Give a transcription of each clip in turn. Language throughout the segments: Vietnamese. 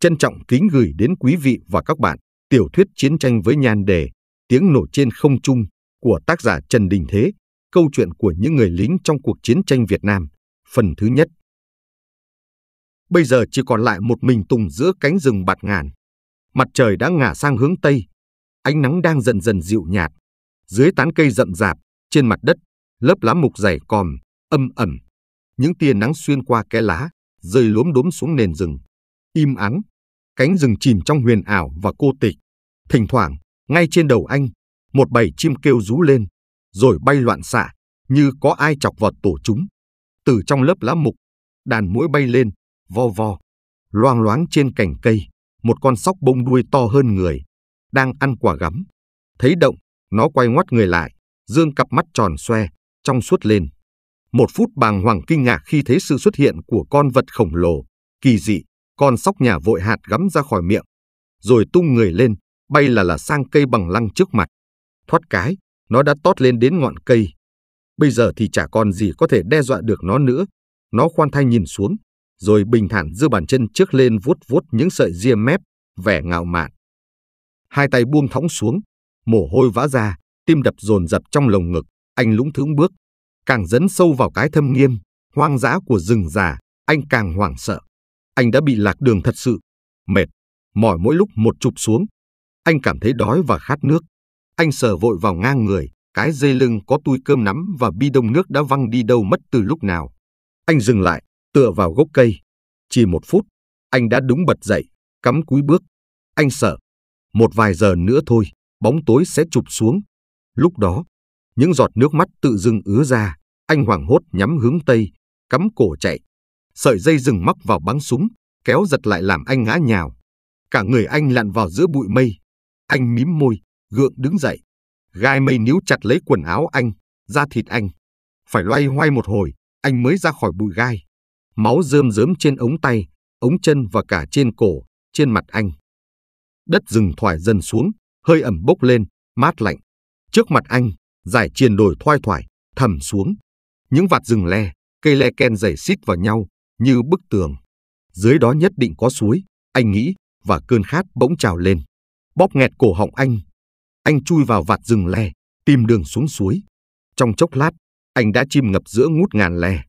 Trân trọng kính gửi đến quý vị và các bạn tiểu thuyết chiến tranh với nhan đề Tiếng nổ trên không trung của tác giả Trần Đình Thế, câu chuyện của những người lính trong cuộc chiến tranh Việt Nam, phần thứ nhất. Bây giờ chỉ còn lại một mình Tùng giữa cánh rừng bạt ngàn. Mặt trời đã ngả sang hướng Tây, ánh nắng đang dần dần dịu nhạt. Dưới tán cây rậm rạp, trên mặt đất, lớp lá mục dày còm, âm ẩm. Những tia nắng xuyên qua kẽ lá, rơi lốm đốm xuống nền rừng. Im ắng, cánh rừng chìm trong huyền ảo và cô tịch. Thỉnh thoảng, ngay trên đầu anh, một bầy chim kêu rú lên, rồi bay loạn xạ, như có ai chọc vào tổ chúng. Từ trong lớp lá mục, đàn mũi bay lên, vo vo, loang loáng trên cành cây, một con sóc bông đuôi to hơn người, đang ăn quả gắm. Thấy động, nó quay ngoắt người lại, dương cặp mắt tròn xoe, trong suốt lên. Một phút bàng hoàng kinh ngạc khi thấy sự xuất hiện của con vật khổng lồ, kỳ dị, con sóc nhà vội hạt gắm ra khỏi miệng, rồi tung người lên, bay là là sang cây bằng lăng trước mặt. Thoát cái, nó đã tót lên đến ngọn cây. Bây giờ thì chả còn gì có thể đe dọa được nó nữa. Nó khoan thai nhìn xuống, rồi bình thản giơ bàn chân trước lên vuốt vuốt những sợi ria mép, vẻ ngạo mạn. Hai tay buông thõng xuống, mồ hôi vã ra, tim đập dồn dập trong lồng ngực, anh lũng thững bước, càng dẫn sâu vào cái thâm nghiêm, hoang dã của rừng già, anh càng hoảng sợ. Anh đã bị lạc đường thật sự, mệt, mỏi mỗi lúc một chụp xuống. Anh cảm thấy đói và khát nước. Anh sờ vội vào ngang người, cái dây lưng có túi cơm nắm và bi đông nước đã văng đi đâu mất từ lúc nào. Anh dừng lại, tựa vào gốc cây. Chỉ một phút, anh đã đúng bật dậy, cắm cúi bước. Anh sợ, một vài giờ nữa thôi, bóng tối sẽ chụp xuống. Lúc đó, những giọt nước mắt tự dưng ứa ra, anh hoảng hốt nhắm hướng Tây, cắm cổ chạy sợi dây rừng móc vào bắn súng, kéo giật lại làm anh ngã nhào. Cả người anh lặn vào giữa bụi mây. Anh mím môi, gượng đứng dậy. Gai mây níu chặt lấy quần áo anh, da thịt anh. Phải loay hoay một hồi, anh mới ra khỏi bụi gai. Máu rơm rớm trên ống tay, ống chân và cả trên cổ, trên mặt anh. Đất rừng thoải dần xuống, hơi ẩm bốc lên, mát lạnh. Trước mặt anh, dải triền đồi thoai thoải, thầm xuống. Những vạt rừng le, cây le ken dày xít vào nhau, như bức tường. Dưới đó nhất định có suối, anh nghĩ, và cơn khát bỗng trào lên. Bóp nghẹt cổ họng anh. Anh chui vào vạt rừng le, tìm đường xuống suối. Trong chốc lát, anh đã chìm ngập giữa ngút ngàn le.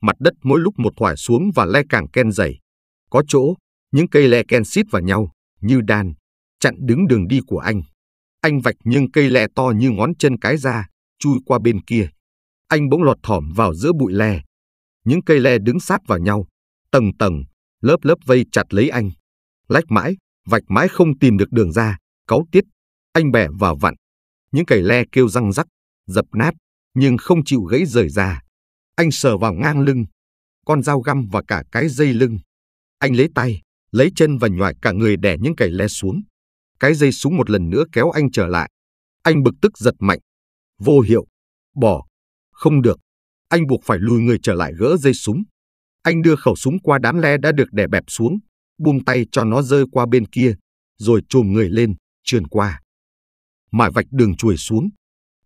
Mặt đất mỗi lúc một thoải xuống và le càng ken dày. Có chỗ, những cây le ken xít vào nhau, như đàn, chặn đứng đường đi của anh. Anh vạch những cây le to như ngón chân cái ra, chui qua bên kia. Anh bỗng lọt thỏm vào giữa bụi le, những cây le đứng sát vào nhau, tầng tầng, lớp lớp vây chặt lấy anh. Lách mãi, vạch mãi không tìm được đường ra, cáu tiết. Anh bẻ vào vặn. Những cây le kêu răng rắc, dập nát, nhưng không chịu gãy rời ra. Anh sờ vào ngang lưng, con dao găm và cả cái dây lưng. Anh lấy tay, lấy chân và nhòi cả người đè những cành le xuống. Cái dây súng một lần nữa kéo anh trở lại. Anh bực tức giật mạnh. Vô hiệu. Bỏ. Không được anh buộc phải lùi người trở lại gỡ dây súng. Anh đưa khẩu súng qua đám le đã được đè bẹp xuống, buông tay cho nó rơi qua bên kia, rồi trồm người lên, trườn qua. Mải vạch đường chuồi xuống,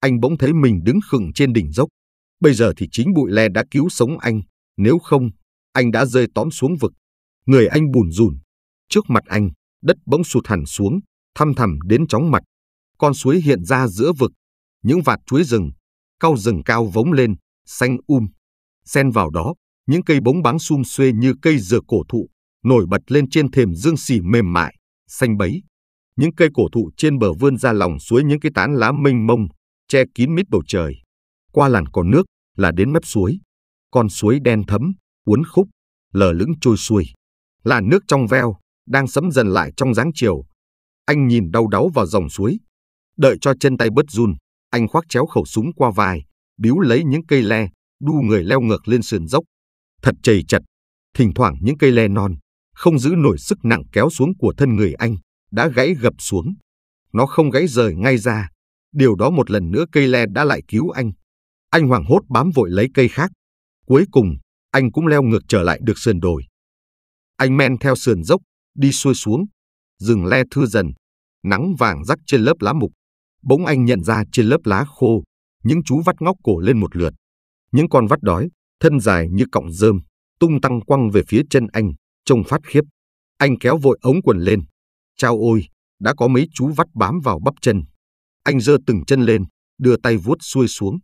anh bỗng thấy mình đứng khựng trên đỉnh dốc. Bây giờ thì chính bụi le đã cứu sống anh, nếu không, anh đã rơi tóm xuống vực. Người anh bùn rùn, trước mặt anh, đất bỗng sụt hẳn xuống, thăm thẳm đến chóng mặt. Con suối hiện ra giữa vực, những vạt chuối rừng, cao rừng cao vống lên, xanh um. Xen vào đó, những cây bóng báng sum xuê như cây dừa cổ thụ, nổi bật lên trên thềm dương xì mềm mại, xanh bấy. Những cây cổ thụ trên bờ vươn ra lòng suối những cái tán lá mênh mông, che kín mít bầu trời. Qua làn con nước là đến mép suối. Con suối đen thấm, uốn khúc, lờ lững trôi xuôi. Làn nước trong veo, đang sấm dần lại trong dáng chiều. Anh nhìn đau đáu vào dòng suối. Đợi cho chân tay bớt run, anh khoác chéo khẩu súng qua vai, điếu lấy những cây le, đu người leo ngược lên sườn dốc. Thật chầy chật, thỉnh thoảng những cây le non, không giữ nổi sức nặng kéo xuống của thân người anh, đã gãy gập xuống. Nó không gãy rời ngay ra, điều đó một lần nữa cây le đã lại cứu anh. Anh hoảng hốt bám vội lấy cây khác. Cuối cùng, anh cũng leo ngược trở lại được sườn đồi. Anh men theo sườn dốc, đi xuôi xuống. Rừng le thưa dần, nắng vàng rắc trên lớp lá mục. Bỗng anh nhận ra trên lớp lá khô, những chú vắt ngóc cổ lên một lượt. Những con vắt đói, thân dài như cọng rơm, tung tăng quăng về phía chân anh, trông phát khiếp. Anh kéo vội ống quần lên. Chao ôi, đã có mấy chú vắt bám vào bắp chân. Anh giơ từng chân lên, đưa tay vuốt xuôi xuống.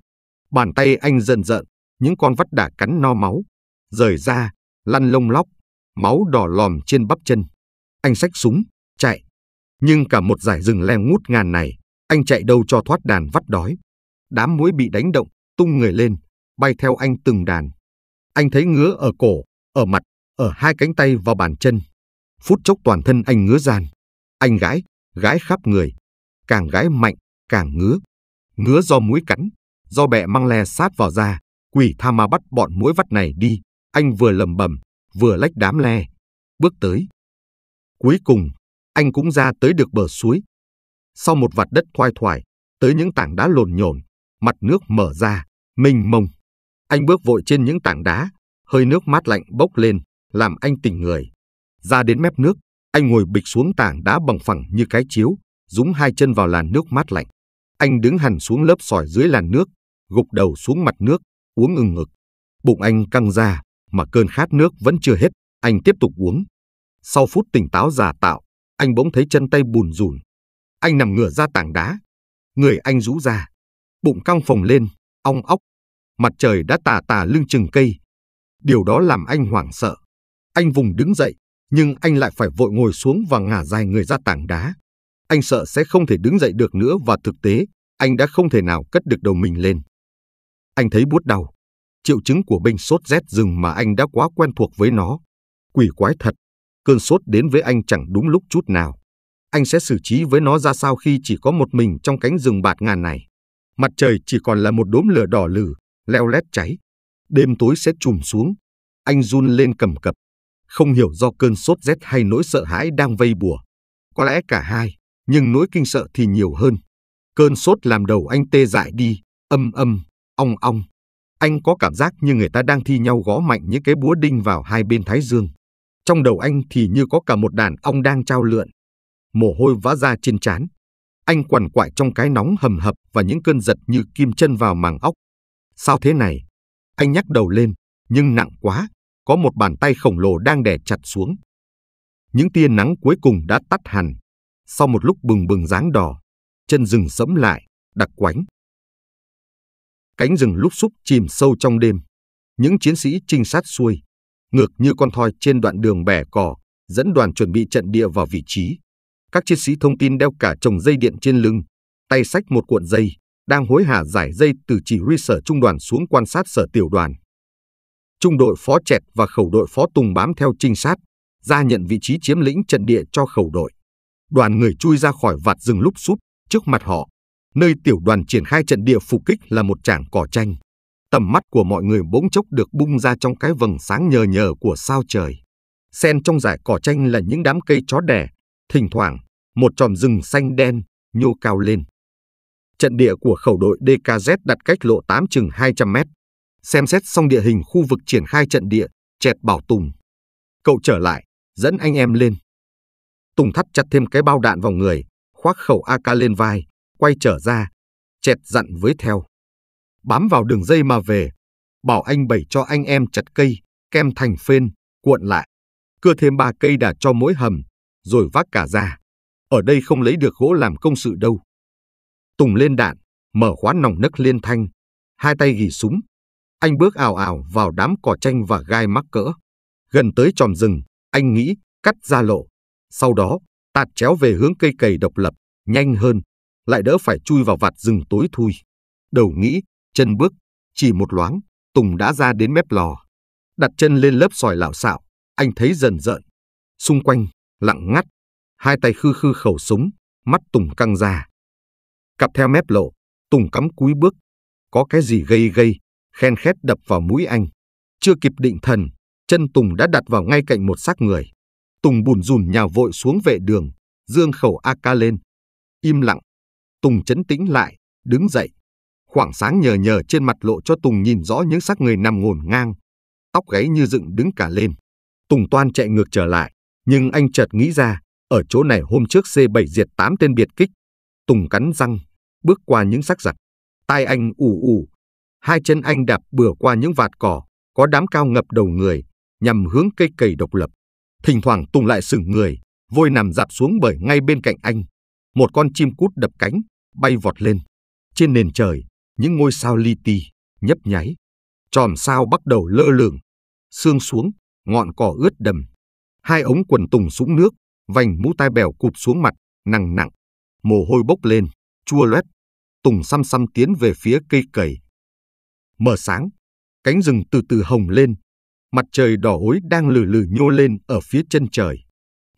Bàn tay anh dần dợn, những con vắt đã cắn no máu, rời ra, lăn lông lóc, máu đỏ lòm trên bắp chân. Anh xách súng, chạy. Nhưng cả một dải rừng lem ngút ngàn này, anh chạy đâu cho thoát đàn vắt đói. Đám muỗi bị đánh động, tung người lên, bay theo anh từng đàn. Anh thấy ngứa ở cổ, ở mặt, ở hai cánh tay và bàn chân. Phút chốc toàn thân anh ngứa gian. Anh gái, gái khắp người. Càng gái mạnh, càng ngứa. Ngứa do muỗi cắn, do bẹ măng le sát vào da. Quỷ tha ma bắt bọn muỗi vắt này đi. Anh vừa lầm bầm, vừa lách đám le. Bước tới. Cuối cùng, anh cũng ra tới được bờ suối. Sau một vạt đất thoai thoải, tới những tảng đá lồn nhổn, mặt nước mở ra, mênh mông. Anh bước vội trên những tảng đá, hơi nước mát lạnh bốc lên, làm anh tỉnh người. Ra đến mép nước, anh ngồi bịch xuống tảng đá bằng phẳng như cái chiếu, dúng hai chân vào làn nước mát lạnh. Anh đứng hẳn xuống lớp sỏi dưới làn nước, gục đầu xuống mặt nước, uống ừng ngực. Bụng anh căng ra, mà cơn khát nước vẫn chưa hết, anh tiếp tục uống. Sau phút tỉnh táo giả tạo, anh bỗng thấy chân tay bùn rùn. Anh nằm ngửa ra tảng đá. Người anh rũ ra, bụng căng phồng lên, ong óc. Mặt trời đã tà tà lưng chừng cây. Điều đó làm anh hoảng sợ. Anh vùng đứng dậy, nhưng anh lại phải vội ngồi xuống và ngả dài người ra tảng đá. Anh sợ sẽ không thể đứng dậy được nữa và thực tế, anh đã không thể nào cất được đầu mình lên. Anh thấy buốt đau. Triệu chứng của bệnh sốt rét rừng mà anh đã quá quen thuộc với nó. Quỷ quái thật, cơn sốt đến với anh chẳng đúng lúc chút nào. Anh sẽ xử trí với nó ra sao khi chỉ có một mình trong cánh rừng bạt ngàn này? Mặt trời chỉ còn là một đốm lửa đỏ lử, leo lét cháy. Đêm tối sẽ trùm xuống. Anh run lên cầm cập. Không hiểu do cơn sốt rét hay nỗi sợ hãi đang vây bùa. Có lẽ cả hai, nhưng nỗi kinh sợ thì nhiều hơn. Cơn sốt làm đầu anh tê dại đi, âm âm, ong ong. Anh có cảm giác như người ta đang thi nhau gõ mạnh những cái búa đinh vào hai bên thái dương. Trong đầu anh thì như có cả một đàn ong đang trao lượn. Mồ hôi vã ra trên trán, anh quằn quại trong cái nóng hầm hập và những cơn giật như kim chân vào màng óc. Sao thế này? Anh nhắc đầu lên, nhưng nặng quá, có một bàn tay khổng lồ đang đè chặt xuống. Những tia nắng cuối cùng đã tắt hẳn. Sau một lúc bừng bừng dáng đỏ, chân rừng sẫm lại, đặc quánh. Cánh rừng lúc xúc chìm sâu trong đêm. Những chiến sĩ trinh sát xuôi, ngược như con thoi trên đoạn đường bẻ cỏ, dẫn đoàn chuẩn bị trận địa vào vị trí các chiến sĩ thông tin đeo cả chồng dây điện trên lưng, tay sách một cuộn dây, đang hối hả giải dây từ chỉ huy sở trung đoàn xuống quan sát sở tiểu đoàn. Trung đội phó Trẹt và khẩu đội phó Tùng bám theo trinh sát, ra nhận vị trí chiếm lĩnh trận địa cho khẩu đội. Đoàn người chui ra khỏi vạt rừng lúc súp trước mặt họ, nơi tiểu đoàn triển khai trận địa phục kích là một trảng cỏ tranh. Tầm mắt của mọi người bỗng chốc được bung ra trong cái vầng sáng nhờ nhờ của sao trời. Xen trong dải cỏ tranh là những đám cây chó đẻ, thỉnh thoảng một tròm rừng xanh đen nhô cao lên. Trận địa của khẩu đội DKZ đặt cách lộ 8 chừng 200 mét. Xem xét xong địa hình khu vực triển khai trận địa, chẹt bảo Tùng. Cậu trở lại, dẫn anh em lên. Tùng thắt chặt thêm cái bao đạn vào người, khoác khẩu AK lên vai, quay trở ra, chẹt dặn với theo. Bám vào đường dây mà về, bảo anh bày cho anh em chặt cây, kem thành phên, cuộn lại, cưa thêm ba cây đà cho mỗi hầm, rồi vác cả ra ở đây không lấy được gỗ làm công sự đâu. Tùng lên đạn, mở khóa nòng nấc liên thanh, hai tay gỉ súng. Anh bước ảo ảo vào đám cỏ tranh và gai mắc cỡ. Gần tới tròm rừng, anh nghĩ, cắt ra lộ. Sau đó, tạt chéo về hướng cây cầy độc lập, nhanh hơn, lại đỡ phải chui vào vạt rừng tối thui. Đầu nghĩ, chân bước, chỉ một loáng, Tùng đã ra đến mép lò. Đặt chân lên lớp sỏi lạo xạo, anh thấy dần dợn. Xung quanh, lặng ngắt, hai tay khư khư khẩu súng, mắt Tùng căng ra. Cặp theo mép lộ, Tùng cắm cúi bước, có cái gì gây gây, khen khét đập vào mũi anh. Chưa kịp định thần, chân Tùng đã đặt vào ngay cạnh một xác người. Tùng bùn rùn nhào vội xuống vệ đường, dương khẩu AK lên. Im lặng, Tùng chấn tĩnh lại, đứng dậy. Khoảng sáng nhờ nhờ trên mặt lộ cho Tùng nhìn rõ những xác người nằm ngổn ngang, tóc gáy như dựng đứng cả lên. Tùng toan chạy ngược trở lại, nhưng anh chợt nghĩ ra, ở chỗ này hôm trước C7 diệt 8 tên biệt kích. Tùng cắn răng, bước qua những xác giặc. Tai anh ù ù. Hai chân anh đạp bừa qua những vạt cỏ, có đám cao ngập đầu người, nhằm hướng cây cầy độc lập. Thỉnh thoảng Tùng lại sửng người, vôi nằm dạp xuống bởi ngay bên cạnh anh. Một con chim cút đập cánh, bay vọt lên. Trên nền trời, những ngôi sao li ti, nhấp nháy. Tròm sao bắt đầu lơ lửng, sương xuống, ngọn cỏ ướt đầm. Hai ống quần Tùng súng nước, vành mũ tai bèo cụp xuống mặt, nặng nặng, mồ hôi bốc lên, chua loét. Tùng xăm xăm tiến về phía cây cầy. Mở sáng, cánh rừng từ từ hồng lên, mặt trời đỏ ối đang lừ lừ nhô lên ở phía chân trời.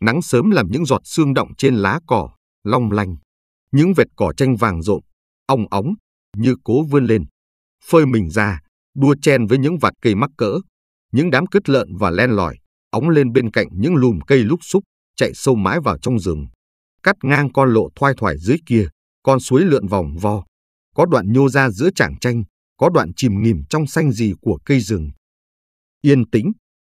Nắng sớm làm những giọt sương động trên lá cỏ, long lanh. Những vệt cỏ tranh vàng rộn, ong óng, như cố vươn lên. Phơi mình ra, đua chen với những vạt cây mắc cỡ. Những đám cứt lợn và len lỏi, óng lên bên cạnh những lùm cây lúc xúc chạy sâu mãi vào trong rừng, cắt ngang con lộ thoai thoải dưới kia, con suối lượn vòng vo. Có đoạn nhô ra giữa chảng tranh, có đoạn chìm nghỉm trong xanh gì của cây rừng. Yên tĩnh,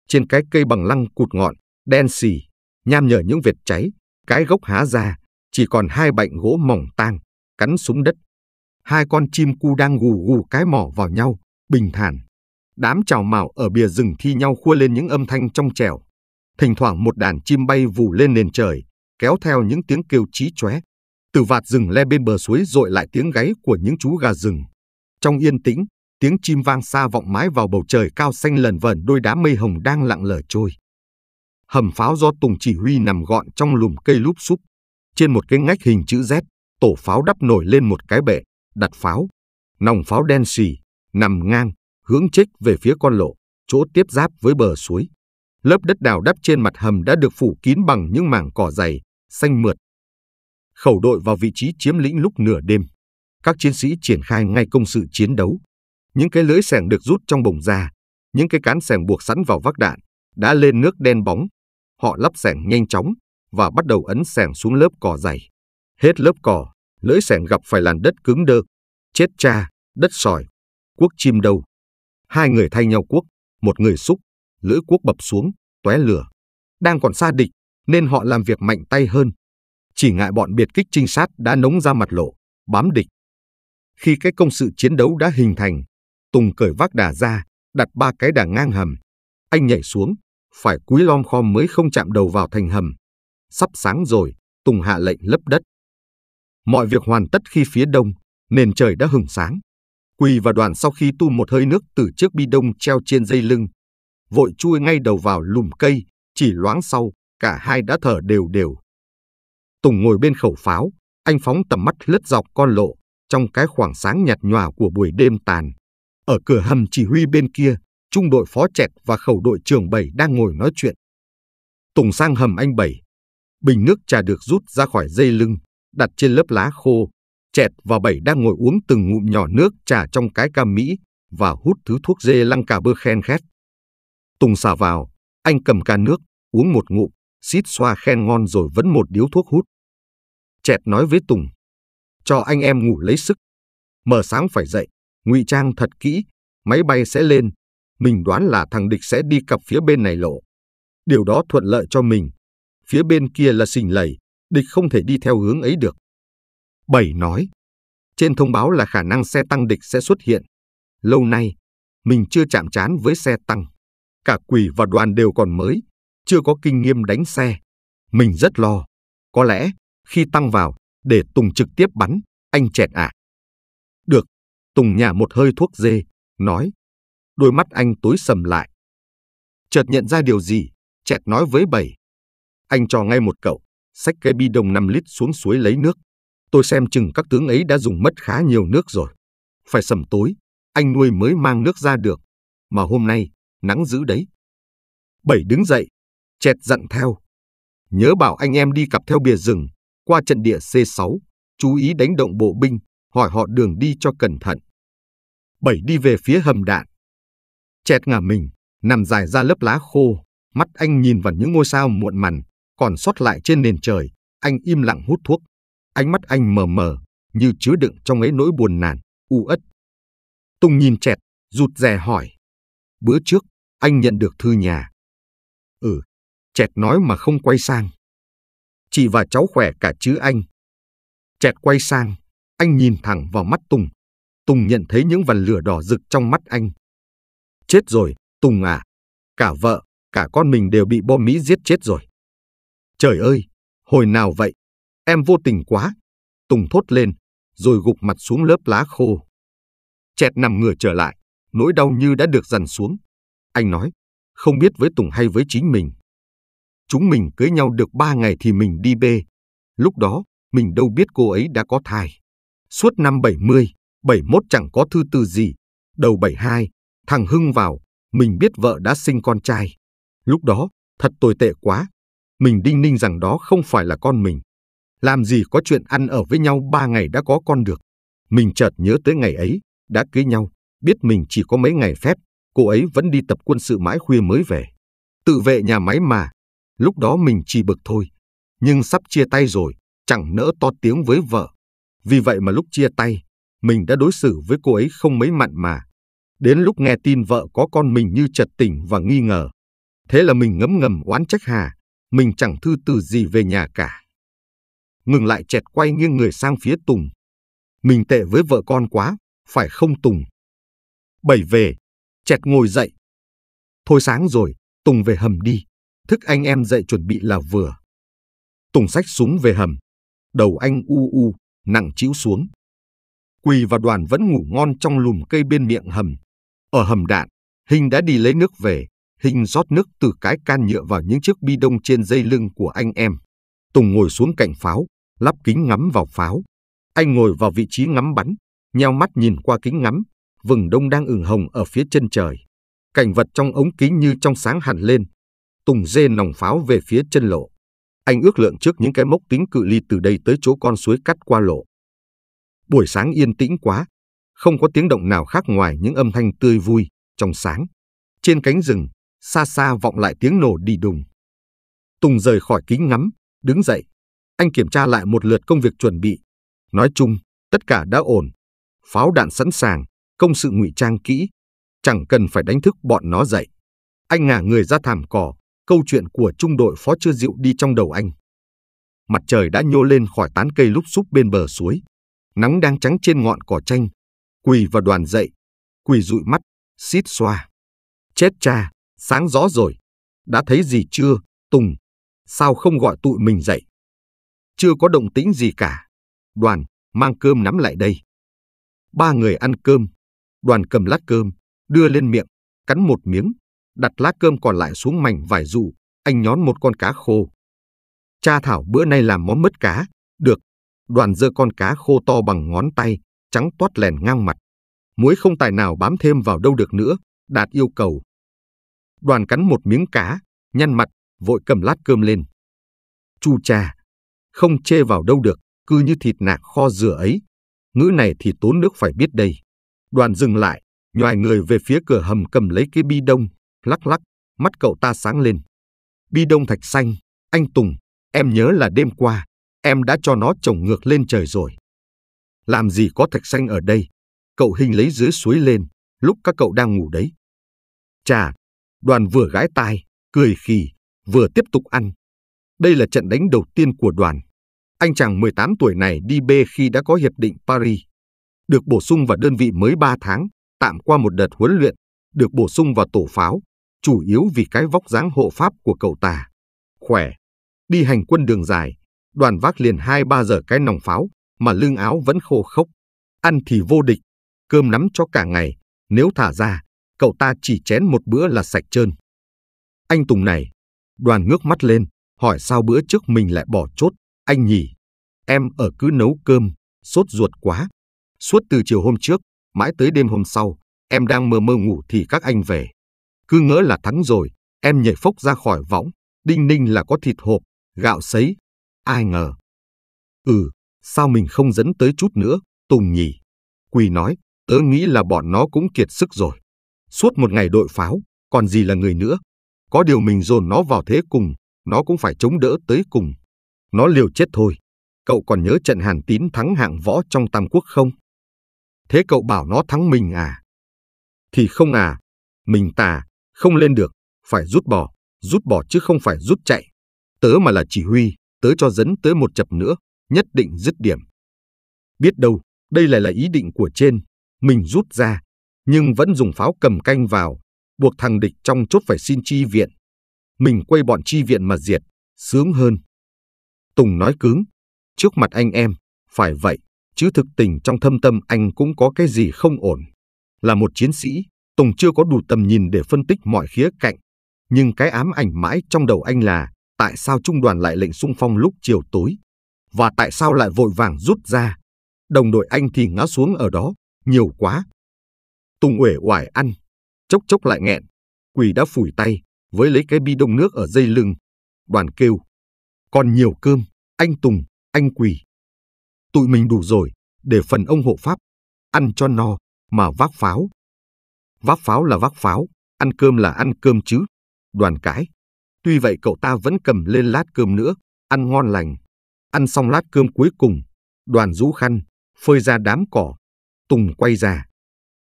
trên cái cây bằng lăng cụt ngọn, đen xì, nham nhở những vệt cháy, cái gốc há ra, chỉ còn hai bạnh gỗ mỏng tang, cắn súng đất. Hai con chim cu đang gù gù cái mỏ vào nhau, bình thản. Đám trào mào ở bìa rừng thi nhau khua lên những âm thanh trong trẻo thỉnh thoảng một đàn chim bay vù lên nền trời, kéo theo những tiếng kêu chí chóe. Từ vạt rừng le bên bờ suối dội lại tiếng gáy của những chú gà rừng. Trong yên tĩnh, tiếng chim vang xa vọng mái vào bầu trời cao xanh lần vần đôi đám mây hồng đang lặng lờ trôi. Hầm pháo do Tùng chỉ huy nằm gọn trong lùm cây lúp xúp. Trên một cái ngách hình chữ Z, tổ pháo đắp nổi lên một cái bệ, đặt pháo. Nòng pháo đen xì, nằm ngang, hướng chích về phía con lộ, chỗ tiếp giáp với bờ suối. Lớp đất đào đắp trên mặt hầm đã được phủ kín bằng những mảng cỏ dày, xanh mượt. Khẩu đội vào vị trí chiếm lĩnh lúc nửa đêm. Các chiến sĩ triển khai ngay công sự chiến đấu. Những cái lưới sẻng được rút trong bồng ra, những cái cán sẻng buộc sẵn vào vác đạn, đã lên nước đen bóng. Họ lắp sẻng nhanh chóng và bắt đầu ấn sẻng xuống lớp cỏ dày. Hết lớp cỏ, lưỡi sẻng gặp phải làn đất cứng đơ, chết cha, đất sỏi, cuốc chim đầu. Hai người thay nhau cuốc, một người xúc, lưỡi cuốc bập xuống, tóe lửa. Đang còn xa địch, nên họ làm việc mạnh tay hơn. Chỉ ngại bọn biệt kích trinh sát đã nống ra mặt lộ, bám địch. Khi cái công sự chiến đấu đã hình thành, Tùng cởi vác đà ra, đặt ba cái đà ngang hầm. Anh nhảy xuống, phải cúi lom khom mới không chạm đầu vào thành hầm. Sắp sáng rồi, Tùng hạ lệnh lấp đất. Mọi việc hoàn tất khi phía đông, nền trời đã hừng sáng. Quỳ và đoàn sau khi tu một hơi nước từ trước bi đông treo trên dây lưng, vội chui ngay đầu vào lùm cây, chỉ loáng sau, cả hai đã thở đều đều. Tùng ngồi bên khẩu pháo, anh phóng tầm mắt lướt dọc con lộ, trong cái khoảng sáng nhạt nhòa của buổi đêm tàn. Ở cửa hầm chỉ huy bên kia, trung đội phó chẹt và khẩu đội trưởng bảy đang ngồi nói chuyện. Tùng sang hầm anh bảy. Bình nước trà được rút ra khỏi dây lưng, đặt trên lớp lá khô. Chẹt và bảy đang ngồi uống từng ngụm nhỏ nước trà trong cái cam Mỹ và hút thứ thuốc dê lăng cà bơ khen khét. Tùng xả vào, anh cầm can nước, uống một ngụm, xít xoa khen ngon rồi vẫn một điếu thuốc hút. Chẹt nói với Tùng, cho anh em ngủ lấy sức. Mở sáng phải dậy, ngụy trang thật kỹ, máy bay sẽ lên. Mình đoán là thằng địch sẽ đi cặp phía bên này lộ. Điều đó thuận lợi cho mình. Phía bên kia là xình lầy, địch không thể đi theo hướng ấy được. Bảy nói, trên thông báo là khả năng xe tăng địch sẽ xuất hiện. Lâu nay, mình chưa chạm trán với xe tăng. Cả quỷ và đoàn đều còn mới, chưa có kinh nghiệm đánh xe. Mình rất lo. Có lẽ, khi tăng vào, để Tùng trực tiếp bắn, anh chẹt ạ. À. Được, Tùng nhả một hơi thuốc dê, nói. Đôi mắt anh tối sầm lại. Chợt nhận ra điều gì, chẹt nói với bảy. Anh cho ngay một cậu, xách cái bi đông 5 lít xuống suối lấy nước. Tôi xem chừng các tướng ấy đã dùng mất khá nhiều nước rồi. Phải sầm tối, anh nuôi mới mang nước ra được. Mà hôm nay, nắng dữ đấy. Bảy đứng dậy, chẹt dặn theo. Nhớ bảo anh em đi cặp theo bìa rừng, qua trận địa C6, chú ý đánh động bộ binh, hỏi họ đường đi cho cẩn thận. Bảy đi về phía hầm đạn. Chẹt ngả mình, nằm dài ra lớp lá khô, mắt anh nhìn vào những ngôi sao muộn mằn, còn sót lại trên nền trời, anh im lặng hút thuốc. Ánh mắt anh mờ mờ, như chứa đựng trong ấy nỗi buồn nản, u uất. Tùng nhìn chẹt, rụt rè hỏi. Bữa trước, anh nhận được thư nhà. Ừ, chẹt nói mà không quay sang. Chị và cháu khỏe cả chứ anh. Chẹt quay sang, anh nhìn thẳng vào mắt Tùng. Tùng nhận thấy những vần lửa đỏ rực trong mắt anh. Chết rồi, Tùng à. Cả vợ, cả con mình đều bị bom Mỹ giết chết rồi. Trời ơi, hồi nào vậy? Em vô tình quá. Tùng thốt lên, rồi gục mặt xuống lớp lá khô. Chẹt nằm ngửa trở lại. Nỗi đau như đã được dằn xuống. Anh nói, không biết với Tùng hay với chính mình. Chúng mình cưới nhau được ba ngày thì mình đi bê. Lúc đó, mình đâu biết cô ấy đã có thai. Suốt năm 70, 71 chẳng có thư từ gì. Đầu 72, thằng Hưng vào, mình biết vợ đã sinh con trai. Lúc đó, thật tồi tệ quá. Mình đinh ninh rằng đó không phải là con mình. Làm gì có chuyện ăn ở với nhau ba ngày đã có con được. Mình chợt nhớ tới ngày ấy, đã cưới nhau biết mình chỉ có mấy ngày phép, cô ấy vẫn đi tập quân sự mãi khuya mới về. Tự vệ nhà máy mà, lúc đó mình chỉ bực thôi, nhưng sắp chia tay rồi, chẳng nỡ to tiếng với vợ. Vì vậy mà lúc chia tay, mình đã đối xử với cô ấy không mấy mặn mà. Đến lúc nghe tin vợ có con mình như chợt tỉnh và nghi ngờ. Thế là mình ngấm ngầm oán trách Hà, mình chẳng thư từ gì về nhà cả. Ngừng lại chẹt quay nghiêng người sang phía Tùng. Mình tệ với vợ con quá, phải không Tùng? Bảy về, chẹt ngồi dậy. Thôi sáng rồi, Tùng về hầm đi. Thức anh em dậy chuẩn bị là vừa. Tùng sách súng về hầm. Đầu anh u u, nặng chiếu xuống. Quỳ và đoàn vẫn ngủ ngon trong lùm cây bên miệng hầm. Ở hầm đạn, Hình đã đi lấy nước về. Hình rót nước từ cái can nhựa vào những chiếc bi đông trên dây lưng của anh em. Tùng ngồi xuống cạnh pháo, lắp kính ngắm vào pháo. Anh ngồi vào vị trí ngắm bắn, nheo mắt nhìn qua kính ngắm, vừng đông đang ửng hồng ở phía chân trời. Cảnh vật trong ống kính như trong sáng hẳn lên. Tùng dê nòng pháo về phía chân lộ. Anh ước lượng trước những cái mốc tính cự ly từ đây tới chỗ con suối cắt qua lộ. Buổi sáng yên tĩnh quá, không có tiếng động nào khác ngoài những âm thanh tươi vui, trong sáng. Trên cánh rừng, xa xa vọng lại tiếng nổ đi đùng. Tùng rời khỏi kính ngắm, đứng dậy. Anh kiểm tra lại một lượt công việc chuẩn bị. Nói chung, tất cả đã ổn. Pháo đạn sẵn sàng, công sự ngụy trang kỹ, chẳng cần phải đánh thức bọn nó dậy. Anh ngả người ra thảm cỏ, câu chuyện của trung đội phó chưa dịu đi trong đầu anh. Mặt trời đã nhô lên khỏi tán cây lúc xúc bên bờ suối. Nắng đang trắng trên ngọn cỏ chanh. Quỳ và đoàn dậy, quỳ dụi mắt, xít xoa. Chết cha, sáng rõ rồi. Đã thấy gì chưa, Tùng? Sao không gọi tụi mình dậy? Chưa có động tĩnh gì cả. Đoàn, mang cơm nắm lại đây. Ba người ăn cơm, Đoàn cầm lát cơm, đưa lên miệng, cắn một miếng, đặt lá cơm còn lại xuống mảnh vải dụ, anh nhón một con cá khô. Cha Thảo bữa nay làm món mứt cá, được. Đoàn dơ con cá khô to bằng ngón tay, trắng toát lèn ngang mặt. Muối không tài nào bám thêm vào đâu được nữa, đạt yêu cầu. Đoàn cắn một miếng cá, nhăn mặt, vội cầm lát cơm lên. Chu cha, không chê vào đâu được, cứ như thịt nạc kho dừa ấy. Ngữ này thì tốn nước phải biết đây. Đoàn dừng lại, nhòi người về phía cửa hầm cầm lấy cái bi đông, lắc lắc, mắt cậu ta sáng lên. Bi đông thạch xanh, anh Tùng, em nhớ là đêm qua, em đã cho nó trồng ngược lên trời rồi. Làm gì có thạch xanh ở đây? Cậu hình lấy dưới suối lên, lúc các cậu đang ngủ đấy. Chà, đoàn vừa gãi tai, cười khì, vừa tiếp tục ăn. Đây là trận đánh đầu tiên của đoàn. Anh chàng 18 tuổi này đi bê khi đã có hiệp định Paris được bổ sung vào đơn vị mới 3 tháng, tạm qua một đợt huấn luyện, được bổ sung vào tổ pháo, chủ yếu vì cái vóc dáng hộ pháp của cậu ta. Khỏe, đi hành quân đường dài, đoàn vác liền 2-3 giờ cái nòng pháo, mà lưng áo vẫn khô khốc. Ăn thì vô địch, cơm nắm cho cả ngày, nếu thả ra, cậu ta chỉ chén một bữa là sạch trơn. Anh Tùng này, đoàn ngước mắt lên, hỏi sao bữa trước mình lại bỏ chốt, anh nhỉ. Em ở cứ nấu cơm, sốt ruột quá, Suốt từ chiều hôm trước, mãi tới đêm hôm sau, em đang mơ mơ ngủ thì các anh về. Cứ ngỡ là thắng rồi, em nhảy phốc ra khỏi võng, đinh ninh là có thịt hộp, gạo sấy. Ai ngờ. Ừ, sao mình không dẫn tới chút nữa, Tùng nhỉ. Quỳ nói, tớ nghĩ là bọn nó cũng kiệt sức rồi. Suốt một ngày đội pháo, còn gì là người nữa. Có điều mình dồn nó vào thế cùng, nó cũng phải chống đỡ tới cùng. Nó liều chết thôi. Cậu còn nhớ trận Hàn Tín thắng hạng võ trong Tam Quốc không? Thế cậu bảo nó thắng mình à? Thì không à, mình tà, không lên được, phải rút bỏ, rút bỏ chứ không phải rút chạy. Tớ mà là chỉ huy, tớ cho dẫn tới một chập nữa, nhất định dứt điểm. Biết đâu, đây lại là ý định của trên, mình rút ra, nhưng vẫn dùng pháo cầm canh vào, buộc thằng địch trong chốt phải xin chi viện. Mình quay bọn chi viện mà diệt, sướng hơn. Tùng nói cứng, trước mặt anh em, phải vậy chứ thực tình trong thâm tâm anh cũng có cái gì không ổn. Là một chiến sĩ, Tùng chưa có đủ tầm nhìn để phân tích mọi khía cạnh, nhưng cái ám ảnh mãi trong đầu anh là tại sao trung đoàn lại lệnh sung phong lúc chiều tối và tại sao lại vội vàng rút ra. Đồng đội anh thì ngã xuống ở đó, nhiều quá. Tùng uể oải ăn, chốc chốc lại nghẹn, quỳ đã phủi tay với lấy cái bi đông nước ở dây lưng. Đoàn kêu, còn nhiều cơm, anh Tùng, anh quỳ tụi mình đủ rồi để phần ông hộ pháp, ăn cho no mà vác pháo. Vác pháo là vác pháo, ăn cơm là ăn cơm chứ, đoàn cãi. Tuy vậy cậu ta vẫn cầm lên lát cơm nữa, ăn ngon lành. Ăn xong lát cơm cuối cùng, đoàn rũ khăn, phơi ra đám cỏ. Tùng quay ra,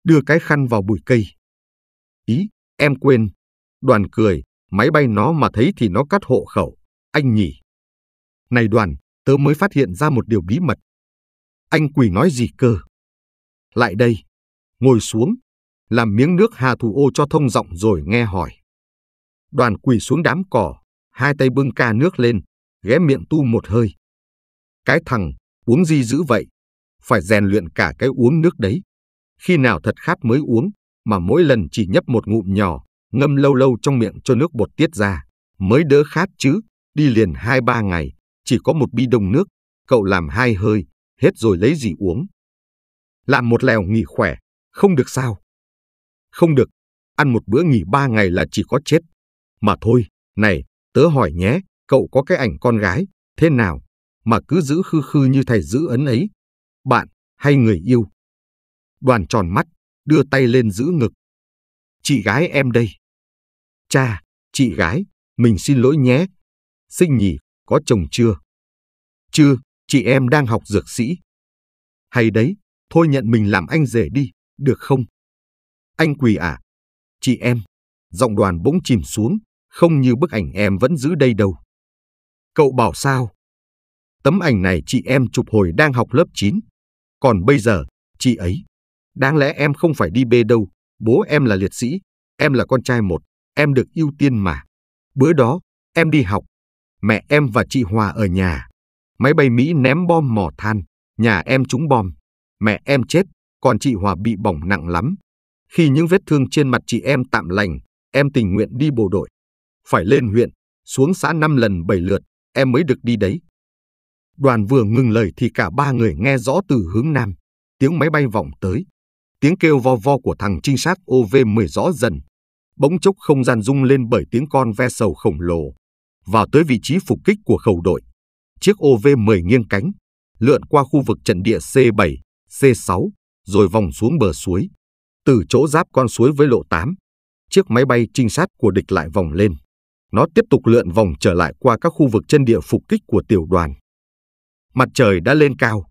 đưa cái khăn vào bụi cây. Ý, em quên. Đoàn cười, máy bay nó mà thấy thì nó cắt hộ khẩu. Anh nhỉ. Này đoàn, tớ mới phát hiện ra một điều bí mật. Anh Quỳ nói gì cơ? Lại đây, ngồi xuống, làm miếng nước hà thủ ô cho thông giọng rồi nghe hỏi. Đoàn quỳ xuống đám cỏ, hai tay bưng ca nước lên, ghé miệng tu một hơi. Cái thằng, uống gì dữ vậy? Phải rèn luyện cả cái uống nước đấy. Khi nào thật khát mới uống, mà mỗi lần chỉ nhấp một ngụm nhỏ, ngâm lâu lâu trong miệng cho nước bột tiết ra, mới đỡ khát chứ, đi liền hai ba ngày, chỉ có một bi đông nước, cậu làm hai hơi, hết rồi lấy gì uống. Làm một lèo nghỉ khỏe, không được sao. Không được, ăn một bữa nghỉ ba ngày là chỉ có chết. Mà thôi, này, tớ hỏi nhé, cậu có cái ảnh con gái, thế nào, mà cứ giữ khư khư như thầy giữ ấn ấy. Bạn, hay người yêu. Đoàn tròn mắt, đưa tay lên giữ ngực. Chị gái em đây. Cha, chị gái, mình xin lỗi nhé. Sinh nhỉ, có chồng chưa? Chưa, chị em đang học dược sĩ. Hay đấy, thôi nhận mình làm anh rể đi, được không? Anh quỳ à? Chị em, giọng đoàn bỗng chìm xuống, không như bức ảnh em vẫn giữ đây đâu. Cậu bảo sao? Tấm ảnh này chị em chụp hồi đang học lớp 9. Còn bây giờ, chị ấy, đáng lẽ em không phải đi bê đâu, bố em là liệt sĩ, em là con trai một, em được ưu tiên mà. Bữa đó, em đi học, mẹ em và chị Hòa ở nhà. Máy bay Mỹ ném bom mỏ than, nhà em trúng bom, mẹ em chết, còn chị Hòa bị bỏng nặng lắm. Khi những vết thương trên mặt chị em tạm lành, em tình nguyện đi bộ đội. Phải lên huyện, xuống xã 5 lần 7 lượt, em mới được đi đấy. Đoàn vừa ngừng lời thì cả ba người nghe rõ từ hướng nam, tiếng máy bay vọng tới. Tiếng kêu vo vo của thằng trinh sát OV-10 rõ dần. Bỗng chốc không gian rung lên bởi tiếng con ve sầu khổng lồ. Vào tới vị trí phục kích của khẩu đội chiếc OV-10 nghiêng cánh, lượn qua khu vực trận địa C7, C6, rồi vòng xuống bờ suối. Từ chỗ giáp con suối với lộ 8, chiếc máy bay trinh sát của địch lại vòng lên. Nó tiếp tục lượn vòng trở lại qua các khu vực chân địa phục kích của tiểu đoàn. Mặt trời đã lên cao,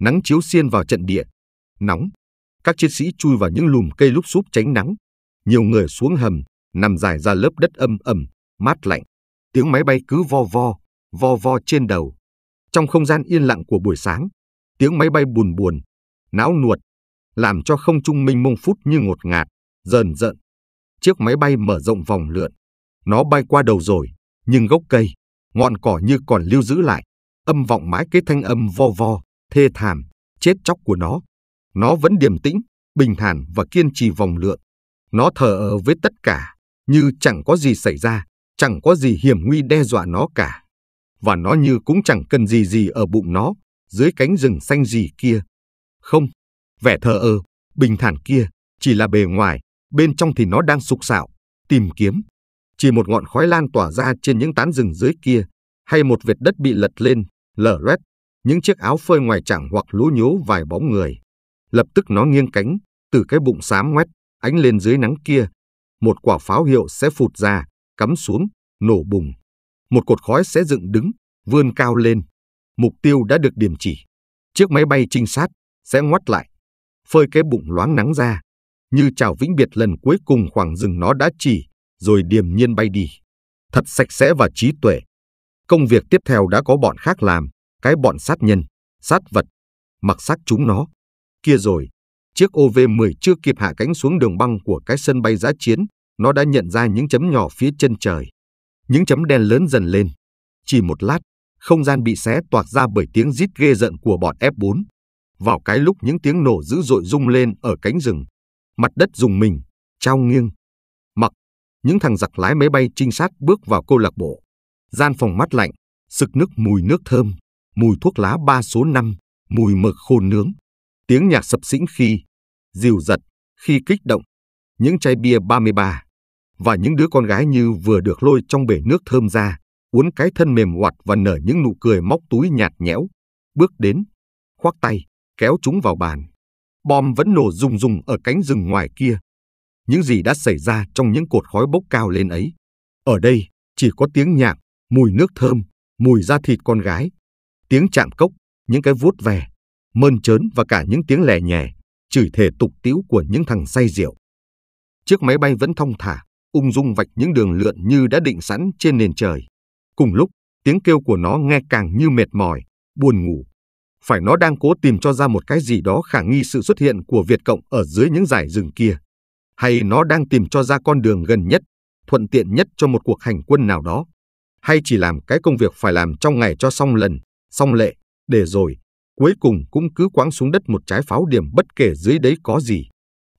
nắng chiếu xiên vào trận địa, nóng. Các chiến sĩ chui vào những lùm cây lúc súp tránh nắng. Nhiều người xuống hầm, nằm dài ra lớp đất âm ẩm, mát lạnh. Tiếng máy bay cứ vo vo, vo vo trên đầu. Trong không gian yên lặng của buổi sáng, tiếng máy bay buồn buồn, não nuột, làm cho không trung minh mông phút như ngột ngạt, dần dợn. Chiếc máy bay mở rộng vòng lượn. Nó bay qua đầu rồi, nhưng gốc cây, ngọn cỏ như còn lưu giữ lại. Âm vọng mãi cái thanh âm vo vo, thê thảm, chết chóc của nó. Nó vẫn điềm tĩnh, bình thản và kiên trì vòng lượn. Nó thở ở với tất cả, như chẳng có gì xảy ra, chẳng có gì hiểm nguy đe dọa nó cả và nó như cũng chẳng cần gì gì ở bụng nó, dưới cánh rừng xanh gì kia. Không, vẻ thờ ơ, bình thản kia, chỉ là bề ngoài, bên trong thì nó đang sục sạo, tìm kiếm. Chỉ một ngọn khói lan tỏa ra trên những tán rừng dưới kia, hay một vệt đất bị lật lên, lở loét, những chiếc áo phơi ngoài chẳng hoặc lố nhố vài bóng người. Lập tức nó nghiêng cánh, từ cái bụng xám ngoét, ánh lên dưới nắng kia. Một quả pháo hiệu sẽ phụt ra, cắm xuống, nổ bùng một cột khói sẽ dựng đứng, vươn cao lên. Mục tiêu đã được điểm chỉ. Chiếc máy bay trinh sát sẽ ngoắt lại, phơi cái bụng loáng nắng ra, như chào vĩnh biệt lần cuối cùng khoảng rừng nó đã chỉ, rồi điềm nhiên bay đi. Thật sạch sẽ và trí tuệ. Công việc tiếp theo đã có bọn khác làm, cái bọn sát nhân, sát vật, mặc xác chúng nó. Kia rồi, chiếc OV-10 chưa kịp hạ cánh xuống đường băng của cái sân bay giã chiến, nó đã nhận ra những chấm nhỏ phía chân trời những chấm đen lớn dần lên. Chỉ một lát, không gian bị xé toạc ra bởi tiếng rít ghê giận của bọn F4. Vào cái lúc những tiếng nổ dữ dội rung lên ở cánh rừng, mặt đất dùng mình, trao nghiêng. Mặc, những thằng giặc lái máy bay trinh sát bước vào câu lạc bộ. Gian phòng mắt lạnh, sực nước mùi nước thơm, mùi thuốc lá ba số năm, mùi mực khô nướng. Tiếng nhạc sập sĩnh khi, dìu giật, khi kích động. Những chai bia 33, và những đứa con gái như vừa được lôi trong bể nước thơm ra, uốn cái thân mềm hoạt và nở những nụ cười móc túi nhạt nhẽo, bước đến, khoác tay, kéo chúng vào bàn. Bom vẫn nổ rùng rùng ở cánh rừng ngoài kia. Những gì đã xảy ra trong những cột khói bốc cao lên ấy. Ở đây, chỉ có tiếng nhạc, mùi nước thơm, mùi da thịt con gái, tiếng chạm cốc, những cái vuốt về, mơn trớn và cả những tiếng lẻ nhẹ, chửi thề tục tiễu của những thằng say rượu. Chiếc máy bay vẫn thong thả, ung dung vạch những đường lượn như đã định sẵn trên nền trời. Cùng lúc, tiếng kêu của nó nghe càng như mệt mỏi, buồn ngủ. Phải nó đang cố tìm cho ra một cái gì đó khả nghi sự xuất hiện của Việt Cộng ở dưới những dải rừng kia. Hay nó đang tìm cho ra con đường gần nhất, thuận tiện nhất cho một cuộc hành quân nào đó. Hay chỉ làm cái công việc phải làm trong ngày cho xong lần, xong lệ, để rồi, cuối cùng cũng cứ quáng xuống đất một trái pháo điểm bất kể dưới đấy có gì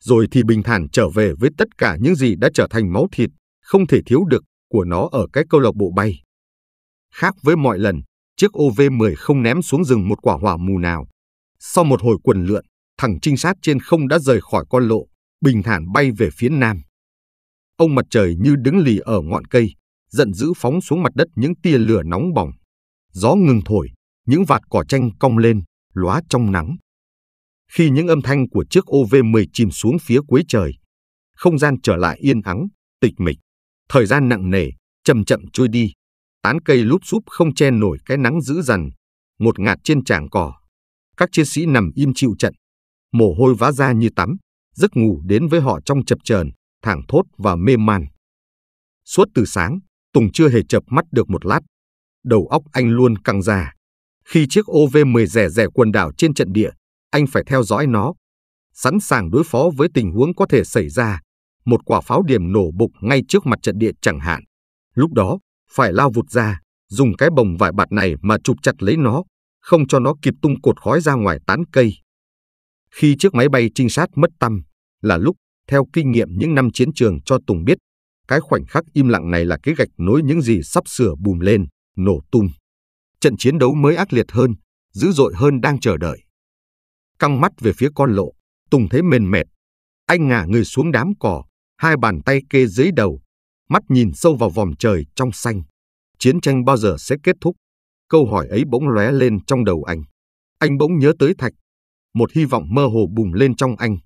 rồi thì bình thản trở về với tất cả những gì đã trở thành máu thịt, không thể thiếu được của nó ở cái câu lạc bộ bay. Khác với mọi lần, chiếc OV-10 không ném xuống rừng một quả hỏa mù nào. Sau một hồi quần lượn, thằng trinh sát trên không đã rời khỏi con lộ, bình thản bay về phía nam. Ông mặt trời như đứng lì ở ngọn cây, giận dữ phóng xuống mặt đất những tia lửa nóng bỏng. Gió ngừng thổi, những vạt cỏ tranh cong lên, lóa trong nắng. Khi những âm thanh của chiếc OV-10 chìm xuống phía cuối trời, không gian trở lại yên ắng, tịch mịch. Thời gian nặng nề, chậm chậm trôi đi. Tán cây lúp xúp không che nổi cái nắng dữ dằn, một ngạt trên trảng cỏ. Các chiến sĩ nằm im chịu trận, mồ hôi vã ra như tắm, giấc ngủ đến với họ trong chập chờn, thảng thốt và mê man. Suốt từ sáng, Tùng chưa hề chập mắt được một lát. Đầu óc anh luôn căng ra. Khi chiếc OV-10 rẻ rẻ quần đảo trên trận địa, anh phải theo dõi nó, sẵn sàng đối phó với tình huống có thể xảy ra, một quả pháo điểm nổ bục ngay trước mặt trận địa chẳng hạn. Lúc đó, phải lao vụt ra, dùng cái bồng vải bạt này mà chụp chặt lấy nó, không cho nó kịp tung cột khói ra ngoài tán cây. Khi chiếc máy bay trinh sát mất tâm là lúc, theo kinh nghiệm những năm chiến trường cho Tùng biết, cái khoảnh khắc im lặng này là cái gạch nối những gì sắp sửa bùm lên, nổ tung. Trận chiến đấu mới ác liệt hơn, dữ dội hơn đang chờ đợi căng mắt về phía con lộ, Tùng thấy mềm mệt. Anh ngả người xuống đám cỏ, hai bàn tay kê dưới đầu, mắt nhìn sâu vào vòm trời trong xanh. Chiến tranh bao giờ sẽ kết thúc? Câu hỏi ấy bỗng lóe lên trong đầu anh. Anh bỗng nhớ tới Thạch. Một hy vọng mơ hồ bùng lên trong anh.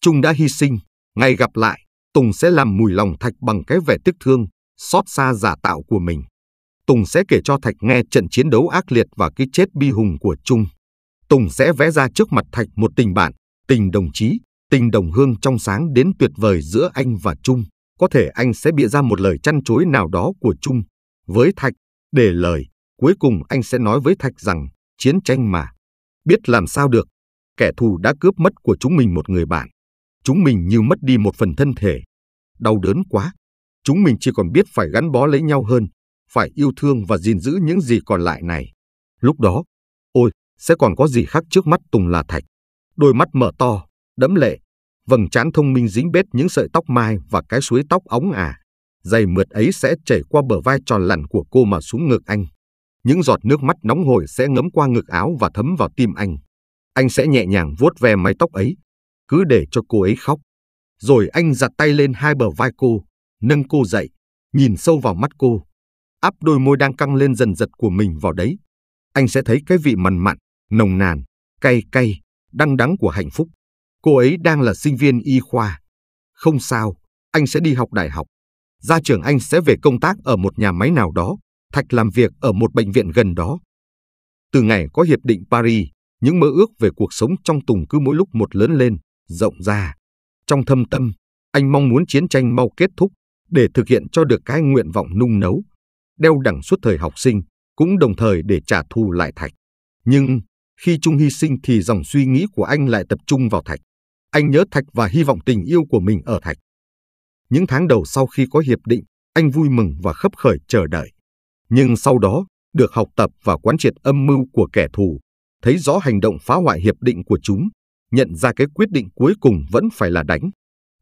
Trung đã hy sinh, ngày gặp lại, Tùng sẽ làm mùi lòng Thạch bằng cái vẻ tiếc thương, xót xa giả tạo của mình. Tùng sẽ kể cho Thạch nghe trận chiến đấu ác liệt và cái chết bi hùng của Trung. Tùng sẽ vẽ ra trước mặt Thạch một tình bạn, tình đồng chí, tình đồng hương trong sáng đến tuyệt vời giữa anh và Trung. Có thể anh sẽ bịa ra một lời chăn chối nào đó của Trung với Thạch, để lời. Cuối cùng anh sẽ nói với Thạch rằng, chiến tranh mà. Biết làm sao được, kẻ thù đã cướp mất của chúng mình một người bạn. Chúng mình như mất đi một phần thân thể. Đau đớn quá. Chúng mình chỉ còn biết phải gắn bó lấy nhau hơn, phải yêu thương và gìn giữ những gì còn lại này. Lúc đó, sẽ còn có gì khác trước mắt Tùng là Thạch. Đôi mắt mở to, đẫm lệ, vầng trán thông minh dính bết những sợi tóc mai và cái suối tóc óng ả. À. Dày mượt ấy sẽ chảy qua bờ vai tròn lằn của cô mà xuống ngực anh. Những giọt nước mắt nóng hổi sẽ ngấm qua ngực áo và thấm vào tim anh. Anh sẽ nhẹ nhàng vuốt ve mái tóc ấy, cứ để cho cô ấy khóc. Rồi anh giặt tay lên hai bờ vai cô, nâng cô dậy, nhìn sâu vào mắt cô. Áp đôi môi đang căng lên dần dật của mình vào đấy. Anh sẽ thấy cái vị mặn mặn, nồng nàn, cay cay, đăng đắng của hạnh phúc. Cô ấy đang là sinh viên y khoa. Không sao, anh sẽ đi học đại học. Ra trưởng anh sẽ về công tác ở một nhà máy nào đó, Thạch làm việc ở một bệnh viện gần đó. Từ ngày có Hiệp định Paris, những mơ ước về cuộc sống trong Tùng cứ mỗi lúc một lớn lên, rộng ra. Trong thâm tâm, anh mong muốn chiến tranh mau kết thúc để thực hiện cho được cái nguyện vọng nung nấu, đeo đẳng suốt thời học sinh, cũng đồng thời để trả thù lại Thạch. Nhưng khi Trung hy sinh thì dòng suy nghĩ của anh lại tập trung vào Thạch. Anh nhớ Thạch và hy vọng tình yêu của mình ở Thạch. Những tháng đầu sau khi có hiệp định, anh vui mừng và khấp khởi chờ đợi. Nhưng sau đó, được học tập và quán triệt âm mưu của kẻ thù, thấy rõ hành động phá hoại hiệp định của chúng, nhận ra cái quyết định cuối cùng vẫn phải là đánh.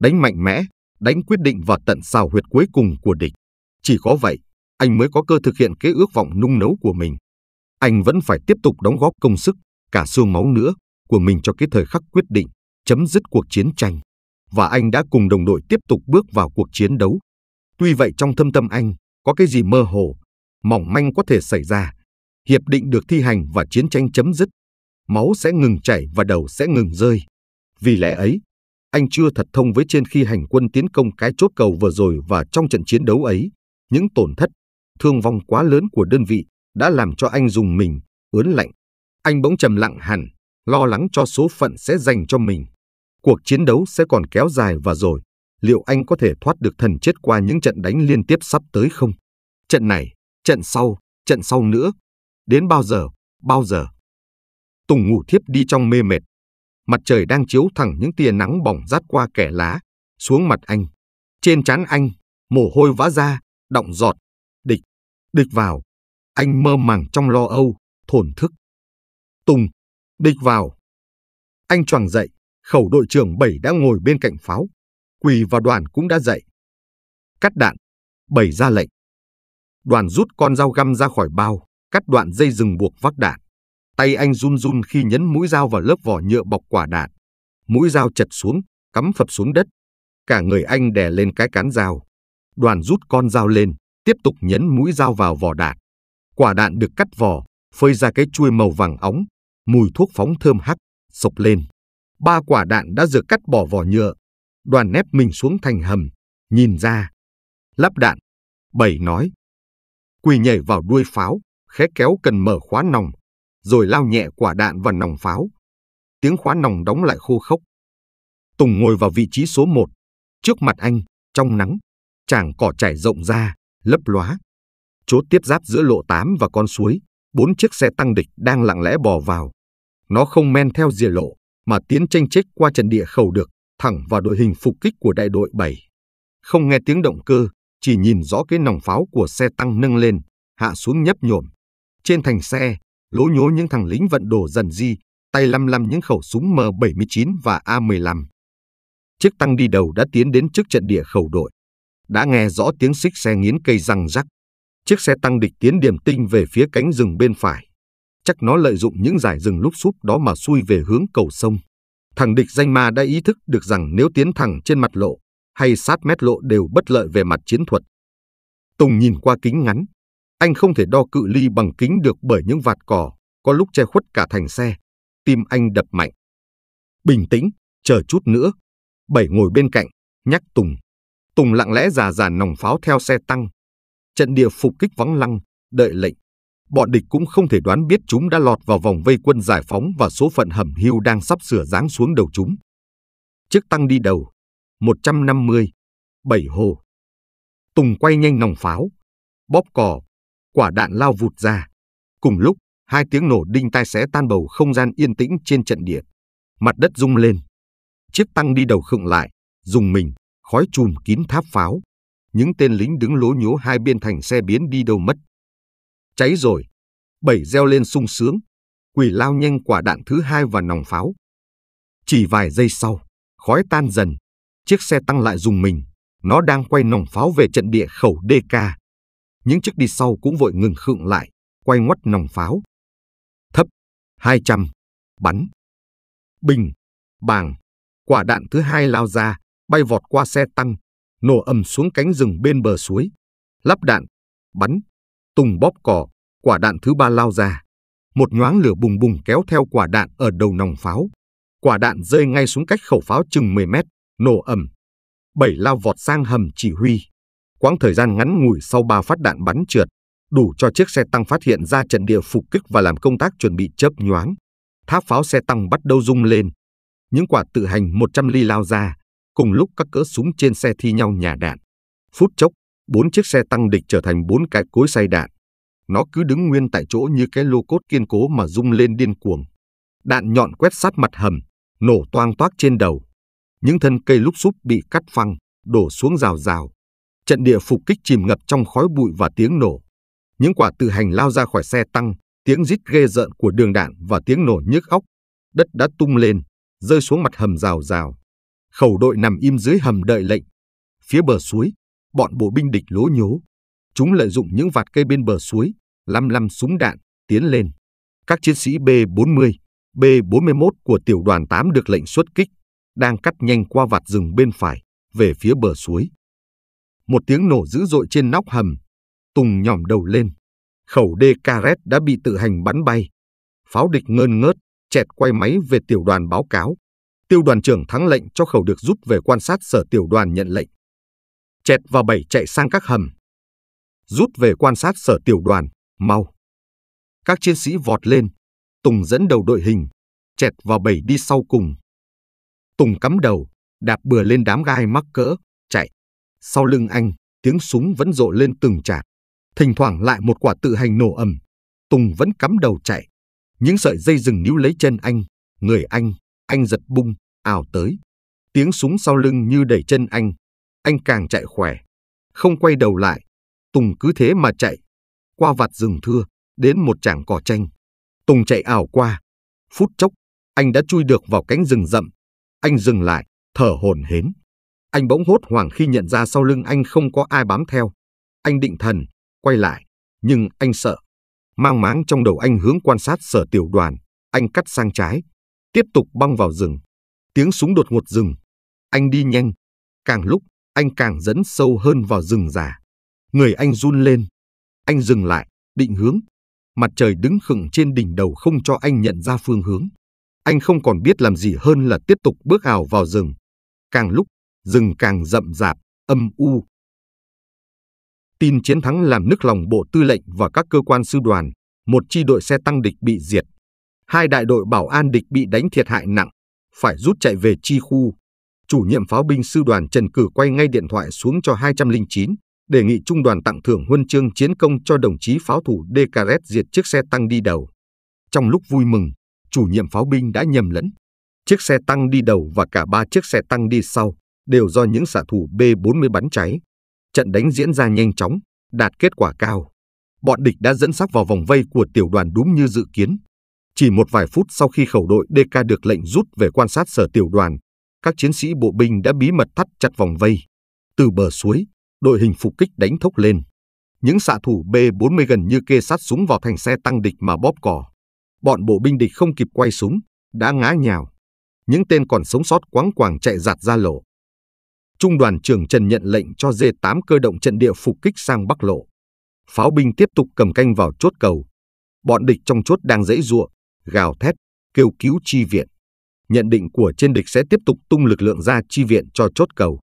Đánh mạnh mẽ, đánh quyết định vào tận xào huyệt cuối cùng của địch. Chỉ có vậy, anh mới có cơ thực hiện kế ước vọng nung nấu của mình. Anh vẫn phải tiếp tục đóng góp công sức, cả xương máu nữa của mình cho cái thời khắc quyết định, chấm dứt cuộc chiến tranh. Và anh đã cùng đồng đội tiếp tục bước vào cuộc chiến đấu. Tuy vậy trong thâm tâm anh, có cái gì mơ hồ, mỏng manh có thể xảy ra. Hiệp định được thi hành và chiến tranh chấm dứt. Máu sẽ ngừng chảy và đầu sẽ ngừng rơi. Vì lẽ ấy, anh chưa thật thông với trên khi hành quân tiến công cái chốt cầu vừa rồi và trong trận chiến đấu ấy, những tổn thất, thương vong quá lớn của đơn vị đã làm cho anh dùng mình, ướn lạnh anh bỗng trầm lặng hẳn, lo lắng cho số phận sẽ dành cho mình. Cuộc chiến đấu sẽ còn kéo dài và rồi, liệu anh có thể thoát được thần chết qua những trận đánh liên tiếp sắp tới không? Trận này, trận sau, trận sau nữa. Đến bao giờ, bao giờ? Tùng ngủ thiếp đi trong mê mệt. Mặt trời đang chiếu thẳng những tia nắng bỏng rát qua kẻ lá, xuống mặt anh. Trên trán anh, mồ hôi vã ra, đọng giọt. Địch, địch vào. Anh mơ màng trong lo âu, thổn thức. Tùng, địch vào. Anh choàng dậy, khẩu đội trưởng 7 đã ngồi bên cạnh pháo, quỳ và đoàn cũng đã dậy. Cắt đạn, bảy ra lệnh. Đoàn rút con dao găm ra khỏi bao, cắt đoạn dây rừng buộc vác đạn. Tay anh run run khi nhấn mũi dao vào lớp vỏ nhựa bọc quả đạn. Mũi dao chật xuống, cắm phập xuống đất. Cả người anh đè lên cái cán dao. Đoàn rút con dao lên, tiếp tục nhấn mũi dao vào vỏ đạn. Quả đạn được cắt vỏ, phơi ra cái chuôi màu vàng óng, mùi thuốc phóng thơm hắc, sộc lên. Ba quả đạn đã được cắt bỏ vỏ nhựa. Đoàn nép mình xuống thành hầm, nhìn ra. Lắp đạn. Bảy nói. Quỳ nhảy vào đuôi pháo, khẽ kéo cần mở khóa nòng, rồi lao nhẹ quả đạn vào nòng pháo. Tiếng khóa nòng đóng lại khô khốc. Tùng ngồi vào vị trí số một, Trước mặt anh, trong nắng, chàng cỏ trải rộng ra, lấp lóa. chốt tiếp giáp giữa lộ 8 và con suối, bốn chiếc xe tăng địch đang lặng lẽ bò vào. Nó không men theo rìa lộ, mà tiến tranh chết qua trận địa khẩu được, thẳng vào đội hình phục kích của đại đội 7. Không nghe tiếng động cơ, chỉ nhìn rõ cái nòng pháo của xe tăng nâng lên, hạ xuống nhấp nhổm. Trên thành xe, lố nhố những thằng lính vận đồ dần di, tay lăm lăm những khẩu súng M79 và A15. Chiếc tăng đi đầu đã tiến đến trước trận địa khẩu đội. Đã nghe rõ tiếng xích xe nghiến cây răng rắc. Chiếc xe tăng địch tiến điểm tinh về phía cánh rừng bên phải chắc nó lợi dụng những giải rừng lúc súp đó mà xuôi về hướng cầu sông. Thằng địch danh ma đã ý thức được rằng nếu tiến thẳng trên mặt lộ hay sát mét lộ đều bất lợi về mặt chiến thuật. Tùng nhìn qua kính ngắn, anh không thể đo cự ly bằng kính được bởi những vạt cỏ, có lúc che khuất cả thành xe. Tim anh đập mạnh. Bình tĩnh, chờ chút nữa. Bảy ngồi bên cạnh, nhắc Tùng. Tùng lặng lẽ già già nòng pháo theo xe tăng. Trận địa phục kích vắng lăng, đợi lệnh bọn địch cũng không thể đoán biết chúng đã lọt vào vòng vây quân giải phóng và số phận hầm hưu đang sắp sửa giáng xuống đầu chúng. Chiếc tăng đi đầu, 150, bảy hồ. Tùng quay nhanh nòng pháo, bóp cò, quả đạn lao vụt ra. Cùng lúc, hai tiếng nổ đinh tai xé tan bầu không gian yên tĩnh trên trận địa. Mặt đất rung lên. Chiếc tăng đi đầu khựng lại, dùng mình, khói chùm kín tháp pháo. Những tên lính đứng lố nhố hai bên thành xe biến đi đâu mất cháy rồi. Bảy reo lên sung sướng, quỷ lao nhanh quả đạn thứ hai và nòng pháo. Chỉ vài giây sau, khói tan dần, chiếc xe tăng lại dùng mình, nó đang quay nòng pháo về trận địa khẩu DK. Những chiếc đi sau cũng vội ngừng khựng lại, quay ngoắt nòng pháo. Thấp, 200, bắn. Bình, bàng, quả đạn thứ hai lao ra, bay vọt qua xe tăng, nổ ầm xuống cánh rừng bên bờ suối. Lắp đạn, bắn, Tùng bóp cò, quả đạn thứ ba lao ra. Một nhoáng lửa bùng bùng kéo theo quả đạn ở đầu nòng pháo. Quả đạn rơi ngay xuống cách khẩu pháo chừng 10 mét, nổ ầm. Bảy lao vọt sang hầm chỉ huy. Quãng thời gian ngắn ngủi sau ba phát đạn bắn trượt, đủ cho chiếc xe tăng phát hiện ra trận địa phục kích và làm công tác chuẩn bị chớp nhoáng. Tháp pháo xe tăng bắt đầu rung lên. Những quả tự hành 100 ly lao ra, cùng lúc các cỡ súng trên xe thi nhau nhà đạn. Phút chốc, bốn chiếc xe tăng địch trở thành bốn cái cối xay đạn. Nó cứ đứng nguyên tại chỗ như cái lô cốt kiên cố mà rung lên điên cuồng. Đạn nhọn quét sát mặt hầm, nổ toang toác trên đầu. Những thân cây lúc xúc bị cắt phăng, đổ xuống rào rào. Trận địa phục kích chìm ngập trong khói bụi và tiếng nổ. Những quả tự hành lao ra khỏi xe tăng, tiếng rít ghê rợn của đường đạn và tiếng nổ nhức óc. Đất đã tung lên, rơi xuống mặt hầm rào rào. Khẩu đội nằm im dưới hầm đợi lệnh. Phía bờ suối, bọn bộ binh địch lố nhố. Chúng lợi dụng những vạt cây bên bờ suối, lăm lăm súng đạn, tiến lên. Các chiến sĩ B-40, B-41 của tiểu đoàn 8 được lệnh xuất kích, đang cắt nhanh qua vạt rừng bên phải, về phía bờ suối. Một tiếng nổ dữ dội trên nóc hầm, Tùng nhỏm đầu lên. Khẩu D DKRS đã bị tự hành bắn bay. Pháo địch ngơn ngớt, chẹt quay máy về tiểu đoàn báo cáo. Tiêu đoàn trưởng thắng lệnh cho khẩu được rút về quan sát sở tiểu đoàn nhận lệnh chẹt vào bảy chạy sang các hầm. Rút về quan sát sở tiểu đoàn, mau. Các chiến sĩ vọt lên, Tùng dẫn đầu đội hình, chẹt vào bảy đi sau cùng. Tùng cắm đầu, đạp bừa lên đám gai mắc cỡ, chạy. Sau lưng anh, tiếng súng vẫn rộ lên từng chạc Thỉnh thoảng lại một quả tự hành nổ ầm. Tùng vẫn cắm đầu chạy. Những sợi dây rừng níu lấy chân anh, người anh, anh giật bung, ảo tới. Tiếng súng sau lưng như đẩy chân anh, anh càng chạy khỏe, không quay đầu lại, Tùng cứ thế mà chạy, qua vạt rừng thưa, đến một trảng cỏ tranh. Tùng chạy ảo qua, phút chốc, anh đã chui được vào cánh rừng rậm. Anh dừng lại, thở hổn hến. Anh bỗng hốt hoảng khi nhận ra sau lưng anh không có ai bám theo. Anh định thần, quay lại, nhưng anh sợ. Mang máng trong đầu anh hướng quan sát sở tiểu đoàn, anh cắt sang trái, tiếp tục băng vào rừng. Tiếng súng đột ngột rừng. Anh đi nhanh, càng lúc anh càng dẫn sâu hơn vào rừng già. Người anh run lên. Anh dừng lại, định hướng. Mặt trời đứng khựng trên đỉnh đầu không cho anh nhận ra phương hướng. Anh không còn biết làm gì hơn là tiếp tục bước ảo vào rừng. Càng lúc, rừng càng rậm rạp, âm u. Tin chiến thắng làm nức lòng bộ tư lệnh và các cơ quan sư đoàn. Một chi đội xe tăng địch bị diệt. Hai đại đội bảo an địch bị đánh thiệt hại nặng, phải rút chạy về chi khu chủ nhiệm pháo binh sư đoàn Trần Cử quay ngay điện thoại xuống cho 209, đề nghị trung đoàn tặng thưởng huân chương chiến công cho đồng chí pháo thủ Decaret diệt chiếc xe tăng đi đầu. Trong lúc vui mừng, chủ nhiệm pháo binh đã nhầm lẫn. Chiếc xe tăng đi đầu và cả ba chiếc xe tăng đi sau đều do những xạ thủ B-40 bắn cháy. Trận đánh diễn ra nhanh chóng, đạt kết quả cao. Bọn địch đã dẫn sắp vào vòng vây của tiểu đoàn đúng như dự kiến. Chỉ một vài phút sau khi khẩu đội DK được lệnh rút về quan sát sở tiểu đoàn, các chiến sĩ bộ binh đã bí mật thắt chặt vòng vây. Từ bờ suối, đội hình phục kích đánh thốc lên. Những xạ thủ B-40 gần như kê sát súng vào thành xe tăng địch mà bóp cò Bọn bộ binh địch không kịp quay súng, đã ngã nhào. Những tên còn sống sót quáng quàng chạy giạt ra lộ. Trung đoàn trưởng Trần nhận lệnh cho D-8 cơ động trận địa phục kích sang Bắc Lộ. Pháo binh tiếp tục cầm canh vào chốt cầu. Bọn địch trong chốt đang dãy ruộng, gào thét, kêu cứu chi viện nhận định của trên địch sẽ tiếp tục tung lực lượng ra chi viện cho chốt cầu.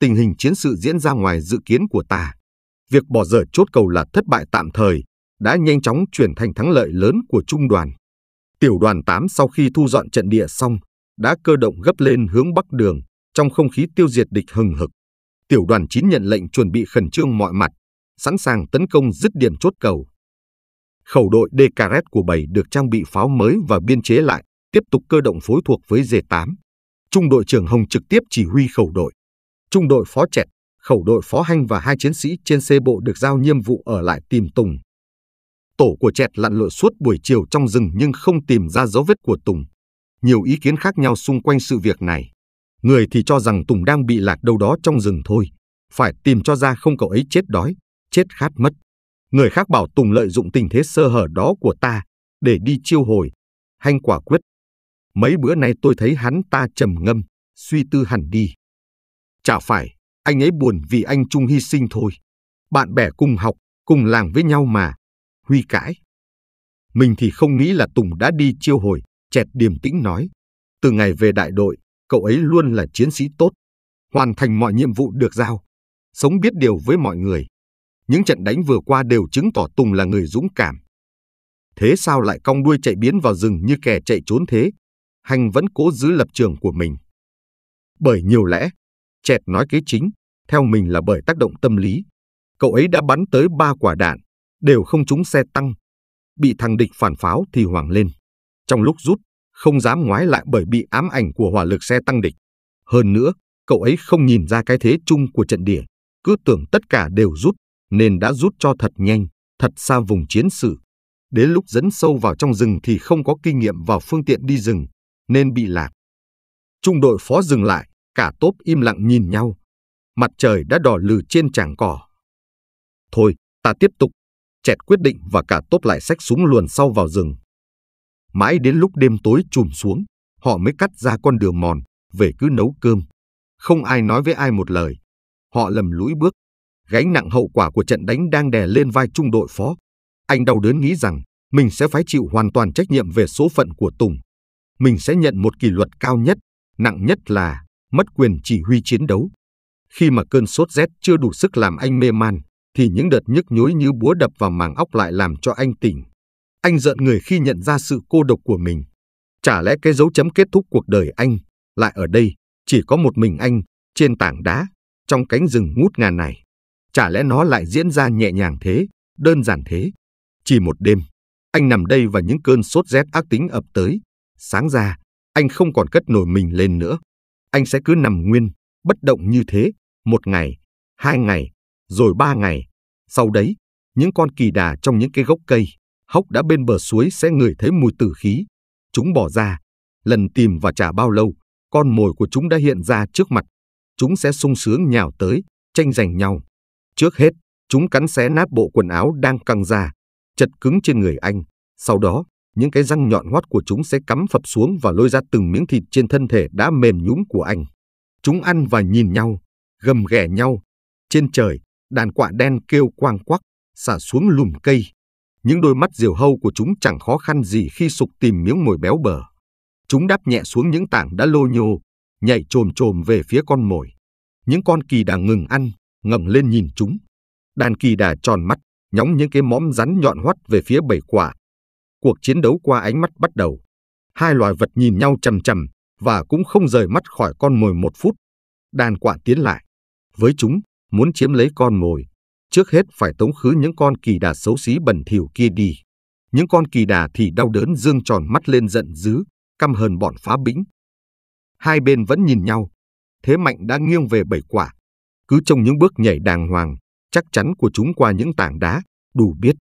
Tình hình chiến sự diễn ra ngoài dự kiến của ta. Việc bỏ dở chốt cầu là thất bại tạm thời, đã nhanh chóng chuyển thành thắng lợi lớn của trung đoàn. Tiểu đoàn 8 sau khi thu dọn trận địa xong, đã cơ động gấp lên hướng Bắc Đường, trong không khí tiêu diệt địch hừng hực. Tiểu đoàn 9 nhận lệnh chuẩn bị khẩn trương mọi mặt, sẵn sàng tấn công dứt điểm chốt cầu. Khẩu đội Decaret của 7 được trang bị pháo mới và biên chế lại tiếp tục cơ động phối thuộc với D8. Trung đội trưởng Hồng trực tiếp chỉ huy khẩu đội. Trung đội phó chẹt, khẩu đội phó hanh và hai chiến sĩ trên xe bộ được giao nhiệm vụ ở lại tìm Tùng. Tổ của chẹt lặn lội suốt buổi chiều trong rừng nhưng không tìm ra dấu vết của Tùng. Nhiều ý kiến khác nhau xung quanh sự việc này. Người thì cho rằng Tùng đang bị lạc đâu đó trong rừng thôi. Phải tìm cho ra không cậu ấy chết đói, chết khát mất. Người khác bảo Tùng lợi dụng tình thế sơ hở đó của ta để đi chiêu hồi. Hanh quả quyết Mấy bữa nay tôi thấy hắn ta trầm ngâm, suy tư hẳn đi. Chả phải, anh ấy buồn vì anh Trung hy sinh thôi. Bạn bè cùng học, cùng làng với nhau mà. Huy cãi. Mình thì không nghĩ là Tùng đã đi chiêu hồi, chẹt điềm tĩnh nói. Từ ngày về đại đội, cậu ấy luôn là chiến sĩ tốt, hoàn thành mọi nhiệm vụ được giao, sống biết điều với mọi người. Những trận đánh vừa qua đều chứng tỏ Tùng là người dũng cảm. Thế sao lại cong đuôi chạy biến vào rừng như kẻ chạy trốn thế? Hành vẫn cố giữ lập trường của mình. Bởi nhiều lẽ, Chẹt nói kế chính, theo mình là bởi tác động tâm lý. Cậu ấy đã bắn tới ba quả đạn, đều không trúng xe tăng. Bị thằng địch phản pháo thì hoảng lên. Trong lúc rút, không dám ngoái lại bởi bị ám ảnh của hỏa lực xe tăng địch. Hơn nữa, cậu ấy không nhìn ra cái thế chung của trận địa, cứ tưởng tất cả đều rút, nên đã rút cho thật nhanh, thật xa vùng chiến sự. Đến lúc dẫn sâu vào trong rừng thì không có kinh nghiệm vào phương tiện đi rừng, nên bị lạc. Trung đội phó dừng lại, cả tốp im lặng nhìn nhau. Mặt trời đã đỏ lừ trên tràng cỏ. Thôi, ta tiếp tục. Chẹt quyết định và cả tốp lại xách súng luồn sau vào rừng. Mãi đến lúc đêm tối trùm xuống, họ mới cắt ra con đường mòn, về cứ nấu cơm. Không ai nói với ai một lời. Họ lầm lũi bước. Gánh nặng hậu quả của trận đánh đang đè lên vai trung đội phó. Anh đau đớn nghĩ rằng mình sẽ phải chịu hoàn toàn trách nhiệm về số phận của Tùng mình sẽ nhận một kỷ luật cao nhất, nặng nhất là mất quyền chỉ huy chiến đấu. Khi mà cơn sốt rét chưa đủ sức làm anh mê man, thì những đợt nhức nhối như búa đập vào màng óc lại làm cho anh tỉnh. Anh giận người khi nhận ra sự cô độc của mình. Chả lẽ cái dấu chấm kết thúc cuộc đời anh lại ở đây, chỉ có một mình anh, trên tảng đá, trong cánh rừng ngút ngàn này. Chả lẽ nó lại diễn ra nhẹ nhàng thế, đơn giản thế. Chỉ một đêm, anh nằm đây và những cơn sốt rét ác tính ập tới, Sáng ra, anh không còn cất nổi mình lên nữa. Anh sẽ cứ nằm nguyên, bất động như thế, một ngày, hai ngày, rồi ba ngày. Sau đấy, những con kỳ đà trong những cái gốc cây, hốc đã bên bờ suối sẽ ngửi thấy mùi tử khí. Chúng bỏ ra, lần tìm và trả bao lâu, con mồi của chúng đã hiện ra trước mặt. Chúng sẽ sung sướng nhào tới, tranh giành nhau. Trước hết, chúng cắn xé nát bộ quần áo đang căng ra, chật cứng trên người anh. Sau đó, những cái răng nhọn hoắt của chúng sẽ cắm phập xuống và lôi ra từng miếng thịt trên thân thể đã mềm nhũn của anh. Chúng ăn và nhìn nhau, gầm ghè nhau. Trên trời, đàn quạ đen kêu quang quắc, xả xuống lùm cây. Những đôi mắt diều hâu của chúng chẳng khó khăn gì khi sục tìm miếng mồi béo bở. Chúng đáp nhẹ xuống những tảng đã lô nhô, nhảy trồm trồm về phía con mồi. Những con kỳ đà ngừng ăn, ngẩng lên nhìn chúng. Đàn kỳ đà tròn mắt, nhóng những cái móm rắn nhọn hoắt về phía bảy quả, cuộc chiến đấu qua ánh mắt bắt đầu. Hai loài vật nhìn nhau chầm chầm và cũng không rời mắt khỏi con mồi một phút. Đàn quạ tiến lại. Với chúng, muốn chiếm lấy con mồi, trước hết phải tống khứ những con kỳ đà xấu xí bẩn thỉu kia đi. Những con kỳ đà thì đau đớn dương tròn mắt lên giận dữ, căm hờn bọn phá bĩnh. Hai bên vẫn nhìn nhau. Thế mạnh đã nghiêng về bảy quả. Cứ trong những bước nhảy đàng hoàng, chắc chắn của chúng qua những tảng đá, đủ biết.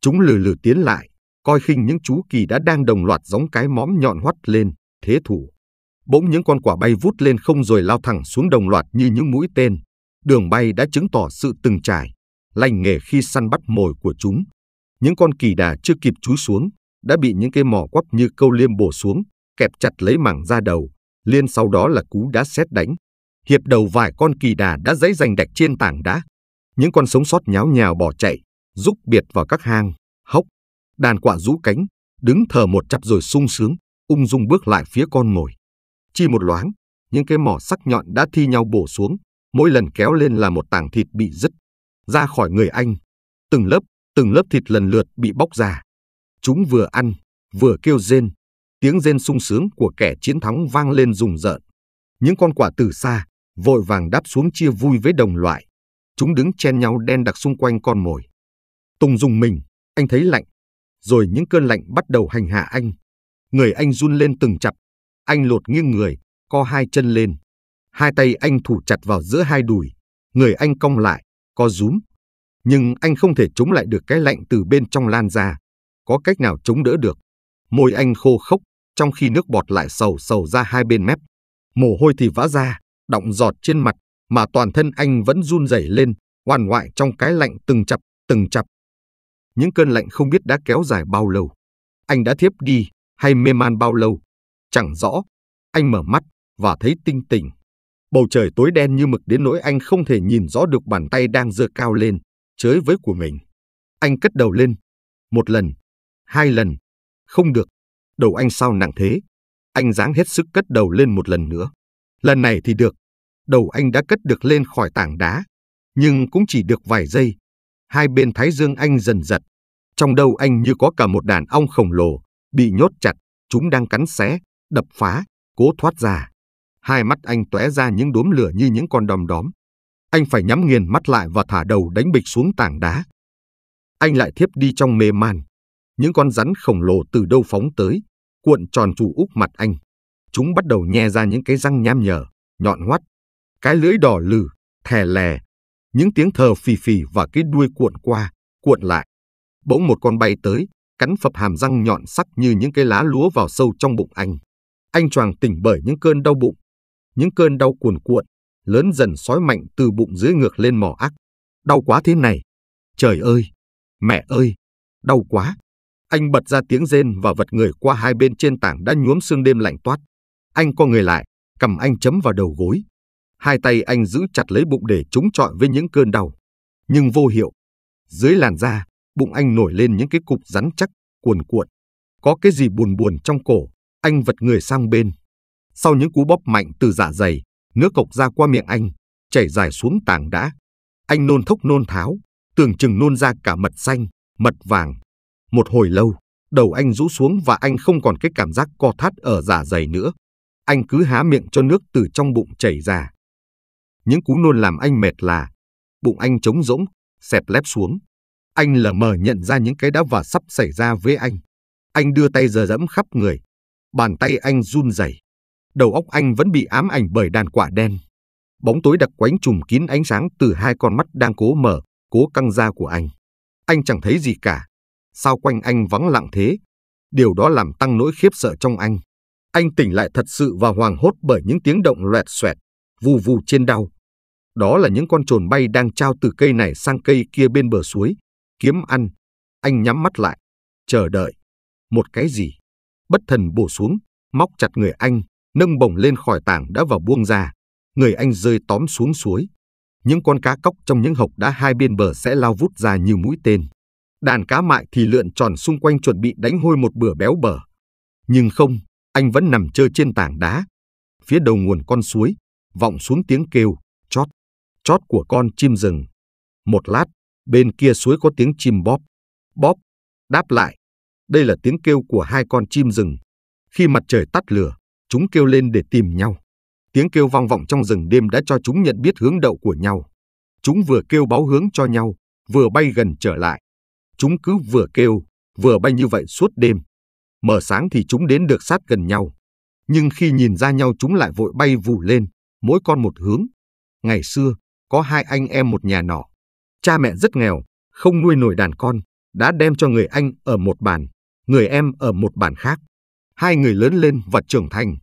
Chúng lừ lừ tiến lại, coi khinh những chú kỳ đã đang đồng loạt giống cái mõm nhọn hoắt lên, thế thủ. Bỗng những con quả bay vút lên không rồi lao thẳng xuống đồng loạt như những mũi tên. Đường bay đã chứng tỏ sự từng trải, lành nghề khi săn bắt mồi của chúng. Những con kỳ đà chưa kịp chú xuống, đã bị những cái mỏ quắp như câu liêm bổ xuống, kẹp chặt lấy mảng da đầu, liên sau đó là cú đá xét đánh. Hiệp đầu vài con kỳ đà đã dãy giành đạch trên tảng đá. Những con sống sót nháo nhào bỏ chạy, rúc biệt vào các hang, Đàn quạ rũ cánh, đứng thờ một chặp rồi sung sướng, ung dung bước lại phía con mồi. Chỉ một loáng, những cái mỏ sắc nhọn đã thi nhau bổ xuống, mỗi lần kéo lên là một tảng thịt bị dứt ra khỏi người anh. Từng lớp, từng lớp thịt lần lượt bị bóc ra. Chúng vừa ăn, vừa kêu rên. Tiếng rên sung sướng của kẻ chiến thắng vang lên rùng rợn. Những con quả từ xa, vội vàng đáp xuống chia vui với đồng loại. Chúng đứng chen nhau đen đặc xung quanh con mồi. Tùng dùng mình, anh thấy lạnh, rồi những cơn lạnh bắt đầu hành hạ anh. Người anh run lên từng chập, anh lột nghiêng người, co hai chân lên. Hai tay anh thủ chặt vào giữa hai đùi, người anh cong lại, co rúm. Nhưng anh không thể chống lại được cái lạnh từ bên trong lan ra. Có cách nào chống đỡ được? Môi anh khô khốc, trong khi nước bọt lại sầu sầu ra hai bên mép. Mồ hôi thì vã ra, đọng giọt trên mặt, mà toàn thân anh vẫn run rẩy lên, oan ngoại trong cái lạnh từng chập, từng chập những cơn lạnh không biết đã kéo dài bao lâu. Anh đã thiếp đi hay mê man bao lâu, chẳng rõ. Anh mở mắt và thấy tinh tỉnh. Bầu trời tối đen như mực đến nỗi anh không thể nhìn rõ được bàn tay đang giơ cao lên, chới với của mình. Anh cất đầu lên, một lần, hai lần, không được, đầu anh sao nặng thế. Anh dáng hết sức cất đầu lên một lần nữa. Lần này thì được, đầu anh đã cất được lên khỏi tảng đá, nhưng cũng chỉ được vài giây, hai bên thái dương anh dần giật. Trong đầu anh như có cả một đàn ong khổng lồ, bị nhốt chặt, chúng đang cắn xé, đập phá, cố thoát ra. Hai mắt anh tóe ra những đốm lửa như những con đom đóm. Anh phải nhắm nghiền mắt lại và thả đầu đánh bịch xuống tảng đá. Anh lại thiếp đi trong mê man. Những con rắn khổng lồ từ đâu phóng tới, cuộn tròn trụ úp mặt anh. Chúng bắt đầu nhe ra những cái răng nham nhở, nhọn hoắt. Cái lưỡi đỏ lừ, thè lè, những tiếng thở phì phì và cái đuôi cuộn qua, cuộn lại. Bỗng một con bay tới, cắn phập hàm răng nhọn sắc như những cái lá lúa vào sâu trong bụng anh. Anh choàng tỉnh bởi những cơn đau bụng. Những cơn đau cuồn cuộn, lớn dần sói mạnh từ bụng dưới ngược lên mỏ ác. Đau quá thế này. Trời ơi! Mẹ ơi! Đau quá! Anh bật ra tiếng rên và vật người qua hai bên trên tảng đã nhuốm sương đêm lạnh toát. Anh co người lại, cầm anh chấm vào đầu gối. Hai tay anh giữ chặt lấy bụng để chống chọi với những cơn đau. Nhưng vô hiệu. Dưới làn da, bụng anh nổi lên những cái cục rắn chắc, cuồn cuộn. Có cái gì buồn buồn trong cổ, anh vật người sang bên. Sau những cú bóp mạnh từ dạ dày, nước cộc ra qua miệng anh, chảy dài xuống tảng đá. Anh nôn thốc nôn tháo, tưởng chừng nôn ra cả mật xanh, mật vàng. Một hồi lâu, đầu anh rũ xuống và anh không còn cái cảm giác co thắt ở dạ dày nữa. Anh cứ há miệng cho nước từ trong bụng chảy ra những cú nôn làm anh mệt là bụng anh trống rỗng, xẹp lép xuống. Anh lờ mờ nhận ra những cái đã và sắp xảy ra với anh. Anh đưa tay giờ dẫm khắp người. Bàn tay anh run rẩy. Đầu óc anh vẫn bị ám ảnh bởi đàn quả đen. Bóng tối đặc quánh trùm kín ánh sáng từ hai con mắt đang cố mở, cố căng ra của anh. Anh chẳng thấy gì cả. Sao quanh anh vắng lặng thế? Điều đó làm tăng nỗi khiếp sợ trong anh. Anh tỉnh lại thật sự và hoàng hốt bởi những tiếng động loẹt xoẹt, vù vù trên đau đó là những con trồn bay đang trao từ cây này sang cây kia bên bờ suối, kiếm ăn. Anh nhắm mắt lại, chờ đợi. Một cái gì? Bất thần bổ xuống, móc chặt người anh, nâng bổng lên khỏi tảng đã vào buông ra. Người anh rơi tóm xuống suối. Những con cá cóc trong những hộc đá hai bên bờ sẽ lao vút ra như mũi tên. Đàn cá mại thì lượn tròn xung quanh chuẩn bị đánh hôi một bữa béo bở. Nhưng không, anh vẫn nằm chơi trên tảng đá. Phía đầu nguồn con suối, vọng xuống tiếng kêu, chót của con chim rừng. Một lát, bên kia suối có tiếng chim bóp. Bóp, đáp lại. Đây là tiếng kêu của hai con chim rừng. Khi mặt trời tắt lửa, chúng kêu lên để tìm nhau. Tiếng kêu vang vọng trong rừng đêm đã cho chúng nhận biết hướng đậu của nhau. Chúng vừa kêu báo hướng cho nhau, vừa bay gần trở lại. Chúng cứ vừa kêu, vừa bay như vậy suốt đêm. Mở sáng thì chúng đến được sát gần nhau. Nhưng khi nhìn ra nhau chúng lại vội bay vù lên, mỗi con một hướng. Ngày xưa, có hai anh em một nhà nọ. Cha mẹ rất nghèo, không nuôi nổi đàn con, đã đem cho người anh ở một bàn, người em ở một bàn khác. Hai người lớn lên và trưởng thành.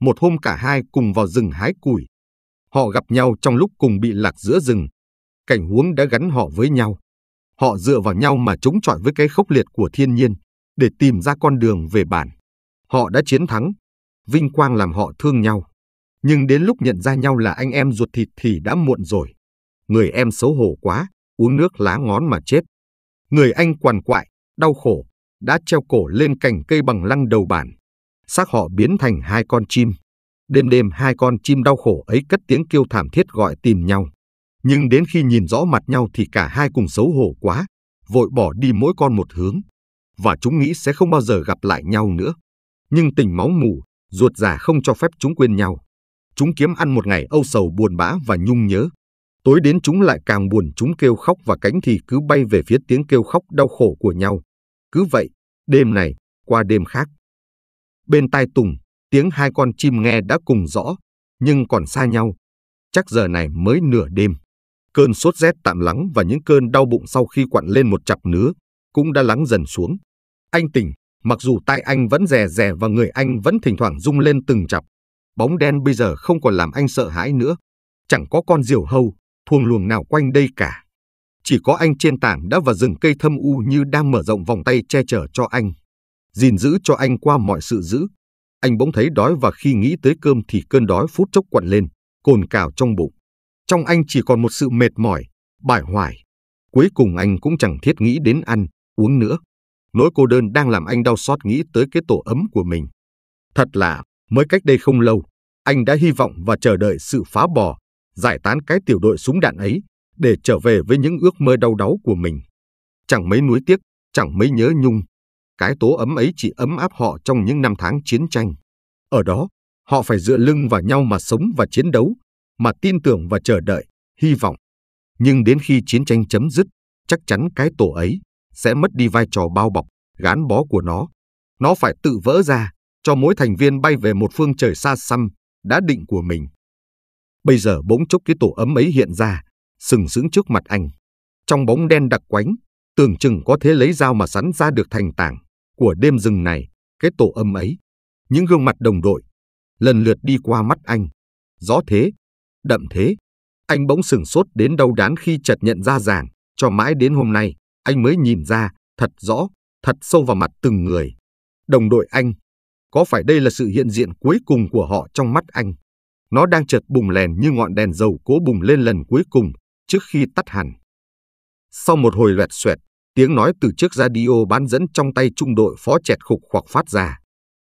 Một hôm cả hai cùng vào rừng hái củi. Họ gặp nhau trong lúc cùng bị lạc giữa rừng. Cảnh huống đã gắn họ với nhau. Họ dựa vào nhau mà chống chọi với cái khốc liệt của thiên nhiên để tìm ra con đường về bản. Họ đã chiến thắng. Vinh quang làm họ thương nhau nhưng đến lúc nhận ra nhau là anh em ruột thịt thì đã muộn rồi. Người em xấu hổ quá, uống nước lá ngón mà chết. Người anh quằn quại, đau khổ, đã treo cổ lên cành cây bằng lăng đầu bản. xác họ biến thành hai con chim. Đêm đêm hai con chim đau khổ ấy cất tiếng kêu thảm thiết gọi tìm nhau. Nhưng đến khi nhìn rõ mặt nhau thì cả hai cùng xấu hổ quá, vội bỏ đi mỗi con một hướng. Và chúng nghĩ sẽ không bao giờ gặp lại nhau nữa. Nhưng tình máu mù, ruột già không cho phép chúng quên nhau chúng kiếm ăn một ngày âu sầu buồn bã và nhung nhớ. Tối đến chúng lại càng buồn chúng kêu khóc và cánh thì cứ bay về phía tiếng kêu khóc đau khổ của nhau. Cứ vậy, đêm này, qua đêm khác. Bên tai Tùng, tiếng hai con chim nghe đã cùng rõ, nhưng còn xa nhau. Chắc giờ này mới nửa đêm. Cơn sốt rét tạm lắng và những cơn đau bụng sau khi quặn lên một chặp nứa cũng đã lắng dần xuống. Anh tỉnh, mặc dù tai anh vẫn rè rè và người anh vẫn thỉnh thoảng rung lên từng chặp. Bóng đen bây giờ không còn làm anh sợ hãi nữa. Chẳng có con diều hâu, thuồng luồng nào quanh đây cả. Chỉ có anh trên tảng đã và rừng cây thâm u như đang mở rộng vòng tay che chở cho anh. gìn giữ cho anh qua mọi sự giữ. Anh bỗng thấy đói và khi nghĩ tới cơm thì cơn đói phút chốc quặn lên, cồn cào trong bụng. Trong anh chỉ còn một sự mệt mỏi, bải hoài. Cuối cùng anh cũng chẳng thiết nghĩ đến ăn, uống nữa. Nỗi cô đơn đang làm anh đau xót nghĩ tới cái tổ ấm của mình. Thật là Mới cách đây không lâu, anh đã hy vọng và chờ đợi sự phá bỏ, giải tán cái tiểu đội súng đạn ấy để trở về với những ước mơ đau đáu của mình. Chẳng mấy nuối tiếc, chẳng mấy nhớ nhung, cái tố ấm ấy chỉ ấm áp họ trong những năm tháng chiến tranh. Ở đó, họ phải dựa lưng vào nhau mà sống và chiến đấu, mà tin tưởng và chờ đợi, hy vọng. Nhưng đến khi chiến tranh chấm dứt, chắc chắn cái tổ ấy sẽ mất đi vai trò bao bọc, gán bó của nó. Nó phải tự vỡ ra, cho mỗi thành viên bay về một phương trời xa xăm, đã định của mình. Bây giờ bỗng chốc cái tổ ấm ấy hiện ra, sừng sững trước mặt anh. Trong bóng đen đặc quánh, tưởng chừng có thế lấy dao mà sắn ra được thành tảng của đêm rừng này, cái tổ ấm ấy. Những gương mặt đồng đội, lần lượt đi qua mắt anh. Gió thế, đậm thế. Anh bỗng sừng sốt đến đau đán khi chợt nhận ra rằng, cho mãi đến hôm nay, anh mới nhìn ra, thật rõ, thật sâu vào mặt từng người. Đồng đội anh, có phải đây là sự hiện diện cuối cùng của họ trong mắt anh? Nó đang chợt bùng lèn như ngọn đèn dầu cố bùng lên lần cuối cùng trước khi tắt hẳn. Sau một hồi loẹt xoẹt, tiếng nói từ chiếc radio bán dẫn trong tay trung đội phó chẹt khục hoặc phát ra.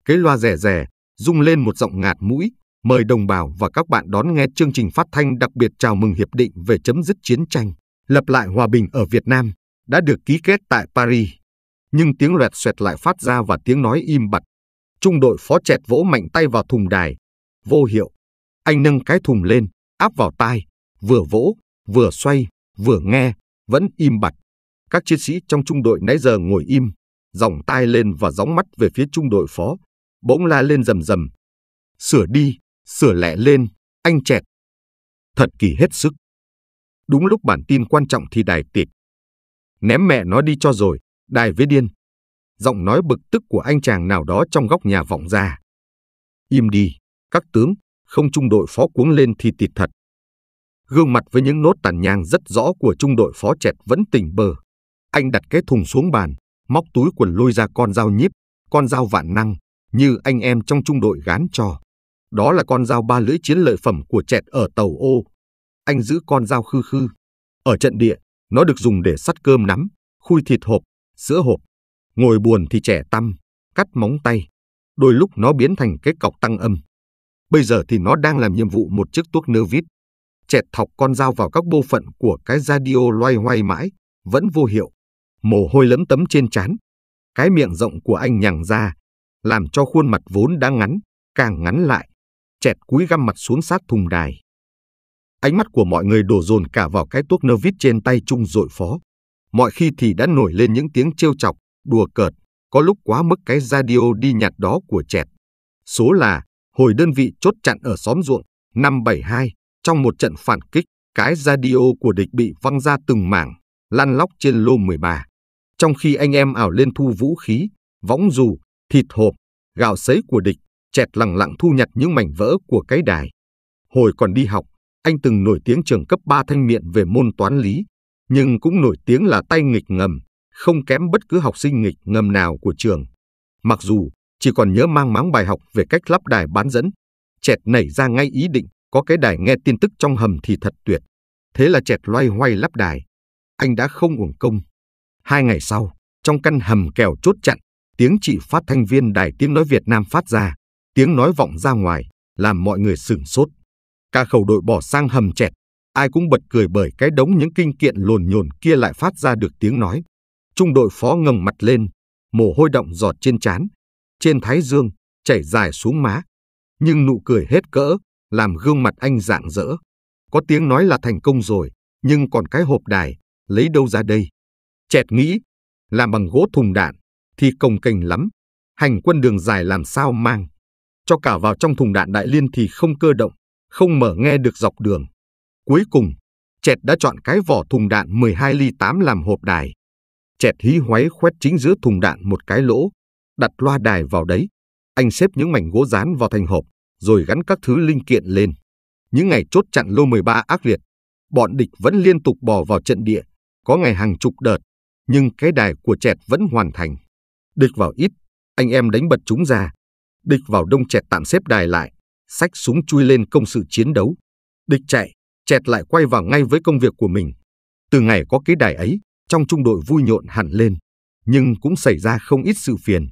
Cái loa rẻ rẻ, rung lên một giọng ngạt mũi, mời đồng bào và các bạn đón nghe chương trình phát thanh đặc biệt chào mừng hiệp định về chấm dứt chiến tranh, lập lại hòa bình ở Việt Nam, đã được ký kết tại Paris. Nhưng tiếng loẹt xoẹt lại phát ra và tiếng nói im bặt Trung đội phó chẹt vỗ mạnh tay vào thùng đài. Vô hiệu. Anh nâng cái thùng lên, áp vào tai, vừa vỗ, vừa xoay, vừa nghe, vẫn im bặt. Các chiến sĩ trong trung đội nãy giờ ngồi im, dòng tai lên và gióng mắt về phía trung đội phó. Bỗng la lên rầm rầm. Sửa đi, sửa lẹ lên, anh chẹt. Thật kỳ hết sức. Đúng lúc bản tin quan trọng thì đài tịt. Ném mẹ nó đi cho rồi, đài với điên, giọng nói bực tức của anh chàng nào đó trong góc nhà vọng ra. Im đi, các tướng, không trung đội phó cuống lên thì tịt thật. Gương mặt với những nốt tàn nhang rất rõ của trung đội phó chẹt vẫn tỉnh bờ. Anh đặt cái thùng xuống bàn, móc túi quần lôi ra con dao nhíp, con dao vạn năng, như anh em trong trung đội gán cho. Đó là con dao ba lưỡi chiến lợi phẩm của chẹt ở tàu ô. Anh giữ con dao khư khư. Ở trận địa, nó được dùng để sắt cơm nắm, khui thịt hộp, sữa hộp, ngồi buồn thì trẻ tăm, cắt móng tay, đôi lúc nó biến thành cái cọc tăng âm. Bây giờ thì nó đang làm nhiệm vụ một chiếc tuốc nơ vít. Chẹt thọc con dao vào các bộ phận của cái radio loay hoay mãi, vẫn vô hiệu. Mồ hôi lấm tấm trên trán. Cái miệng rộng của anh nhằng ra, làm cho khuôn mặt vốn đã ngắn, càng ngắn lại. Chẹt cúi găm mặt xuống sát thùng đài. Ánh mắt của mọi người đổ dồn cả vào cái tuốc nơ vít trên tay Trung dội phó. Mọi khi thì đã nổi lên những tiếng trêu chọc, đùa cợt, có lúc quá mức cái radio đi nhặt đó của chẹt. Số là, hồi đơn vị chốt chặn ở xóm ruộng, năm 72, trong một trận phản kích, cái radio của địch bị văng ra từng mảng, lăn lóc trên lô 13. Trong khi anh em ảo lên thu vũ khí, võng dù, thịt hộp, gạo sấy của địch, chẹt lặng lặng thu nhặt những mảnh vỡ của cái đài. Hồi còn đi học, anh từng nổi tiếng trường cấp 3 thanh miện về môn toán lý, nhưng cũng nổi tiếng là tay nghịch ngầm, không kém bất cứ học sinh nghịch ngầm nào của trường. Mặc dù chỉ còn nhớ mang máng bài học về cách lắp đài bán dẫn, chẹt nảy ra ngay ý định có cái đài nghe tin tức trong hầm thì thật tuyệt. Thế là chẹt loay hoay lắp đài. Anh đã không uổng công. Hai ngày sau, trong căn hầm kèo chốt chặn, tiếng chị phát thanh viên đài tiếng nói Việt Nam phát ra, tiếng nói vọng ra ngoài, làm mọi người sửng sốt. Cả khẩu đội bỏ sang hầm chẹt, ai cũng bật cười bởi cái đống những kinh kiện lồn nhồn kia lại phát ra được tiếng nói. Trung đội phó ngẩng mặt lên, mồ hôi động giọt trên trán, trên thái dương, chảy dài xuống má. Nhưng nụ cười hết cỡ, làm gương mặt anh rạng rỡ. Có tiếng nói là thành công rồi, nhưng còn cái hộp đài, lấy đâu ra đây? Chẹt nghĩ, làm bằng gỗ thùng đạn, thì công cành lắm. Hành quân đường dài làm sao mang. Cho cả vào trong thùng đạn đại liên thì không cơ động, không mở nghe được dọc đường. Cuối cùng, Chẹt đã chọn cái vỏ thùng đạn 12 ly 8 làm hộp đài chẹt hí hoáy khoét chính giữa thùng đạn một cái lỗ, đặt loa đài vào đấy. Anh xếp những mảnh gỗ dán vào thành hộp, rồi gắn các thứ linh kiện lên. Những ngày chốt chặn lô 13 ác liệt, bọn địch vẫn liên tục bò vào trận địa, có ngày hàng chục đợt, nhưng cái đài của chẹt vẫn hoàn thành. Địch vào ít, anh em đánh bật chúng ra. Địch vào đông chẹt tạm xếp đài lại, sách súng chui lên công sự chiến đấu. Địch chạy, chẹt lại quay vào ngay với công việc của mình. Từ ngày có cái đài ấy, trong trung đội vui nhộn hẳn lên, nhưng cũng xảy ra không ít sự phiền.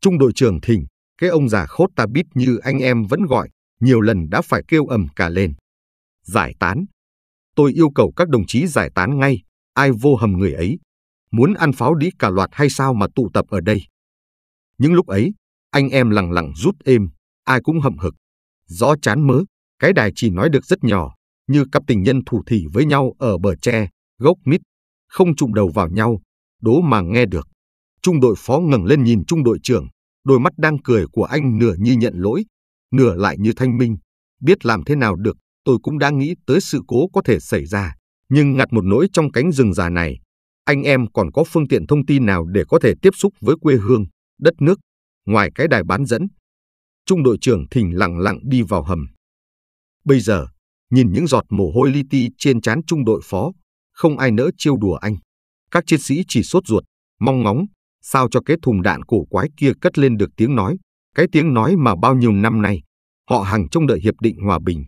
Trung đội trưởng Thỉnh, cái ông già khốt ta biết như anh em vẫn gọi, nhiều lần đã phải kêu ầm cả lên. Giải tán. Tôi yêu cầu các đồng chí giải tán ngay, ai vô hầm người ấy. Muốn ăn pháo đĩ cả loạt hay sao mà tụ tập ở đây? Những lúc ấy, anh em lặng lặng rút êm, ai cũng hậm hực. Gió chán mớ, cái đài chỉ nói được rất nhỏ, như cặp tình nhân thủ thỉ với nhau ở bờ tre, gốc mít không trụng đầu vào nhau, đố mà nghe được. Trung đội phó ngẩng lên nhìn trung đội trưởng, đôi mắt đang cười của anh nửa như nhận lỗi, nửa lại như thanh minh. Biết làm thế nào được, tôi cũng đã nghĩ tới sự cố có thể xảy ra, nhưng ngặt một nỗi trong cánh rừng già này. Anh em còn có phương tiện thông tin nào để có thể tiếp xúc với quê hương, đất nước, ngoài cái đài bán dẫn. Trung đội trưởng thỉnh lặng lặng đi vào hầm. Bây giờ, nhìn những giọt mồ hôi li ti trên trán trung đội phó, không ai nỡ chiêu đùa anh. Các chiến sĩ chỉ sốt ruột, mong ngóng, sao cho cái thùng đạn cổ quái kia cất lên được tiếng nói, cái tiếng nói mà bao nhiêu năm nay, họ hàng trong đợi hiệp định hòa bình.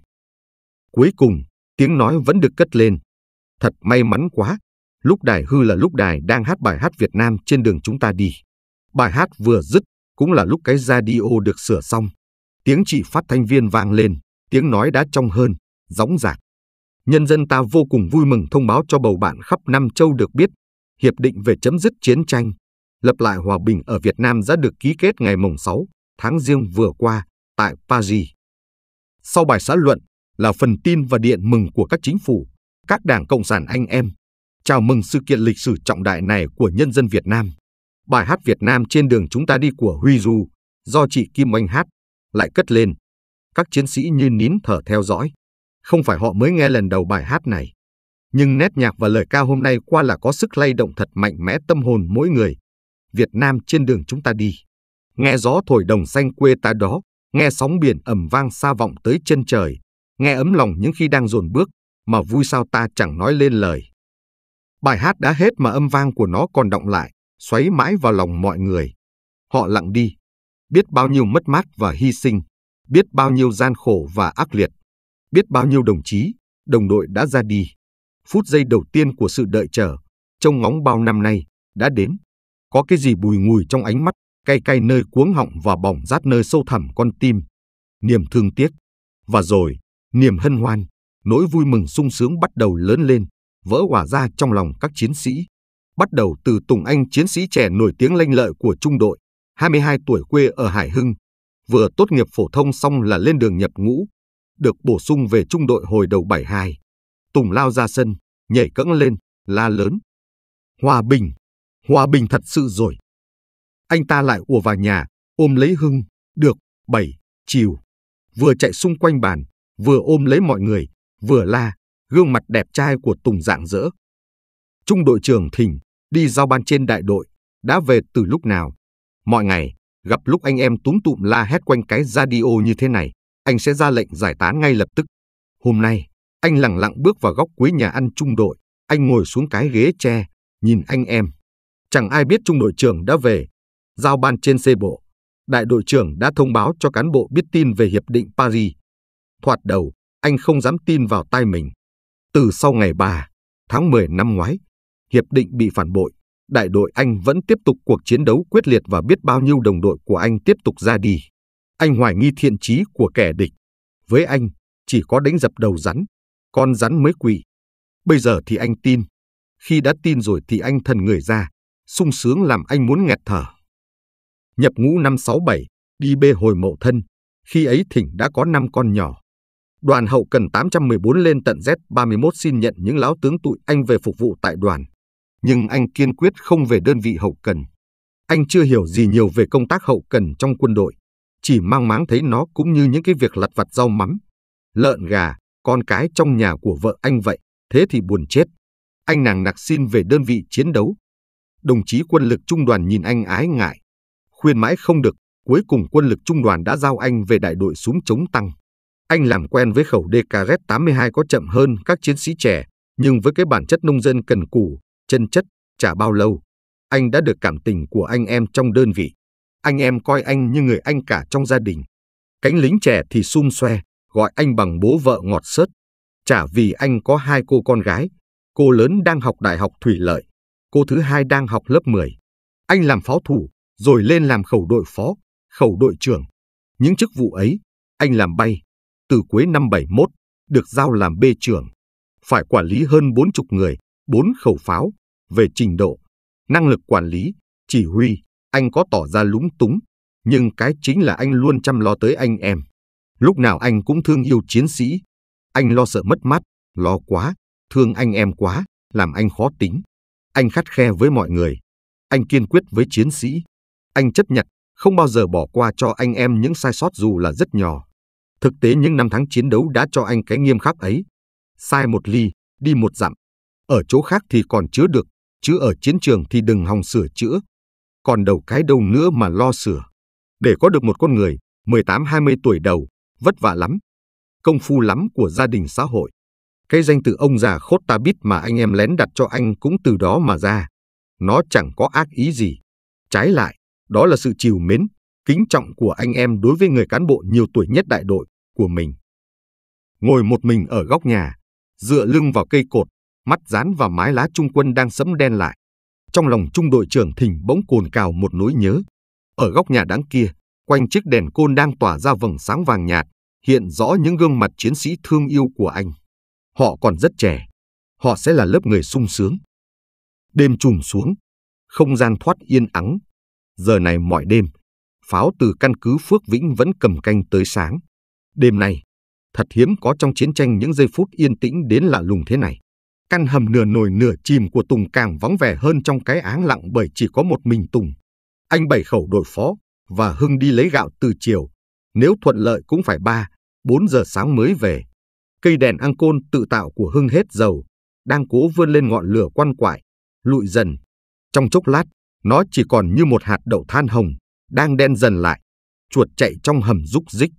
Cuối cùng, tiếng nói vẫn được cất lên. Thật may mắn quá, lúc đài hư là lúc đài đang hát bài hát Việt Nam trên đường chúng ta đi. Bài hát vừa dứt, cũng là lúc cái radio được sửa xong. Tiếng chị phát thanh viên vang lên, tiếng nói đã trong hơn, gióng giạc nhân dân ta vô cùng vui mừng thông báo cho bầu bạn khắp Nam Châu được biết, hiệp định về chấm dứt chiến tranh, lập lại hòa bình ở Việt Nam đã được ký kết ngày mùng 6 tháng riêng vừa qua tại Paris. Sau bài xã luận là phần tin và điện mừng của các chính phủ, các đảng cộng sản anh em chào mừng sự kiện lịch sử trọng đại này của nhân dân Việt Nam. Bài hát Việt Nam trên đường chúng ta đi của Huy Du do chị Kim Anh hát lại cất lên. Các chiến sĩ như nín thở theo dõi không phải họ mới nghe lần đầu bài hát này. Nhưng nét nhạc và lời ca hôm nay qua là có sức lay động thật mạnh mẽ tâm hồn mỗi người. Việt Nam trên đường chúng ta đi. Nghe gió thổi đồng xanh quê ta đó, nghe sóng biển ầm vang xa vọng tới chân trời, nghe ấm lòng những khi đang dồn bước, mà vui sao ta chẳng nói lên lời. Bài hát đã hết mà âm vang của nó còn động lại, xoáy mãi vào lòng mọi người. Họ lặng đi, biết bao nhiêu mất mát và hy sinh, biết bao nhiêu gian khổ và ác liệt biết bao nhiêu đồng chí, đồng đội đã ra đi. Phút giây đầu tiên của sự đợi chờ, trông ngóng bao năm nay, đã đến. Có cái gì bùi ngùi trong ánh mắt, cay cay nơi cuống họng và bỏng rát nơi sâu thẳm con tim. Niềm thương tiếc. Và rồi, niềm hân hoan, nỗi vui mừng sung sướng bắt đầu lớn lên, vỡ hỏa ra trong lòng các chiến sĩ. Bắt đầu từ Tùng Anh chiến sĩ trẻ nổi tiếng lanh lợi của trung đội, 22 tuổi quê ở Hải Hưng. Vừa tốt nghiệp phổ thông xong là lên đường nhập ngũ, được bổ sung về trung đội hồi đầu 72. Tùng lao ra sân, nhảy cẫng lên, la lớn. Hòa bình, hòa bình thật sự rồi. Anh ta lại ùa vào nhà, ôm lấy Hưng, được, bảy, chiều. Vừa chạy xung quanh bàn, vừa ôm lấy mọi người, vừa la, gương mặt đẹp trai của Tùng dạng dỡ. Trung đội trưởng Thình đi giao ban trên đại đội, đã về từ lúc nào. Mọi ngày, gặp lúc anh em túm tụm la hét quanh cái radio như thế này, anh sẽ ra lệnh giải tán ngay lập tức. Hôm nay, anh lặng lặng bước vào góc cuối nhà ăn trung đội, anh ngồi xuống cái ghế tre, nhìn anh em. Chẳng ai biết trung đội trưởng đã về. Giao ban trên xe bộ, đại đội trưởng đã thông báo cho cán bộ biết tin về Hiệp định Paris. Thoạt đầu, anh không dám tin vào tai mình. Từ sau ngày 3, tháng 10 năm ngoái, Hiệp định bị phản bội. Đại đội anh vẫn tiếp tục cuộc chiến đấu quyết liệt và biết bao nhiêu đồng đội của anh tiếp tục ra đi. Anh hoài nghi thiện trí của kẻ địch. Với anh, chỉ có đánh dập đầu rắn, con rắn mới quỳ. Bây giờ thì anh tin. Khi đã tin rồi thì anh thần người ra, sung sướng làm anh muốn nghẹt thở. Nhập ngũ năm 67, đi bê hồi mộ thân, khi ấy Thỉnh đã có năm con nhỏ. Đoàn hậu cần 814 lên tận Z31 xin nhận những lão tướng tụi anh về phục vụ tại đoàn. Nhưng anh kiên quyết không về đơn vị hậu cần. Anh chưa hiểu gì nhiều về công tác hậu cần trong quân đội chỉ mang máng thấy nó cũng như những cái việc lặt vặt rau mắm, lợn gà, con cái trong nhà của vợ anh vậy, thế thì buồn chết. Anh nàng nặc xin về đơn vị chiến đấu. Đồng chí quân lực trung đoàn nhìn anh ái ngại, khuyên mãi không được, cuối cùng quân lực trung đoàn đã giao anh về đại đội súng chống tăng. Anh làm quen với khẩu DKZ-82 có chậm hơn các chiến sĩ trẻ, nhưng với cái bản chất nông dân cần cù, chân chất, chả bao lâu. Anh đã được cảm tình của anh em trong đơn vị. Anh em coi anh như người anh cả trong gia đình. Cánh lính trẻ thì xung xoe, gọi anh bằng bố vợ ngọt sớt. Chả vì anh có hai cô con gái, cô lớn đang học đại học Thủy Lợi, cô thứ hai đang học lớp 10. Anh làm pháo thủ, rồi lên làm khẩu đội phó, khẩu đội trưởng. Những chức vụ ấy, anh làm bay. Từ cuối năm 71, được giao làm bê trưởng. Phải quản lý hơn 40 người, 4 khẩu pháo, về trình độ, năng lực quản lý, chỉ huy, anh có tỏ ra lúng túng, nhưng cái chính là anh luôn chăm lo tới anh em. Lúc nào anh cũng thương yêu chiến sĩ. Anh lo sợ mất mát, lo quá, thương anh em quá, làm anh khó tính. Anh khắt khe với mọi người. Anh kiên quyết với chiến sĩ. Anh chấp nhận, không bao giờ bỏ qua cho anh em những sai sót dù là rất nhỏ. Thực tế những năm tháng chiến đấu đã cho anh cái nghiêm khắc ấy. Sai một ly, đi một dặm. Ở chỗ khác thì còn chứa được, chứ ở chiến trường thì đừng hòng sửa chữa, còn đầu cái đâu nữa mà lo sửa. Để có được một con người 18-20 tuổi đầu, vất vả lắm, công phu lắm của gia đình xã hội. Cái danh từ ông già khốt ta biết mà anh em lén đặt cho anh cũng từ đó mà ra. Nó chẳng có ác ý gì. Trái lại, đó là sự chiều mến, kính trọng của anh em đối với người cán bộ nhiều tuổi nhất đại đội của mình. Ngồi một mình ở góc nhà, dựa lưng vào cây cột, mắt dán vào mái lá trung quân đang sẫm đen lại. Trong lòng trung đội trưởng Thình bỗng cồn cào một nỗi nhớ. Ở góc nhà đáng kia, quanh chiếc đèn côn đang tỏa ra vầng sáng vàng nhạt, hiện rõ những gương mặt chiến sĩ thương yêu của anh. Họ còn rất trẻ. Họ sẽ là lớp người sung sướng. Đêm trùm xuống, không gian thoát yên ắng. Giờ này mọi đêm, pháo từ căn cứ Phước Vĩnh vẫn cầm canh tới sáng. Đêm nay, thật hiếm có trong chiến tranh những giây phút yên tĩnh đến lạ lùng thế này căn hầm nửa nổi nửa chìm của Tùng càng vắng vẻ hơn trong cái áng lặng bởi chỉ có một mình Tùng. Anh bảy khẩu đội phó và Hưng đi lấy gạo từ chiều. Nếu thuận lợi cũng phải 3, 4 giờ sáng mới về. Cây đèn ăn côn tự tạo của Hưng hết dầu, đang cố vươn lên ngọn lửa quan quại, lụi dần. Trong chốc lát, nó chỉ còn như một hạt đậu than hồng, đang đen dần lại. Chuột chạy trong hầm rúc rích.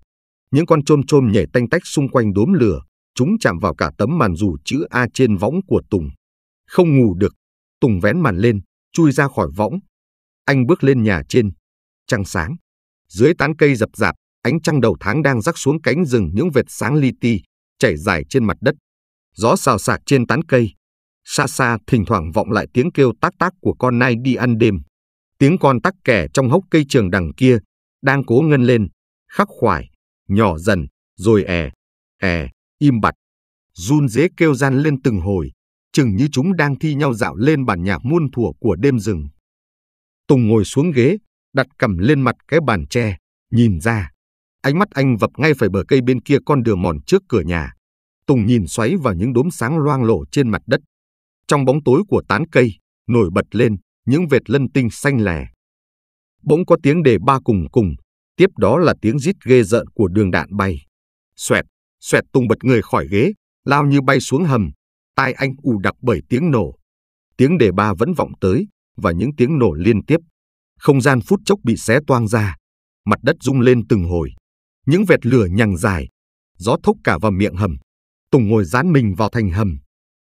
Những con chôm chôm nhảy tanh tách xung quanh đốm lửa, Chúng chạm vào cả tấm màn dù chữ A trên võng của Tùng. Không ngủ được, Tùng vén màn lên, chui ra khỏi võng. Anh bước lên nhà trên. Trăng sáng. Dưới tán cây dập dạp, ánh trăng đầu tháng đang rắc xuống cánh rừng những vệt sáng li ti, chảy dài trên mặt đất. Gió xào xạc trên tán cây. Xa xa thỉnh thoảng vọng lại tiếng kêu tác tác của con nai đi ăn đêm. Tiếng con tắc kẻ trong hốc cây trường đằng kia, đang cố ngân lên, khắc khoải, nhỏ dần, rồi è, è im bặt. Run dế kêu gian lên từng hồi, chừng như chúng đang thi nhau dạo lên bản nhạc muôn thuở của đêm rừng. Tùng ngồi xuống ghế, đặt cầm lên mặt cái bàn tre, nhìn ra. Ánh mắt anh vập ngay phải bờ cây bên kia con đường mòn trước cửa nhà. Tùng nhìn xoáy vào những đốm sáng loang lổ trên mặt đất. Trong bóng tối của tán cây, nổi bật lên những vệt lân tinh xanh lè. Bỗng có tiếng đề ba cùng cùng, tiếp đó là tiếng rít ghê rợn của đường đạn bay. Xoẹt, xoẹt tung bật người khỏi ghế, lao như bay xuống hầm, tai anh ù đặc bởi tiếng nổ. Tiếng đề ba vẫn vọng tới, và những tiếng nổ liên tiếp. Không gian phút chốc bị xé toang ra, mặt đất rung lên từng hồi. Những vẹt lửa nhằng dài, gió thốc cả vào miệng hầm. Tùng ngồi dán mình vào thành hầm.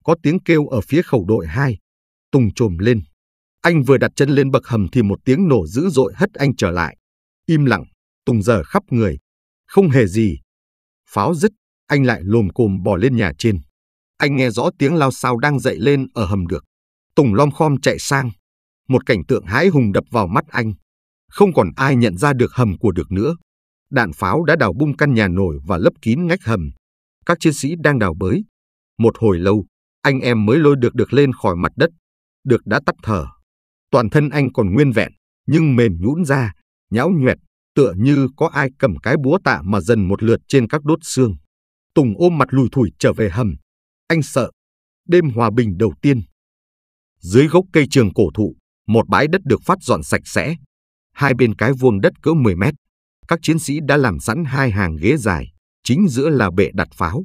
Có tiếng kêu ở phía khẩu đội 2. Tùng trồm lên. Anh vừa đặt chân lên bậc hầm thì một tiếng nổ dữ dội hất anh trở lại. Im lặng, Tùng giờ khắp người. Không hề gì. Pháo dứt, anh lại lồm cồm bỏ lên nhà trên. Anh nghe rõ tiếng lao sao đang dậy lên ở hầm được. Tùng lom khom chạy sang. Một cảnh tượng hãi hùng đập vào mắt anh. Không còn ai nhận ra được hầm của được nữa. Đạn pháo đã đào bung căn nhà nổi và lấp kín ngách hầm. Các chiến sĩ đang đào bới. Một hồi lâu, anh em mới lôi được được lên khỏi mặt đất. Được đã tắt thở. Toàn thân anh còn nguyên vẹn, nhưng mềm nhũn ra, nhão nhuẹt, tựa như có ai cầm cái búa tạ mà dần một lượt trên các đốt xương. Tùng ôm mặt lùi thủi trở về hầm. Anh sợ. Đêm hòa bình đầu tiên. Dưới gốc cây trường cổ thụ, một bãi đất được phát dọn sạch sẽ. Hai bên cái vuông đất cỡ 10 mét. Các chiến sĩ đã làm sẵn hai hàng ghế dài, chính giữa là bệ đặt pháo.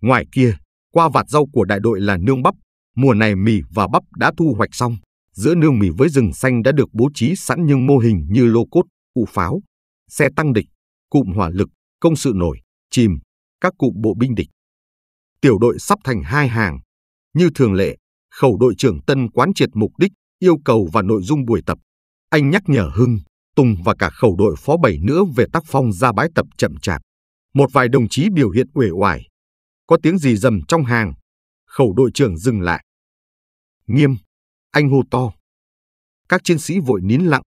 Ngoài kia, qua vạt rau của đại đội là nương bắp. Mùa này mì và bắp đã thu hoạch xong. Giữa nương mì với rừng xanh đã được bố trí sẵn những mô hình như lô cốt, cụ pháo, xe tăng địch, cụm hỏa lực, công sự nổi, chìm, các cụm bộ binh địch. Tiểu đội sắp thành hai hàng. Như thường lệ, khẩu đội trưởng Tân quán triệt mục đích, yêu cầu và nội dung buổi tập. Anh nhắc nhở Hưng, Tùng và cả khẩu đội phó bảy nữa về tác phong ra bãi tập chậm chạp. Một vài đồng chí biểu hiện uể oải. Có tiếng gì rầm trong hàng. Khẩu đội trưởng dừng lại. Nghiêm, anh hô to. Các chiến sĩ vội nín lặng.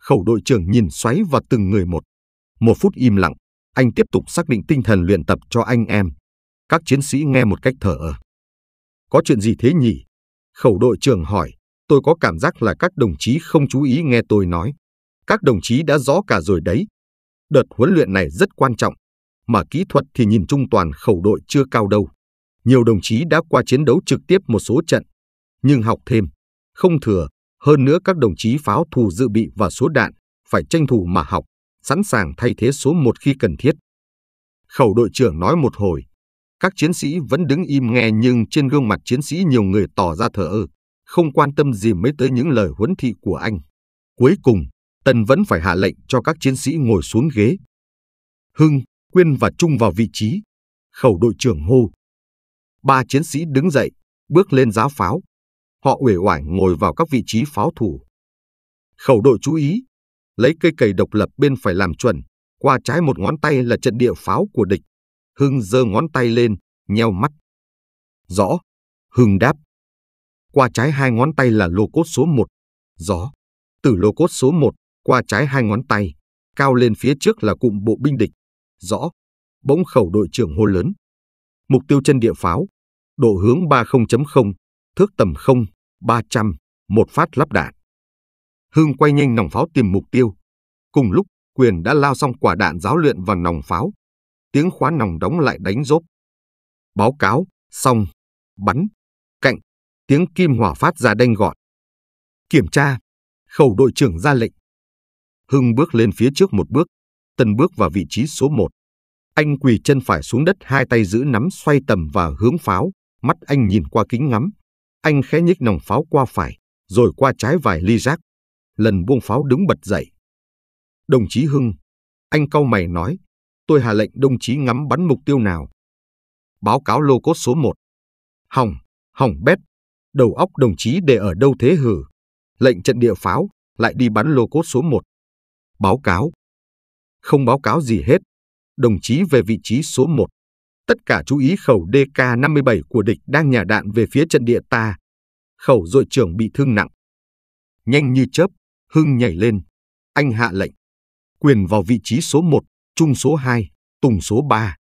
Khẩu đội trưởng nhìn xoáy vào từng người một. Một phút im lặng, anh tiếp tục xác định tinh thần luyện tập cho anh em. Các chiến sĩ nghe một cách thở ơ. Có chuyện gì thế nhỉ? Khẩu đội trưởng hỏi, tôi có cảm giác là các đồng chí không chú ý nghe tôi nói. Các đồng chí đã rõ cả rồi đấy. Đợt huấn luyện này rất quan trọng, mà kỹ thuật thì nhìn chung toàn khẩu đội chưa cao đâu. Nhiều đồng chí đã qua chiến đấu trực tiếp một số trận, nhưng học thêm, không thừa, hơn nữa các đồng chí pháo thủ dự bị và số đạn phải tranh thủ mà học, sẵn sàng thay thế số một khi cần thiết. Khẩu đội trưởng nói một hồi, các chiến sĩ vẫn đứng im nghe nhưng trên gương mặt chiến sĩ nhiều người tỏ ra thờ ơ, không quan tâm gì mới tới những lời huấn thị của anh. Cuối cùng, Tần vẫn phải hạ lệnh cho các chiến sĩ ngồi xuống ghế. Hưng, Quyên và Trung vào vị trí. Khẩu đội trưởng hô. Ba chiến sĩ đứng dậy, bước lên giá pháo. Họ uể oải ngồi vào các vị trí pháo thủ. Khẩu đội chú ý, lấy cây cầy độc lập bên phải làm chuẩn, qua trái một ngón tay là trận địa pháo của địch. Hưng giơ ngón tay lên, nheo mắt. Rõ. Hưng đáp. Qua trái hai ngón tay là lô cốt số 1. Rõ. Từ lô cốt số 1, qua trái hai ngón tay, cao lên phía trước là cụm bộ binh địch. Rõ. Bỗng khẩu đội trưởng hô lớn. Mục tiêu chân địa pháo. Độ hướng 30.0, thước tầm 0, 300, một phát lắp đạn. Hưng quay nhanh nòng pháo tìm mục tiêu. Cùng lúc, Quyền đã lao xong quả đạn giáo luyện vào nòng pháo. Tiếng khóa nòng đóng lại đánh rốp. Báo cáo, xong, bắn, cạnh, tiếng kim hỏa phát ra đanh gọn. Kiểm tra, khẩu đội trưởng ra lệnh. Hưng bước lên phía trước một bước, Tân bước vào vị trí số một. Anh quỳ chân phải xuống đất hai tay giữ nắm xoay tầm và hướng pháo, mắt anh nhìn qua kính ngắm. Anh khẽ nhích nòng pháo qua phải, rồi qua trái vài ly rác, lần buông pháo đứng bật dậy. Đồng chí Hưng, anh cau mày nói, tôi hạ lệnh đồng chí ngắm bắn mục tiêu nào. Báo cáo lô cốt số 1. Hỏng, hỏng bét, đầu óc đồng chí để ở đâu thế hử. Lệnh trận địa pháo, lại đi bắn lô cốt số 1. Báo cáo. Không báo cáo gì hết. Đồng chí về vị trí số 1. Tất cả chú ý khẩu DK-57 của địch đang nhả đạn về phía trận địa ta. Khẩu đội trưởng bị thương nặng. Nhanh như chớp, Hưng nhảy lên. Anh hạ lệnh. Quyền vào vị trí số 1, Trung số 2, Tùng số 3.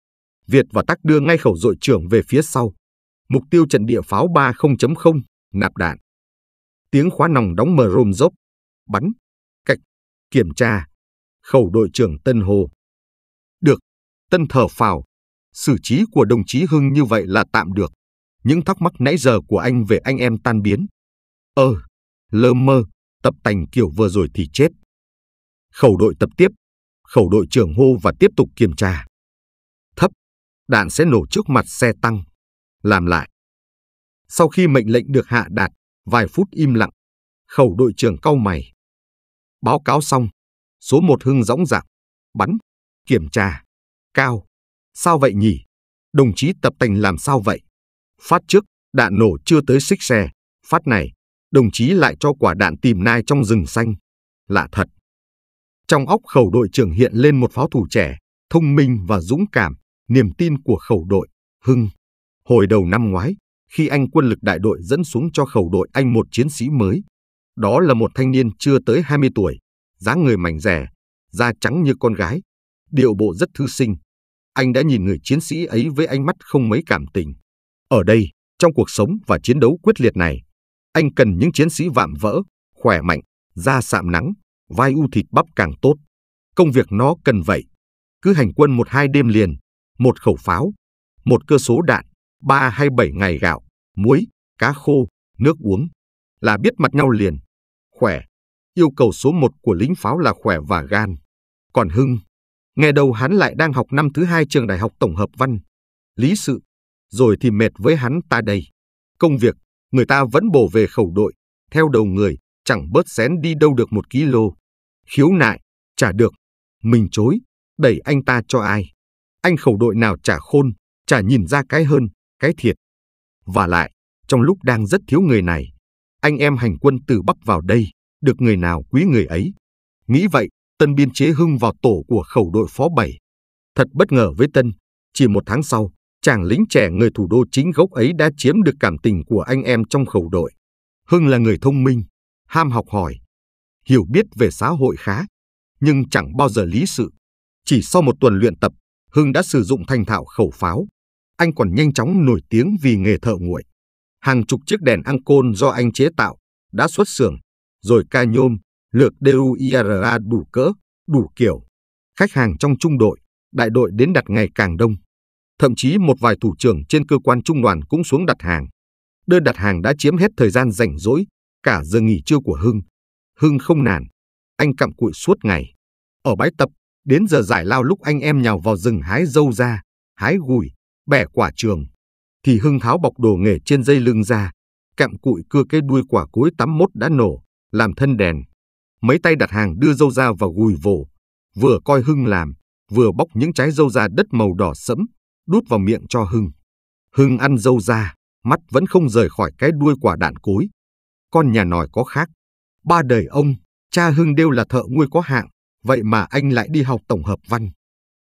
Việt và Tắc đưa ngay khẩu dội trưởng về phía sau. Mục tiêu trận địa pháo 30.0, nạp đạn. Tiếng khóa nòng đóng mờ rôm dốc. Bắn. Cạch. Kiểm tra. Khẩu đội trưởng Tân Hồ. Được. Tân thở phào. Xử trí của đồng chí Hưng như vậy là tạm được. Những thắc mắc nãy giờ của anh về anh em tan biến. Ờ, lơ mơ, tập tành kiểu vừa rồi thì chết. Khẩu đội tập tiếp, khẩu đội trưởng hô và tiếp tục kiểm tra. Thấp, đạn sẽ nổ trước mặt xe tăng. Làm lại. Sau khi mệnh lệnh được hạ đạt, vài phút im lặng, khẩu đội trưởng cau mày. Báo cáo xong, số một hưng dõng dạc, bắn, kiểm tra, cao. Sao vậy nhỉ? Đồng chí tập tành làm sao vậy? Phát trước, đạn nổ chưa tới xích xe, phát này, đồng chí lại cho quả đạn tìm nai trong rừng xanh. Lạ thật. Trong óc khẩu đội trưởng hiện lên một pháo thủ trẻ, thông minh và dũng cảm, niềm tin của khẩu đội, Hưng. Hồi đầu năm ngoái, khi anh quân lực đại đội dẫn xuống cho khẩu đội anh một chiến sĩ mới. Đó là một thanh niên chưa tới 20 tuổi, dáng người mảnh rẻ, da trắng như con gái, điệu bộ rất thư sinh. Anh đã nhìn người chiến sĩ ấy với ánh mắt không mấy cảm tình. Ở đây, trong cuộc sống và chiến đấu quyết liệt này, anh cần những chiến sĩ vạm vỡ, khỏe mạnh, da sạm nắng, vai u thịt bắp càng tốt. Công việc nó cần vậy. Cứ hành quân một hai đêm liền, một khẩu pháo, một cơ số đạn, ba hay bảy ngày gạo, muối, cá khô, nước uống. Là biết mặt nhau liền. Khỏe. Yêu cầu số một của lính pháo là khỏe và gan. Còn Hưng, nghe đầu hắn lại đang học năm thứ hai trường đại học tổng hợp văn. Lý sự. Rồi thì mệt với hắn ta đây. Công việc người ta vẫn bổ về khẩu đội, theo đầu người, chẳng bớt xén đi đâu được một ký lô Khiếu nại, trả được, mình chối, đẩy anh ta cho ai. Anh khẩu đội nào trả khôn, trả nhìn ra cái hơn, cái thiệt. Và lại, trong lúc đang rất thiếu người này, anh em hành quân từ Bắc vào đây, được người nào quý người ấy. Nghĩ vậy, Tân biên chế Hưng vào tổ của khẩu đội phó 7. Thật bất ngờ với Tân, chỉ một tháng sau, chàng lính trẻ người thủ đô chính gốc ấy đã chiếm được cảm tình của anh em trong khẩu đội. Hưng là người thông minh, ham học hỏi, hiểu biết về xã hội khá, nhưng chẳng bao giờ lý sự. Chỉ sau một tuần luyện tập, Hưng đã sử dụng thành thạo khẩu pháo. Anh còn nhanh chóng nổi tiếng vì nghề thợ nguội. Hàng chục chiếc đèn Ancon do anh chế tạo đã xuất xưởng, rồi ca nhôm, lược DUIRA đủ cỡ, đủ kiểu. Khách hàng trong trung đội, đại đội đến đặt ngày càng đông. Thậm chí một vài thủ trưởng trên cơ quan trung đoàn cũng xuống đặt hàng. Đơn đặt hàng đã chiếm hết thời gian rảnh rỗi, cả giờ nghỉ trưa của Hưng. Hưng không nản, anh cặm cụi suốt ngày. Ở bãi tập, đến giờ giải lao lúc anh em nhào vào rừng hái dâu ra, hái gùi, bẻ quả trường, thì Hưng tháo bọc đồ nghề trên dây lưng ra, cặm cụi cưa cái đuôi quả cối tắm mốt đã nổ, làm thân đèn. Mấy tay đặt hàng đưa dâu ra vào gùi vổ, vừa coi Hưng làm, vừa bóc những trái dâu ra đất màu đỏ sẫm, đút vào miệng cho Hưng. Hưng ăn dâu ra, mắt vẫn không rời khỏi cái đuôi quả đạn cối. Con nhà nòi có khác. Ba đời ông, cha Hưng đều là thợ nuôi có hạng, vậy mà anh lại đi học tổng hợp văn.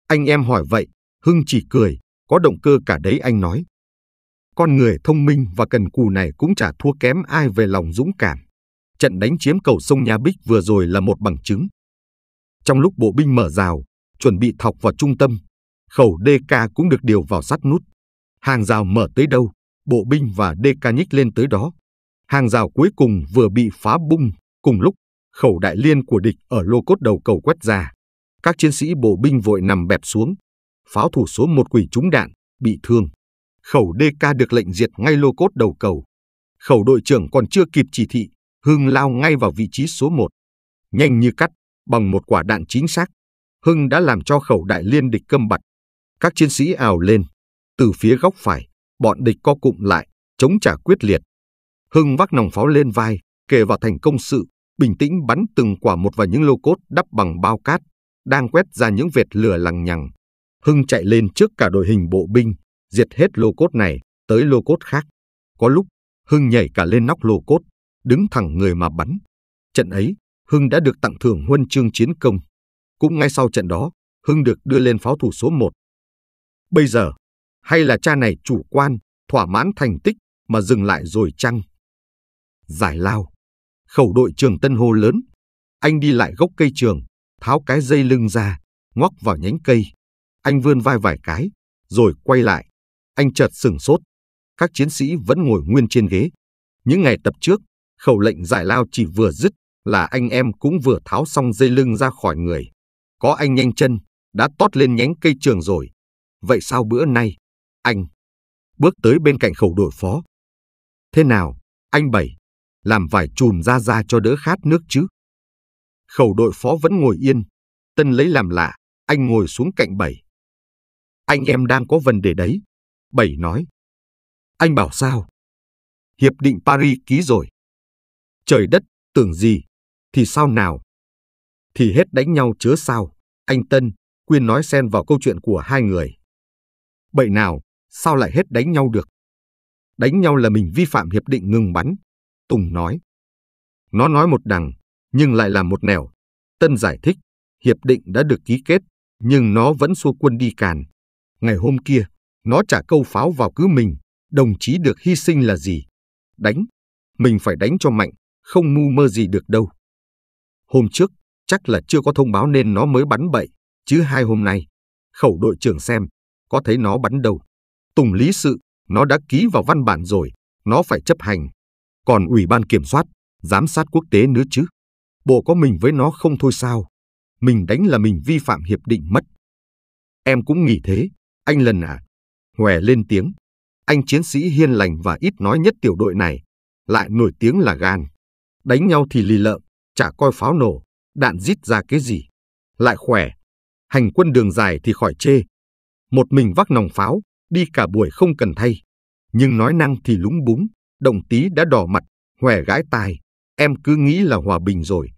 Anh em hỏi vậy, Hưng chỉ cười, có động cơ cả đấy anh nói. Con người thông minh và cần cù này cũng chả thua kém ai về lòng dũng cảm. Trận đánh chiếm cầu sông Nha Bích vừa rồi là một bằng chứng. Trong lúc bộ binh mở rào, chuẩn bị thọc vào trung tâm, khẩu DK cũng được điều vào sát nút. Hàng rào mở tới đâu, bộ binh và DK nhích lên tới đó. Hàng rào cuối cùng vừa bị phá bung, cùng lúc khẩu đại liên của địch ở lô cốt đầu cầu quét ra. Các chiến sĩ bộ binh vội nằm bẹp xuống. Pháo thủ số một quỷ trúng đạn, bị thương. Khẩu DK được lệnh diệt ngay lô cốt đầu cầu. Khẩu đội trưởng còn chưa kịp chỉ thị, Hưng lao ngay vào vị trí số một, Nhanh như cắt, bằng một quả đạn chính xác, Hưng đã làm cho khẩu đại liên địch câm bặt. Các chiến sĩ ào lên. Từ phía góc phải, bọn địch co cụm lại, chống trả quyết liệt. Hưng vác nòng pháo lên vai, kề vào thành công sự, bình tĩnh bắn từng quả một vào những lô cốt đắp bằng bao cát, đang quét ra những vệt lửa lằng nhằng. Hưng chạy lên trước cả đội hình bộ binh, diệt hết lô cốt này, tới lô cốt khác. Có lúc, Hưng nhảy cả lên nóc lô cốt, đứng thẳng người mà bắn. Trận ấy, Hưng đã được tặng thưởng huân chương chiến công. Cũng ngay sau trận đó, Hưng được đưa lên pháo thủ số 1, Bây giờ, hay là cha này chủ quan, thỏa mãn thành tích mà dừng lại rồi chăng? Giải lao, khẩu đội trường Tân Hồ lớn, anh đi lại gốc cây trường, tháo cái dây lưng ra, ngoắc vào nhánh cây. Anh vươn vai vài cái, rồi quay lại. Anh chợt sừng sốt. Các chiến sĩ vẫn ngồi nguyên trên ghế. Những ngày tập trước, khẩu lệnh giải lao chỉ vừa dứt là anh em cũng vừa tháo xong dây lưng ra khỏi người. Có anh nhanh chân, đã tót lên nhánh cây trường rồi. Vậy sao bữa nay, anh bước tới bên cạnh khẩu đội phó. Thế nào, anh Bảy, làm vải chùm ra ra cho đỡ khát nước chứ? Khẩu đội phó vẫn ngồi yên, tân lấy làm lạ, anh ngồi xuống cạnh Bảy. Anh em đang có vấn đề đấy, Bảy nói. Anh bảo sao? Hiệp định Paris ký rồi. Trời đất, tưởng gì, thì sao nào? Thì hết đánh nhau chớ sao, anh Tân, Quyên nói xen vào câu chuyện của hai người. Bậy nào, sao lại hết đánh nhau được? Đánh nhau là mình vi phạm hiệp định ngừng bắn, Tùng nói. Nó nói một đằng, nhưng lại là một nẻo. Tân giải thích, hiệp định đã được ký kết, nhưng nó vẫn xua quân đi càn. Ngày hôm kia, nó trả câu pháo vào cứ mình, đồng chí được hy sinh là gì? Đánh, mình phải đánh cho mạnh, không mưu mơ gì được đâu. Hôm trước, chắc là chưa có thông báo nên nó mới bắn bậy, chứ hai hôm nay, khẩu đội trưởng xem, có thấy nó bắn đâu. Tùng lý sự, nó đã ký vào văn bản rồi, nó phải chấp hành. Còn Ủy ban Kiểm soát, Giám sát quốc tế nữa chứ. Bộ có mình với nó không thôi sao. Mình đánh là mình vi phạm hiệp định mất. Em cũng nghĩ thế, anh lần à. Hòe lên tiếng. Anh chiến sĩ hiên lành và ít nói nhất tiểu đội này. Lại nổi tiếng là gan. Đánh nhau thì lì lợm, chả coi pháo nổ, đạn rít ra cái gì. Lại khỏe. Hành quân đường dài thì khỏi chê, một mình vác nòng pháo, đi cả buổi không cần thay. Nhưng nói năng thì lúng búng, đồng tí đã đỏ mặt, hòe gãi tai, em cứ nghĩ là hòa bình rồi,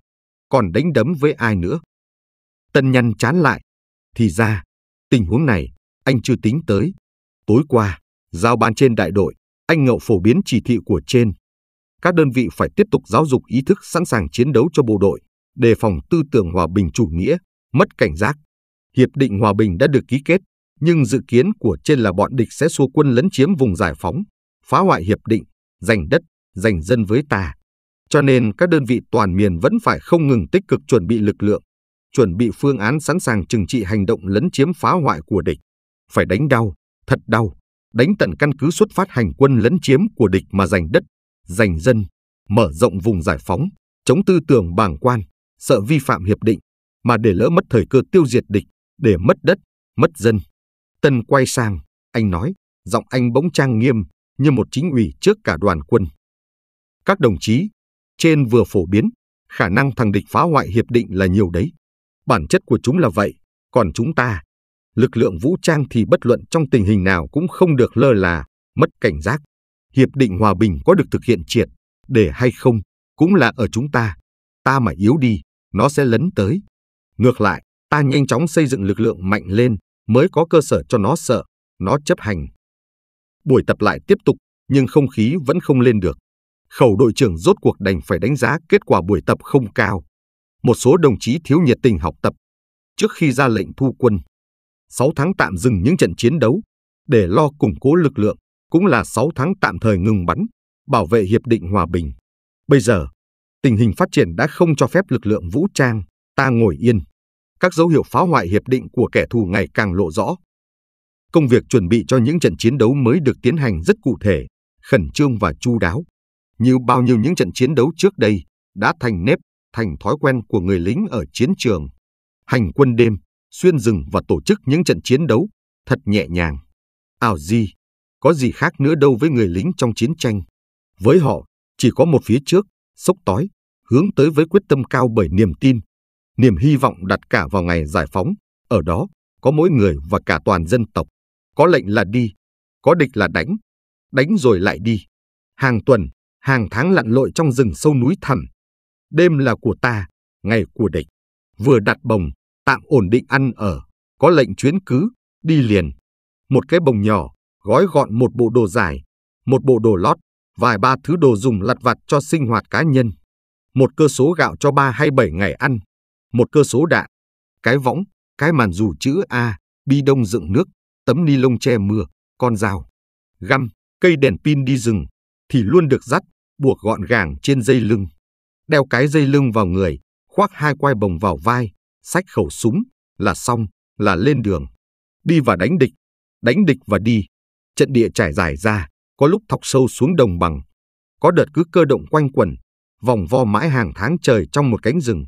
còn đánh đấm với ai nữa. Tân nhăn chán lại, thì ra, tình huống này, anh chưa tính tới. Tối qua, giao ban trên đại đội, anh Ngậu phổ biến chỉ thị của trên. Các đơn vị phải tiếp tục giáo dục ý thức sẵn sàng chiến đấu cho bộ đội, đề phòng tư tưởng hòa bình chủ nghĩa, mất cảnh giác. Hiệp định hòa bình đã được ký kết, nhưng dự kiến của trên là bọn địch sẽ xua quân lấn chiếm vùng giải phóng, phá hoại hiệp định, giành đất, giành dân với ta. Cho nên các đơn vị toàn miền vẫn phải không ngừng tích cực chuẩn bị lực lượng, chuẩn bị phương án sẵn sàng trừng trị hành động lấn chiếm phá hoại của địch. Phải đánh đau, thật đau, đánh tận căn cứ xuất phát hành quân lấn chiếm của địch mà giành đất, giành dân, mở rộng vùng giải phóng, chống tư tưởng bàng quan, sợ vi phạm hiệp định, mà để lỡ mất thời cơ tiêu diệt địch, để mất đất, mất dân. Tân quay sang, anh nói, giọng anh bỗng trang nghiêm như một chính ủy trước cả đoàn quân. Các đồng chí, trên vừa phổ biến, khả năng thằng địch phá hoại hiệp định là nhiều đấy. Bản chất của chúng là vậy, còn chúng ta, lực lượng vũ trang thì bất luận trong tình hình nào cũng không được lơ là, mất cảnh giác. Hiệp định hòa bình có được thực hiện triệt, để hay không, cũng là ở chúng ta. Ta mà yếu đi, nó sẽ lấn tới. Ngược lại, ta nhanh chóng xây dựng lực lượng mạnh lên, mới có cơ sở cho nó sợ, nó chấp hành. Buổi tập lại tiếp tục, nhưng không khí vẫn không lên được. Khẩu đội trưởng rốt cuộc đành phải đánh giá kết quả buổi tập không cao. Một số đồng chí thiếu nhiệt tình học tập. Trước khi ra lệnh thu quân, 6 tháng tạm dừng những trận chiến đấu để lo củng cố lực lượng, cũng là 6 tháng tạm thời ngừng bắn, bảo vệ hiệp định hòa bình. Bây giờ, tình hình phát triển đã không cho phép lực lượng vũ trang ta ngồi yên, các dấu hiệu phá hoại hiệp định của kẻ thù ngày càng lộ rõ. Công việc chuẩn bị cho những trận chiến đấu mới được tiến hành rất cụ thể, khẩn trương và chu đáo. Như bao nhiêu những trận chiến đấu trước đây, đã thành nếp, thành thói quen của người lính ở chiến trường. Hành quân đêm, xuyên rừng và tổ chức những trận chiến đấu thật nhẹ nhàng. Ảo gì, có gì khác nữa đâu với người lính trong chiến tranh. Với họ, chỉ có một phía trước, sốc tói, hướng tới với quyết tâm cao bởi niềm tin, niềm hy vọng đặt cả vào ngày giải phóng, ở đó có mỗi người và cả toàn dân tộc. Có lệnh là đi, có địch là đánh, đánh rồi lại đi. Hàng tuần, hàng tháng lặn lội trong rừng sâu núi thẳm. Đêm là của ta, ngày của địch. Vừa đặt bồng, tạm ổn định ăn ở, có lệnh chuyến cứ, đi liền. Một cái bồng nhỏ, gói gọn một bộ đồ dài, một bộ đồ lót, vài ba thứ đồ dùng lặt vặt cho sinh hoạt cá nhân. Một cơ số gạo cho ba hay bảy ngày ăn, một cơ số đạn, cái võng, cái màn dù chữ A, bi đông dựng nước, tấm ni lông che mưa, con dao, găm, cây đèn pin đi rừng, thì luôn được dắt, buộc gọn gàng trên dây lưng. Đeo cái dây lưng vào người, khoác hai quai bồng vào vai, sách khẩu súng, là xong, là lên đường. Đi và đánh địch, đánh địch và đi. Trận địa trải dài ra, có lúc thọc sâu xuống đồng bằng. Có đợt cứ cơ động quanh quẩn, vòng vo mãi hàng tháng trời trong một cánh rừng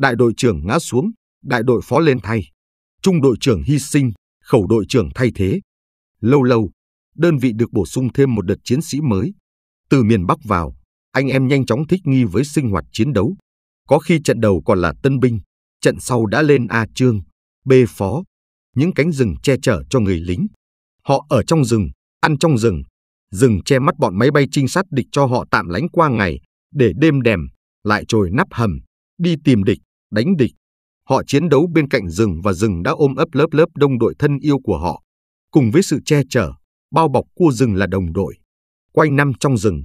đại đội trưởng ngã xuống, đại đội phó lên thay, trung đội trưởng hy sinh, khẩu đội trưởng thay thế. Lâu lâu, đơn vị được bổ sung thêm một đợt chiến sĩ mới. Từ miền Bắc vào, anh em nhanh chóng thích nghi với sinh hoạt chiến đấu. Có khi trận đầu còn là tân binh, trận sau đã lên A Trương, B Phó, những cánh rừng che chở cho người lính. Họ ở trong rừng, ăn trong rừng, rừng che mắt bọn máy bay trinh sát địch cho họ tạm lánh qua ngày, để đêm đèm, lại trồi nắp hầm, đi tìm địch, đánh địch. Họ chiến đấu bên cạnh rừng và rừng đã ôm ấp lớp lớp đông đội thân yêu của họ. Cùng với sự che chở, bao bọc cua rừng là đồng đội. Quanh năm trong rừng,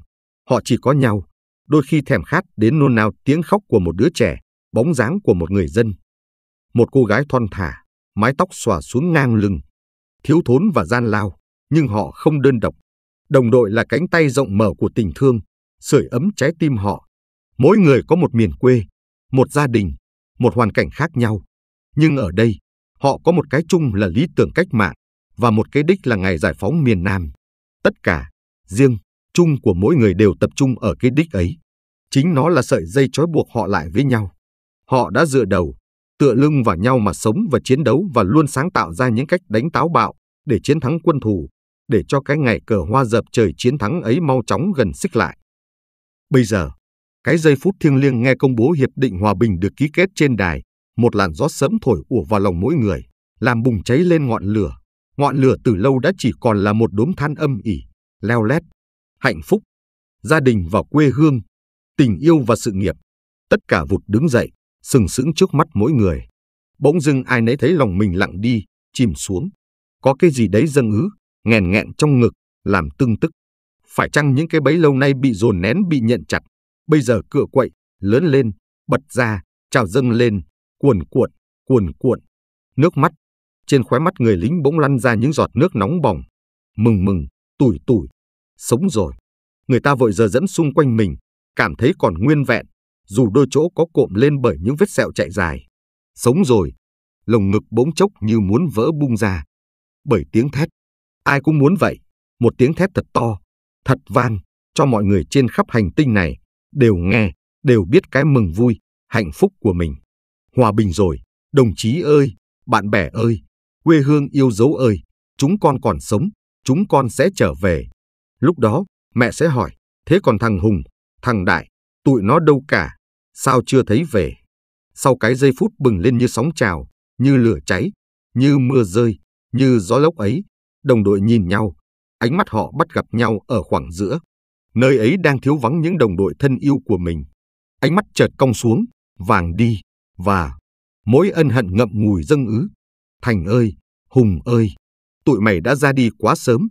họ chỉ có nhau, đôi khi thèm khát đến nôn nao tiếng khóc của một đứa trẻ, bóng dáng của một người dân. Một cô gái thon thả, mái tóc xòa xuống ngang lưng, thiếu thốn và gian lao, nhưng họ không đơn độc. Đồng đội là cánh tay rộng mở của tình thương, sưởi ấm trái tim họ. Mỗi người có một miền quê, một gia đình, một hoàn cảnh khác nhau. Nhưng ở đây, họ có một cái chung là lý tưởng cách mạng và một cái đích là ngày giải phóng miền Nam. Tất cả, riêng, chung của mỗi người đều tập trung ở cái đích ấy. Chính nó là sợi dây trói buộc họ lại với nhau. Họ đã dựa đầu, tựa lưng vào nhau mà sống và chiến đấu và luôn sáng tạo ra những cách đánh táo bạo để chiến thắng quân thù, để cho cái ngày cờ hoa dập trời chiến thắng ấy mau chóng gần xích lại. Bây giờ, cái giây phút thiêng liêng nghe công bố hiệp định hòa bình được ký kết trên đài, một làn gió sấm thổi ùa vào lòng mỗi người, làm bùng cháy lên ngọn lửa. Ngọn lửa từ lâu đã chỉ còn là một đốm than âm ỉ, leo lét. Hạnh phúc, gia đình và quê hương, tình yêu và sự nghiệp, tất cả vụt đứng dậy, sừng sững trước mắt mỗi người. Bỗng dưng ai nấy thấy lòng mình lặng đi, chìm xuống. Có cái gì đấy dâng ứ, nghèn nghẹn trong ngực, làm tưng tức. Phải chăng những cái bấy lâu nay bị dồn nén bị nhận chặt, Bây giờ cửa quậy, lớn lên, bật ra, trào dâng lên, cuồn cuộn, cuồn cuộn. Nước mắt, trên khóe mắt người lính bỗng lăn ra những giọt nước nóng bỏng. Mừng mừng, tủi tủi, sống rồi. Người ta vội giờ dẫn xung quanh mình, cảm thấy còn nguyên vẹn, dù đôi chỗ có cộm lên bởi những vết sẹo chạy dài. Sống rồi, lồng ngực bỗng chốc như muốn vỡ bung ra. Bởi tiếng thét, ai cũng muốn vậy, một tiếng thét thật to, thật van cho mọi người trên khắp hành tinh này đều nghe, đều biết cái mừng vui, hạnh phúc của mình. Hòa bình rồi, đồng chí ơi, bạn bè ơi, quê hương yêu dấu ơi, chúng con còn sống, chúng con sẽ trở về. Lúc đó, mẹ sẽ hỏi, thế còn thằng Hùng, thằng Đại, tụi nó đâu cả, sao chưa thấy về? Sau cái giây phút bừng lên như sóng trào, như lửa cháy, như mưa rơi, như gió lốc ấy, đồng đội nhìn nhau, ánh mắt họ bắt gặp nhau ở khoảng giữa nơi ấy đang thiếu vắng những đồng đội thân yêu của mình. Ánh mắt chợt cong xuống, vàng đi, và mối ân hận ngậm ngùi dâng ứ. Thành ơi, Hùng ơi, tụi mày đã ra đi quá sớm.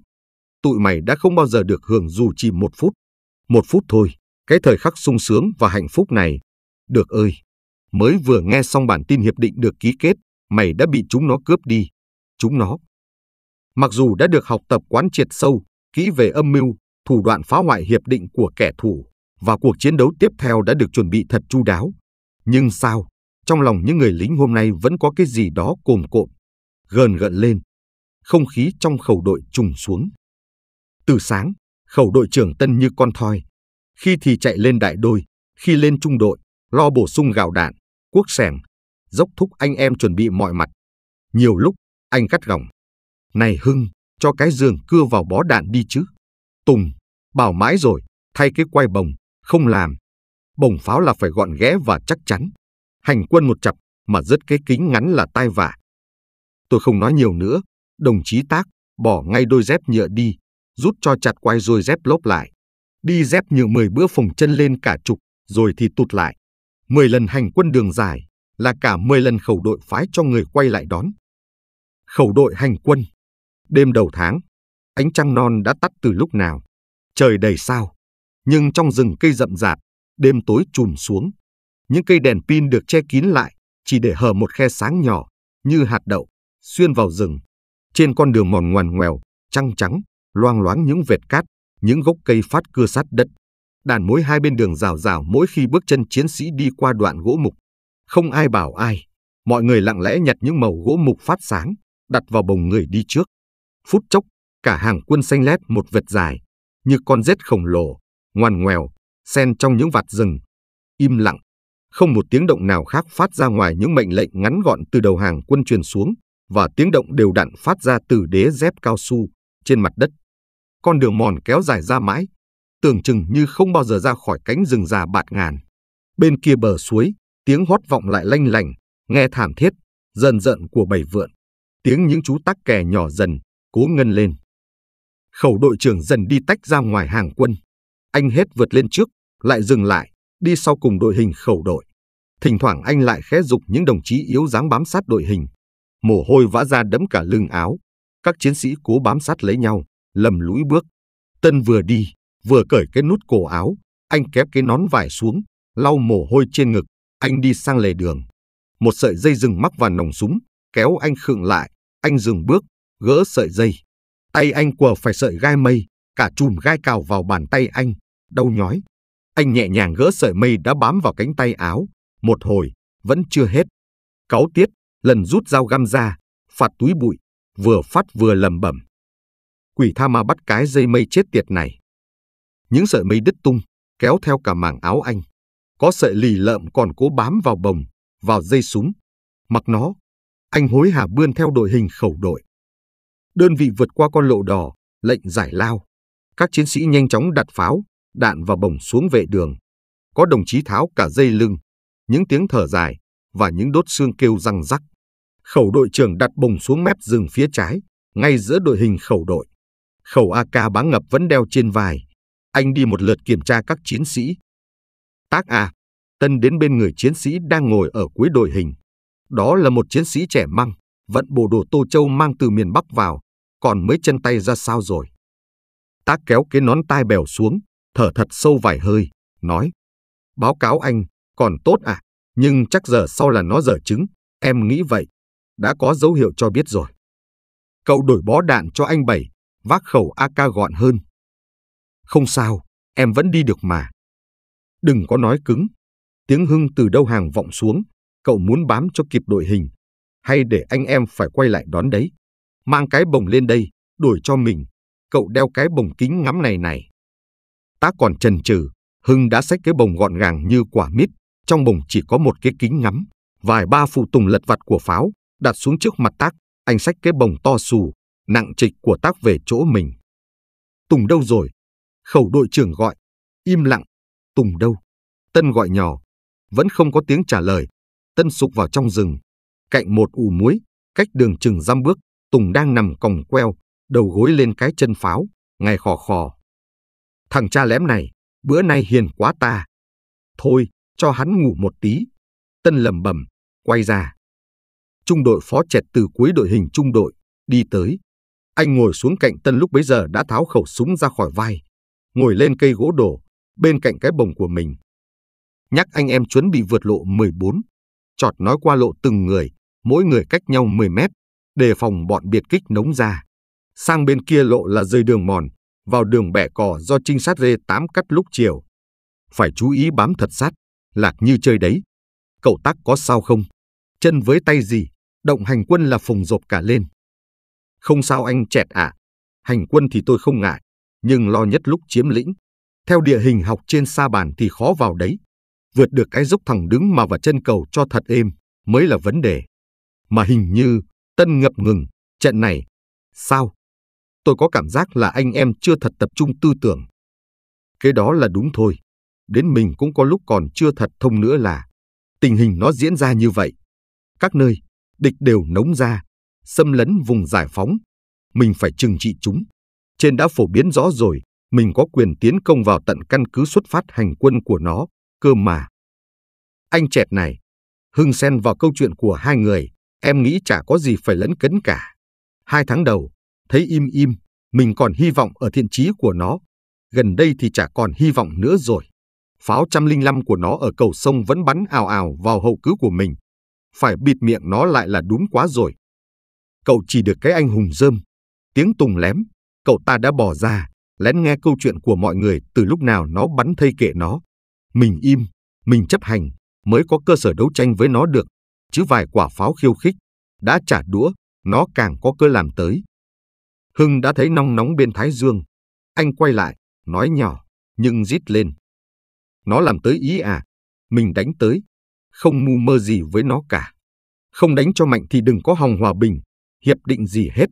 Tụi mày đã không bao giờ được hưởng dù chỉ một phút. Một phút thôi, cái thời khắc sung sướng và hạnh phúc này. Được ơi, mới vừa nghe xong bản tin hiệp định được ký kết, mày đã bị chúng nó cướp đi. Chúng nó. Mặc dù đã được học tập quán triệt sâu, kỹ về âm mưu, thủ đoạn phá hoại hiệp định của kẻ thù và cuộc chiến đấu tiếp theo đã được chuẩn bị thật chu đáo. Nhưng sao, trong lòng những người lính hôm nay vẫn có cái gì đó cồm cộm, gờn gợn lên. Không khí trong khẩu đội trùng xuống. Từ sáng, khẩu đội trưởng Tân như con thoi. Khi thì chạy lên đại đôi, khi lên trung đội, lo bổ sung gạo đạn, quốc sẻng, dốc thúc anh em chuẩn bị mọi mặt. Nhiều lúc, anh cắt gỏng. Này Hưng, cho cái giường cưa vào bó đạn đi chứ. Tùng, bảo mãi rồi, thay cái quay bồng, không làm. Bồng pháo là phải gọn ghẽ và chắc chắn. Hành quân một chập mà rất cái kính ngắn là tai vả. Tôi không nói nhiều nữa, đồng chí tác bỏ ngay đôi dép nhựa đi, rút cho chặt quay rồi dép lốp lại. Đi dép nhựa mười bữa phồng chân lên cả chục, rồi thì tụt lại. Mười lần hành quân đường dài là cả mười lần khẩu đội phái cho người quay lại đón. Khẩu đội hành quân Đêm đầu tháng, Ánh trăng non đã tắt từ lúc nào, trời đầy sao, nhưng trong rừng cây rậm rạp, đêm tối chùm xuống. Những cây đèn pin được che kín lại, chỉ để hở một khe sáng nhỏ, như hạt đậu, xuyên vào rừng. Trên con đường mòn ngoằn ngoèo, trăng trắng, loang loáng những vệt cát, những gốc cây phát cưa sát đất. Đàn mối hai bên đường rào rào mỗi khi bước chân chiến sĩ đi qua đoạn gỗ mục. Không ai bảo ai, mọi người lặng lẽ nhặt những màu gỗ mục phát sáng, đặt vào bồng người đi trước. Phút chốc, cả hàng quân xanh lét một vệt dài, như con rết khổng lồ, ngoằn ngoèo, xen trong những vạt rừng. Im lặng, không một tiếng động nào khác phát ra ngoài những mệnh lệnh ngắn gọn từ đầu hàng quân truyền xuống và tiếng động đều đặn phát ra từ đế dép cao su trên mặt đất. Con đường mòn kéo dài ra mãi, tưởng chừng như không bao giờ ra khỏi cánh rừng già bạt ngàn. Bên kia bờ suối, tiếng hót vọng lại lanh lành, nghe thảm thiết, dần dợn của bầy vượn. Tiếng những chú tắc kè nhỏ dần, cố ngân lên khẩu đội trưởng dần đi tách ra ngoài hàng quân. Anh hết vượt lên trước, lại dừng lại, đi sau cùng đội hình khẩu đội. Thỉnh thoảng anh lại khẽ dục những đồng chí yếu dáng bám sát đội hình. Mồ hôi vã ra đẫm cả lưng áo. Các chiến sĩ cố bám sát lấy nhau, lầm lũi bước. Tân vừa đi, vừa cởi cái nút cổ áo, anh kép cái nón vải xuống, lau mồ hôi trên ngực, anh đi sang lề đường. Một sợi dây rừng mắc vào nòng súng, kéo anh khựng lại, anh dừng bước, gỡ sợi dây. Tay anh quờ phải sợi gai mây, cả chùm gai cào vào bàn tay anh, đau nhói. Anh nhẹ nhàng gỡ sợi mây đã bám vào cánh tay áo, một hồi, vẫn chưa hết. Cáu tiết, lần rút dao găm ra, phạt túi bụi, vừa phát vừa lầm bẩm. Quỷ tha ma bắt cái dây mây chết tiệt này. Những sợi mây đứt tung, kéo theo cả mảng áo anh. Có sợi lì lợm còn cố bám vào bồng, vào dây súng. Mặc nó, anh hối hả bươn theo đội hình khẩu đội đơn vị vượt qua con lộ đỏ, lệnh giải lao. Các chiến sĩ nhanh chóng đặt pháo, đạn và bổng xuống vệ đường. Có đồng chí tháo cả dây lưng, những tiếng thở dài và những đốt xương kêu răng rắc. Khẩu đội trưởng đặt bổng xuống mép rừng phía trái, ngay giữa đội hình khẩu đội. Khẩu AK bá ngập vẫn đeo trên vai. Anh đi một lượt kiểm tra các chiến sĩ. Tác A, Tân đến bên người chiến sĩ đang ngồi ở cuối đội hình. Đó là một chiến sĩ trẻ măng, vận bộ đồ Tô Châu mang từ miền Bắc vào, còn mới chân tay ra sao rồi. Tác kéo cái nón tai bèo xuống, thở thật sâu vài hơi, nói. Báo cáo anh, còn tốt à, nhưng chắc giờ sau là nó dở trứng, em nghĩ vậy. Đã có dấu hiệu cho biết rồi. Cậu đổi bó đạn cho anh Bảy, vác khẩu AK gọn hơn. Không sao, em vẫn đi được mà. Đừng có nói cứng. Tiếng hưng từ đâu hàng vọng xuống, cậu muốn bám cho kịp đội hình, hay để anh em phải quay lại đón đấy mang cái bồng lên đây, đổi cho mình, cậu đeo cái bồng kính ngắm này này. tá còn chần chừ, Hưng đã xách cái bồng gọn gàng như quả mít, trong bồng chỉ có một cái kính ngắm, vài ba phụ tùng lật vặt của pháo, đặt xuống trước mặt tác, anh xách cái bồng to xù, nặng trịch của tác về chỗ mình. Tùng đâu rồi? Khẩu đội trưởng gọi, im lặng, Tùng đâu? Tân gọi nhỏ, vẫn không có tiếng trả lời. Tân sụp vào trong rừng, cạnh một ủ muối, cách đường chừng dăm bước, Tùng đang nằm còng queo, đầu gối lên cái chân pháo, ngài khò khò. Thằng cha lém này, bữa nay hiền quá ta. Thôi, cho hắn ngủ một tí. Tân lầm bầm quay ra. Trung đội phó chẹt từ cuối đội hình trung đội, đi tới. Anh ngồi xuống cạnh Tân lúc bấy giờ đã tháo khẩu súng ra khỏi vai, ngồi lên cây gỗ đổ, bên cạnh cái bồng của mình. Nhắc anh em chuẩn bị vượt lộ 14, chọt nói qua lộ từng người, mỗi người cách nhau 10 mét, đề phòng bọn biệt kích nống ra. Sang bên kia lộ là rơi đường mòn, vào đường bẻ cỏ do trinh sát rê tám cắt lúc chiều. Phải chú ý bám thật sát, lạc như chơi đấy. Cậu tắc có sao không? Chân với tay gì? Động hành quân là phùng rộp cả lên. Không sao anh chẹt ạ. À. Hành quân thì tôi không ngại, nhưng lo nhất lúc chiếm lĩnh. Theo địa hình học trên sa bàn thì khó vào đấy. Vượt được cái dốc thẳng đứng mà vào chân cầu cho thật êm mới là vấn đề. Mà hình như Tân ngập ngừng, trận này, sao? Tôi có cảm giác là anh em chưa thật tập trung tư tưởng. Cái đó là đúng thôi, đến mình cũng có lúc còn chưa thật thông nữa là tình hình nó diễn ra như vậy. Các nơi, địch đều nống ra, xâm lấn vùng giải phóng. Mình phải trừng trị chúng. Trên đã phổ biến rõ rồi, mình có quyền tiến công vào tận căn cứ xuất phát hành quân của nó, cơ mà. Anh chẹt này, hưng xen vào câu chuyện của hai người, Em nghĩ chả có gì phải lấn cấn cả. Hai tháng đầu, thấy im im, mình còn hy vọng ở thiện trí của nó. Gần đây thì chả còn hy vọng nữa rồi. Pháo trăm linh 105 của nó ở cầu sông vẫn bắn ào ào vào hậu cứ của mình. Phải bịt miệng nó lại là đúng quá rồi. Cậu chỉ được cái anh hùng dơm. Tiếng tùng lém, cậu ta đã bỏ ra, lén nghe câu chuyện của mọi người từ lúc nào nó bắn thây kệ nó. Mình im, mình chấp hành, mới có cơ sở đấu tranh với nó được chứ vài quả pháo khiêu khích, đã trả đũa, nó càng có cơ làm tới. Hưng đã thấy nong nóng bên Thái Dương. Anh quay lại, nói nhỏ, nhưng rít lên. Nó làm tới ý à, mình đánh tới, không mù mơ gì với nó cả. Không đánh cho mạnh thì đừng có hòng hòa bình, hiệp định gì hết.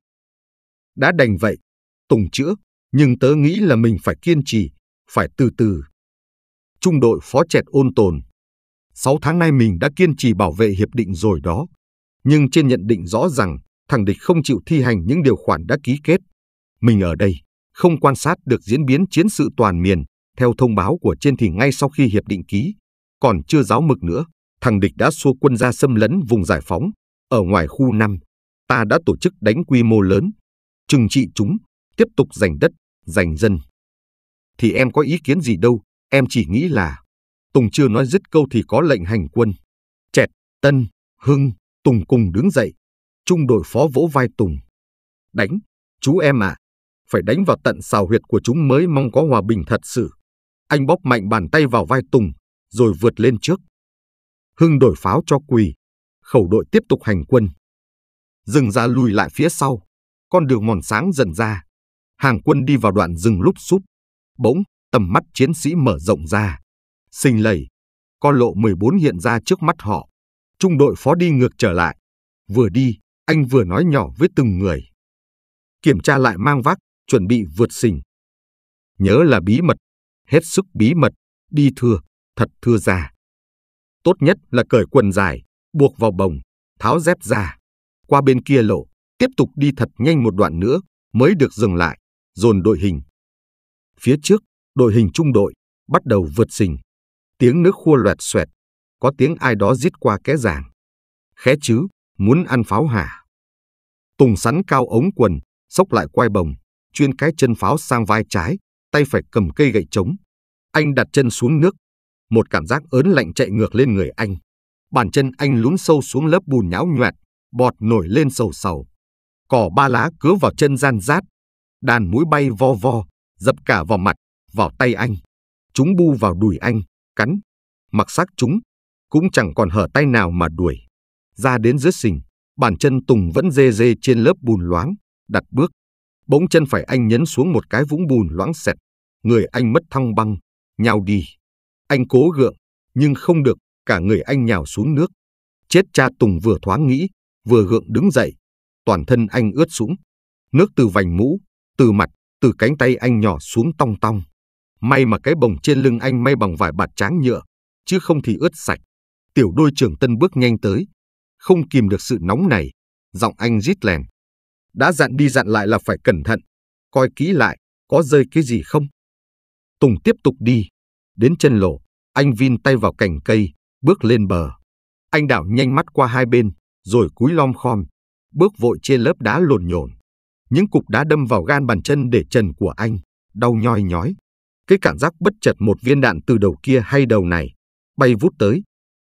Đã đành vậy, Tùng chữa, nhưng tớ nghĩ là mình phải kiên trì, phải từ từ. Trung đội phó chẹt ôn tồn, 6 tháng nay mình đã kiên trì bảo vệ hiệp định rồi đó. Nhưng trên nhận định rõ rằng thằng địch không chịu thi hành những điều khoản đã ký kết. Mình ở đây không quan sát được diễn biến chiến sự toàn miền, theo thông báo của trên thì ngay sau khi hiệp định ký, còn chưa giáo mực nữa, thằng địch đã xua quân ra xâm lấn vùng giải phóng, ở ngoài khu 5, ta đã tổ chức đánh quy mô lớn, trừng trị chúng, tiếp tục giành đất, giành dân. Thì em có ý kiến gì đâu, em chỉ nghĩ là Tùng chưa nói dứt câu thì có lệnh hành quân. Chẹt, Tân, Hưng, Tùng cùng đứng dậy. Trung đội phó vỗ vai Tùng. Đánh, chú em à, phải đánh vào tận xào huyệt của chúng mới mong có hòa bình thật sự. Anh bóp mạnh bàn tay vào vai Tùng, rồi vượt lên trước. Hưng đổi pháo cho quỳ. Khẩu đội tiếp tục hành quân. Dừng ra lùi lại phía sau. Con đường mòn sáng dần ra. Hàng quân đi vào đoạn rừng lúc xúc. Bỗng, tầm mắt chiến sĩ mở rộng ra. Sình lầy, con lộ 14 hiện ra trước mắt họ. Trung đội phó đi ngược trở lại. Vừa đi, anh vừa nói nhỏ với từng người. Kiểm tra lại mang vác, chuẩn bị vượt sình. Nhớ là bí mật, hết sức bí mật, đi thưa, thật thưa ra. Tốt nhất là cởi quần dài, buộc vào bồng, tháo dép ra. Qua bên kia lộ, tiếp tục đi thật nhanh một đoạn nữa mới được dừng lại, dồn đội hình. Phía trước, đội hình trung đội bắt đầu vượt sình tiếng nước khua loẹt xoẹt, có tiếng ai đó rít qua kẽ giàng. Khé chứ, muốn ăn pháo hả? Tùng sắn cao ống quần, xốc lại quai bồng, chuyên cái chân pháo sang vai trái, tay phải cầm cây gậy trống. Anh đặt chân xuống nước, một cảm giác ớn lạnh chạy ngược lên người anh. Bàn chân anh lún sâu xuống lớp bùn nhão nhoẹt, bọt nổi lên sầu sầu. Cỏ ba lá cứa vào chân gian rát, đàn mũi bay vo vo, dập cả vào mặt, vào tay anh. Chúng bu vào đùi anh, cắn, mặc xác chúng, cũng chẳng còn hở tay nào mà đuổi. Ra đến dưới sình, bàn chân Tùng vẫn dê dê trên lớp bùn loáng, đặt bước. Bỗng chân phải anh nhấn xuống một cái vũng bùn loáng xẹt, người anh mất thăng băng, nhào đi. Anh cố gượng, nhưng không được, cả người anh nhào xuống nước. Chết cha Tùng vừa thoáng nghĩ, vừa gượng đứng dậy, toàn thân anh ướt sũng. Nước từ vành mũ, từ mặt, từ cánh tay anh nhỏ xuống tong tong. May mà cái bồng trên lưng anh may bằng vải bạt tráng nhựa, chứ không thì ướt sạch. Tiểu đôi trường tân bước nhanh tới. Không kìm được sự nóng này, giọng anh rít lèn. Đã dặn đi dặn lại là phải cẩn thận, coi kỹ lại, có rơi cái gì không. Tùng tiếp tục đi, đến chân lộ, anh vin tay vào cành cây, bước lên bờ. Anh đảo nhanh mắt qua hai bên, rồi cúi lom khom, bước vội trên lớp đá lồn nhồn. Những cục đá đâm vào gan bàn chân để trần của anh, đau nhoi nhói. Cái cảm giác bất chợt một viên đạn từ đầu kia hay đầu này, bay vút tới,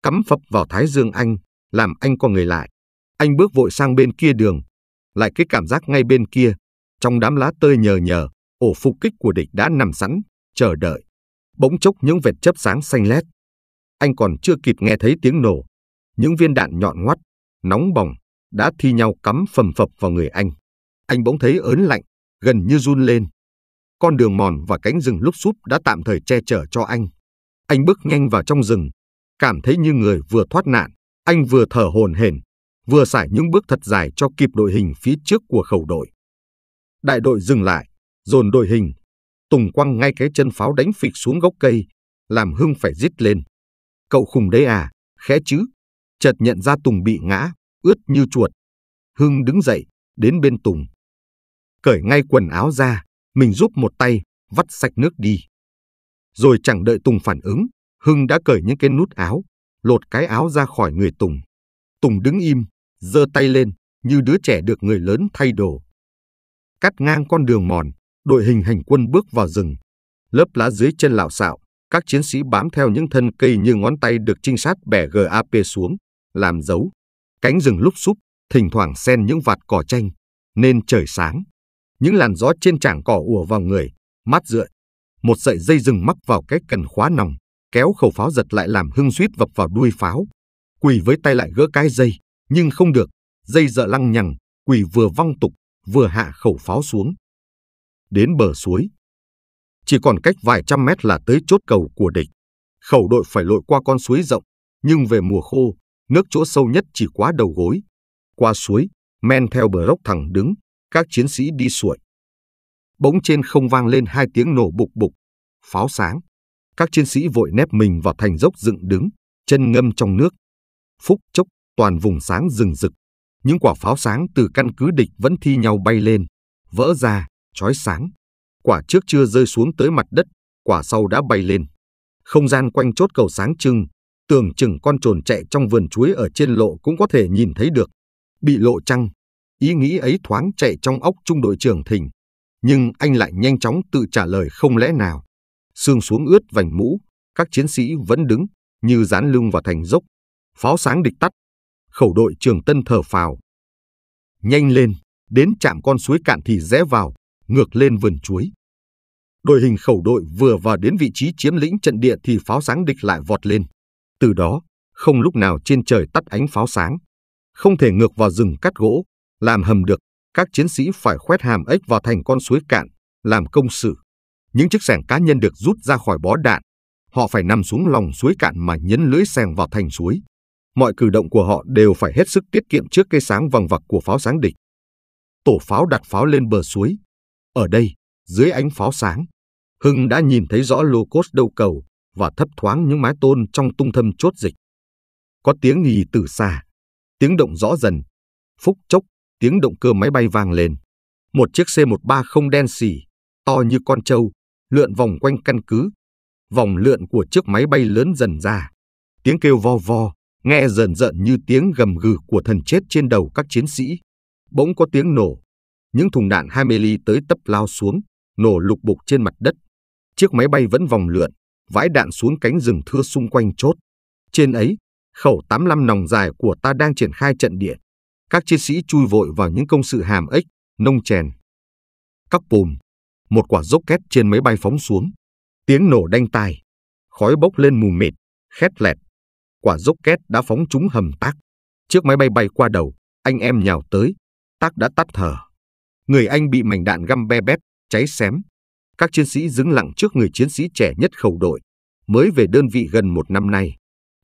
cắm phập vào thái dương anh, làm anh co người lại. Anh bước vội sang bên kia đường, lại cái cảm giác ngay bên kia, trong đám lá tơi nhờ nhờ, ổ phục kích của địch đã nằm sẵn, chờ đợi. Bỗng chốc những vệt chớp sáng xanh lét. Anh còn chưa kịp nghe thấy tiếng nổ, những viên đạn nhọn ngoắt, nóng bỏng, đã thi nhau cắm phầm phập vào người anh. Anh bỗng thấy ớn lạnh, gần như run lên con đường mòn và cánh rừng lúc súp đã tạm thời che chở cho anh. Anh bước nhanh vào trong rừng, cảm thấy như người vừa thoát nạn, anh vừa thở hồn hển, vừa sải những bước thật dài cho kịp đội hình phía trước của khẩu đội. Đại đội dừng lại, dồn đội hình, Tùng quăng ngay cái chân pháo đánh phịch xuống gốc cây, làm Hưng phải rít lên. Cậu khùng đấy à, khẽ chứ. Chợt nhận ra Tùng bị ngã, ướt như chuột. Hưng đứng dậy, đến bên Tùng. Cởi ngay quần áo ra, mình giúp một tay, vắt sạch nước đi. Rồi chẳng đợi Tùng phản ứng, Hưng đã cởi những cái nút áo, lột cái áo ra khỏi người Tùng. Tùng đứng im, giơ tay lên, như đứa trẻ được người lớn thay đồ. Cắt ngang con đường mòn, đội hình hành quân bước vào rừng. Lớp lá dưới chân lạo xạo, các chiến sĩ bám theo những thân cây như ngón tay được trinh sát bẻ GAP xuống, làm dấu. Cánh rừng lúc xúc, thỉnh thoảng xen những vạt cỏ chanh, nên trời sáng. Những làn gió trên trảng cỏ ùa vào người, mát rượi. Một sợi dây rừng mắc vào cái cần khóa nòng, kéo khẩu pháo giật lại làm hưng suýt vập vào đuôi pháo. Quỳ với tay lại gỡ cái dây, nhưng không được, dây dợ lăng nhằng, quỳ vừa văng tục, vừa hạ khẩu pháo xuống. Đến bờ suối. Chỉ còn cách vài trăm mét là tới chốt cầu của địch. Khẩu đội phải lội qua con suối rộng, nhưng về mùa khô, nước chỗ sâu nhất chỉ quá đầu gối. Qua suối, men theo bờ rốc thẳng đứng, các chiến sĩ đi xuôi. Bỗng trên không vang lên hai tiếng nổ bục bục, pháo sáng. Các chiến sĩ vội nép mình vào thành dốc dựng đứng, chân ngâm trong nước. Phúc chốc, toàn vùng sáng rừng rực. Những quả pháo sáng từ căn cứ địch vẫn thi nhau bay lên, vỡ ra, chói sáng. Quả trước chưa rơi xuống tới mặt đất, quả sau đã bay lên. Không gian quanh chốt cầu sáng trưng, tưởng chừng con trồn chạy trong vườn chuối ở trên lộ cũng có thể nhìn thấy được. Bị lộ trăng, Ý nghĩ ấy thoáng chạy trong óc trung đội trưởng Thình, nhưng anh lại nhanh chóng tự trả lời không lẽ nào. Sương xuống ướt vành mũ, các chiến sĩ vẫn đứng, như dán lưng vào thành dốc. Pháo sáng địch tắt, khẩu đội trưởng Tân thở phào. Nhanh lên, đến chạm con suối cạn thì rẽ vào, ngược lên vườn chuối. Đội hình khẩu đội vừa vào đến vị trí chiếm lĩnh trận địa thì pháo sáng địch lại vọt lên. Từ đó, không lúc nào trên trời tắt ánh pháo sáng. Không thể ngược vào rừng cắt gỗ, làm hầm được, các chiến sĩ phải khoét hàm ếch vào thành con suối cạn, làm công sự. Những chiếc sẻng cá nhân được rút ra khỏi bó đạn. Họ phải nằm xuống lòng suối cạn mà nhấn lưỡi sẻng vào thành suối. Mọi cử động của họ đều phải hết sức tiết kiệm trước cây sáng vằng vặc của pháo sáng địch. Tổ pháo đặt pháo lên bờ suối. Ở đây, dưới ánh pháo sáng, Hưng đã nhìn thấy rõ lô cốt đầu cầu và thấp thoáng những mái tôn trong tung thâm chốt dịch. Có tiếng nghỉ từ xa, tiếng động rõ dần. Phúc chốc tiếng động cơ máy bay vang lên. Một chiếc C-130 đen xỉ, to như con trâu, lượn vòng quanh căn cứ. Vòng lượn của chiếc máy bay lớn dần ra. Tiếng kêu vo vo, nghe rần dần như tiếng gầm gừ của thần chết trên đầu các chiến sĩ. Bỗng có tiếng nổ. Những thùng đạn 20 ly tới tấp lao xuống, nổ lục bục trên mặt đất. Chiếc máy bay vẫn vòng lượn, vãi đạn xuống cánh rừng thưa xung quanh chốt. Trên ấy, khẩu 85 nòng dài của ta đang triển khai trận địa các chiến sĩ chui vội vào những công sự hàm ếch, nông chèn. Các bùm, một quả rocket trên máy bay phóng xuống. Tiếng nổ đanh tai, khói bốc lên mù mịt, khét lẹt. Quả rocket đã phóng trúng hầm tác. Chiếc máy bay bay qua đầu, anh em nhào tới. Tác đã tắt thở. Người anh bị mảnh đạn găm be bét, cháy xém. Các chiến sĩ đứng lặng trước người chiến sĩ trẻ nhất khẩu đội, mới về đơn vị gần một năm nay.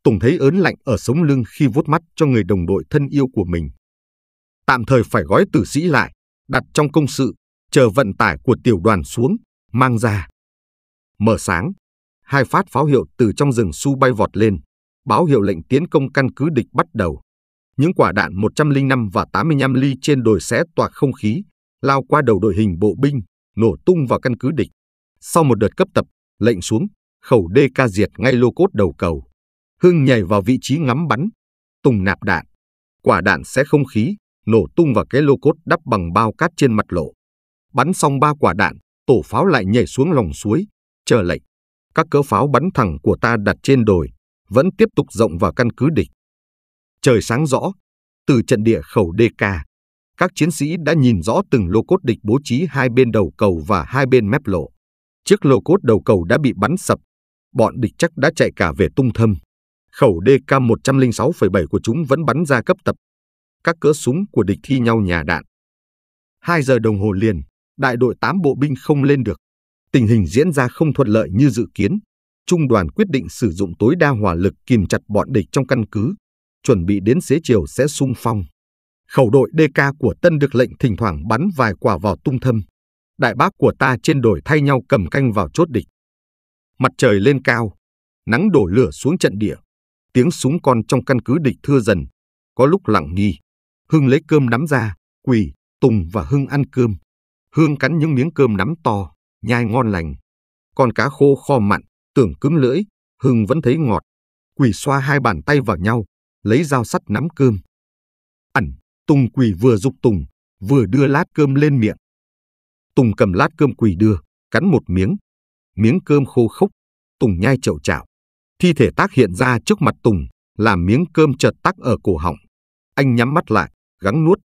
Tùng thấy ớn lạnh ở sống lưng khi vuốt mắt cho người đồng đội thân yêu của mình tạm thời phải gói tử sĩ lại, đặt trong công sự, chờ vận tải của tiểu đoàn xuống, mang ra. Mở sáng, hai phát pháo hiệu từ trong rừng su bay vọt lên, báo hiệu lệnh tiến công căn cứ địch bắt đầu. Những quả đạn 105 và 85 ly trên đồi xé toạc không khí, lao qua đầu đội hình bộ binh, nổ tung vào căn cứ địch. Sau một đợt cấp tập, lệnh xuống, khẩu đê ca diệt ngay lô cốt đầu cầu. Hưng nhảy vào vị trí ngắm bắn, tùng nạp đạn. Quả đạn xé không khí, nổ tung vào cái lô cốt đắp bằng bao cát trên mặt lộ. Bắn xong ba quả đạn, tổ pháo lại nhảy xuống lòng suối, chờ lệnh. Các cỡ pháo bắn thẳng của ta đặt trên đồi, vẫn tiếp tục rộng vào căn cứ địch. Trời sáng rõ, từ trận địa khẩu DK, các chiến sĩ đã nhìn rõ từng lô cốt địch bố trí hai bên đầu cầu và hai bên mép lộ. Chiếc lô cốt đầu cầu đã bị bắn sập, bọn địch chắc đã chạy cả về tung thâm. Khẩu DK 106,7 của chúng vẫn bắn ra cấp tập các cỡ súng của địch thi nhau nhà đạn. Hai giờ đồng hồ liền, đại đội 8 bộ binh không lên được. Tình hình diễn ra không thuận lợi như dự kiến. Trung đoàn quyết định sử dụng tối đa hỏa lực kìm chặt bọn địch trong căn cứ, chuẩn bị đến xế chiều sẽ sung phong. Khẩu đội DK của Tân được lệnh thỉnh thoảng bắn vài quả vào tung thâm. Đại bác của ta trên đồi thay nhau cầm canh vào chốt địch. Mặt trời lên cao, nắng đổ lửa xuống trận địa. Tiếng súng con trong căn cứ địch thưa dần, có lúc lặng nghi. Hưng lấy cơm nắm ra, Quỳ, Tùng và Hưng ăn cơm. Hương cắn những miếng cơm nắm to, nhai ngon lành. Còn cá khô kho mặn, tưởng cứng lưỡi, Hưng vẫn thấy ngọt. Quỳ xoa hai bàn tay vào nhau, lấy dao sắt nắm cơm. Ẩn, Tùng Quỳ vừa dục Tùng, vừa đưa lát cơm lên miệng. Tùng cầm lát cơm Quỳ đưa, cắn một miếng. Miếng cơm khô khốc, Tùng nhai chậu chảo. Thi thể tác hiện ra trước mặt Tùng, làm miếng cơm chợt tắc ở cổ họng. Anh nhắm mắt lại, gắng nuốt.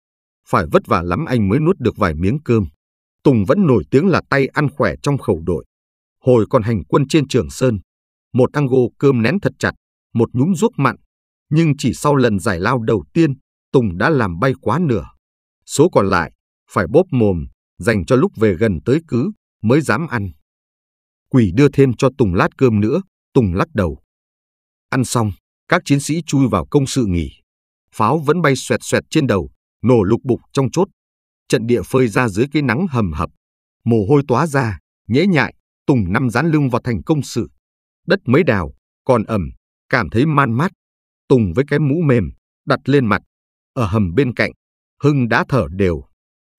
Phải vất vả lắm anh mới nuốt được vài miếng cơm. Tùng vẫn nổi tiếng là tay ăn khỏe trong khẩu đội. Hồi còn hành quân trên Trường Sơn, một ăn gô cơm nén thật chặt, một nhúng ruốc mặn. Nhưng chỉ sau lần giải lao đầu tiên, Tùng đã làm bay quá nửa. Số còn lại, phải bóp mồm, dành cho lúc về gần tới cứ, mới dám ăn. Quỷ đưa thêm cho Tùng lát cơm nữa, Tùng lắc đầu. Ăn xong, các chiến sĩ chui vào công sự nghỉ pháo vẫn bay xoẹt xoẹt trên đầu, nổ lục bục trong chốt. Trận địa phơi ra dưới cái nắng hầm hập, mồ hôi tóa ra, nhễ nhại, Tùng Năm dán lưng vào thành công sự. Đất mới đào, còn ẩm, cảm thấy man mát. Tùng với cái mũ mềm, đặt lên mặt. Ở hầm bên cạnh, Hưng đã thở đều.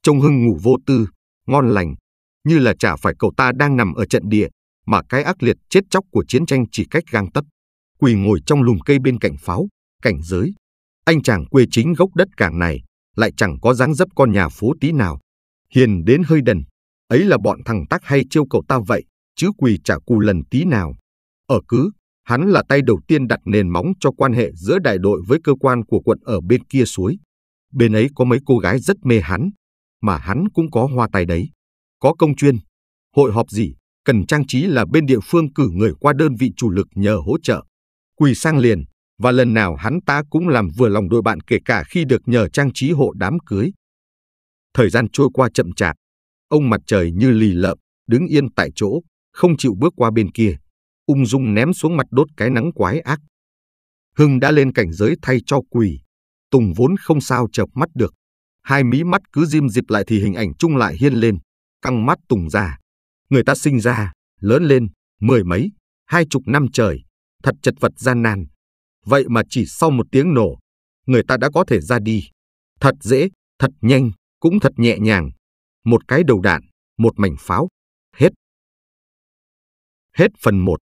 Trông Hưng ngủ vô tư, ngon lành, như là chả phải cậu ta đang nằm ở trận địa, mà cái ác liệt chết chóc của chiến tranh chỉ cách gang tấc. Quỳ ngồi trong lùm cây bên cạnh pháo, cảnh giới, anh chàng quê chính gốc đất cảng này lại chẳng có dáng dấp con nhà phố tí nào. Hiền đến hơi đần, ấy là bọn thằng Tắc hay trêu cậu ta vậy, chứ quỳ trả cù lần tí nào. Ở cứ, hắn là tay đầu tiên đặt nền móng cho quan hệ giữa đại đội với cơ quan của quận ở bên kia suối. Bên ấy có mấy cô gái rất mê hắn, mà hắn cũng có hoa tài đấy. Có công chuyên, hội họp gì, cần trang trí là bên địa phương cử người qua đơn vị chủ lực nhờ hỗ trợ. Quỳ sang liền, và lần nào hắn ta cũng làm vừa lòng đôi bạn kể cả khi được nhờ trang trí hộ đám cưới. Thời gian trôi qua chậm chạp, ông mặt trời như lì lợm, đứng yên tại chỗ, không chịu bước qua bên kia, ung dung ném xuống mặt đốt cái nắng quái ác. Hưng đã lên cảnh giới thay cho quỳ, Tùng vốn không sao chợp mắt được. Hai mí mắt cứ diêm dịp lại thì hình ảnh chung lại hiên lên, căng mắt Tùng ra. Người ta sinh ra, lớn lên, mười mấy, hai chục năm trời, thật chật vật gian nan, Vậy mà chỉ sau một tiếng nổ, người ta đã có thể ra đi. Thật dễ, thật nhanh, cũng thật nhẹ nhàng. Một cái đầu đạn, một mảnh pháo. Hết. Hết phần 1.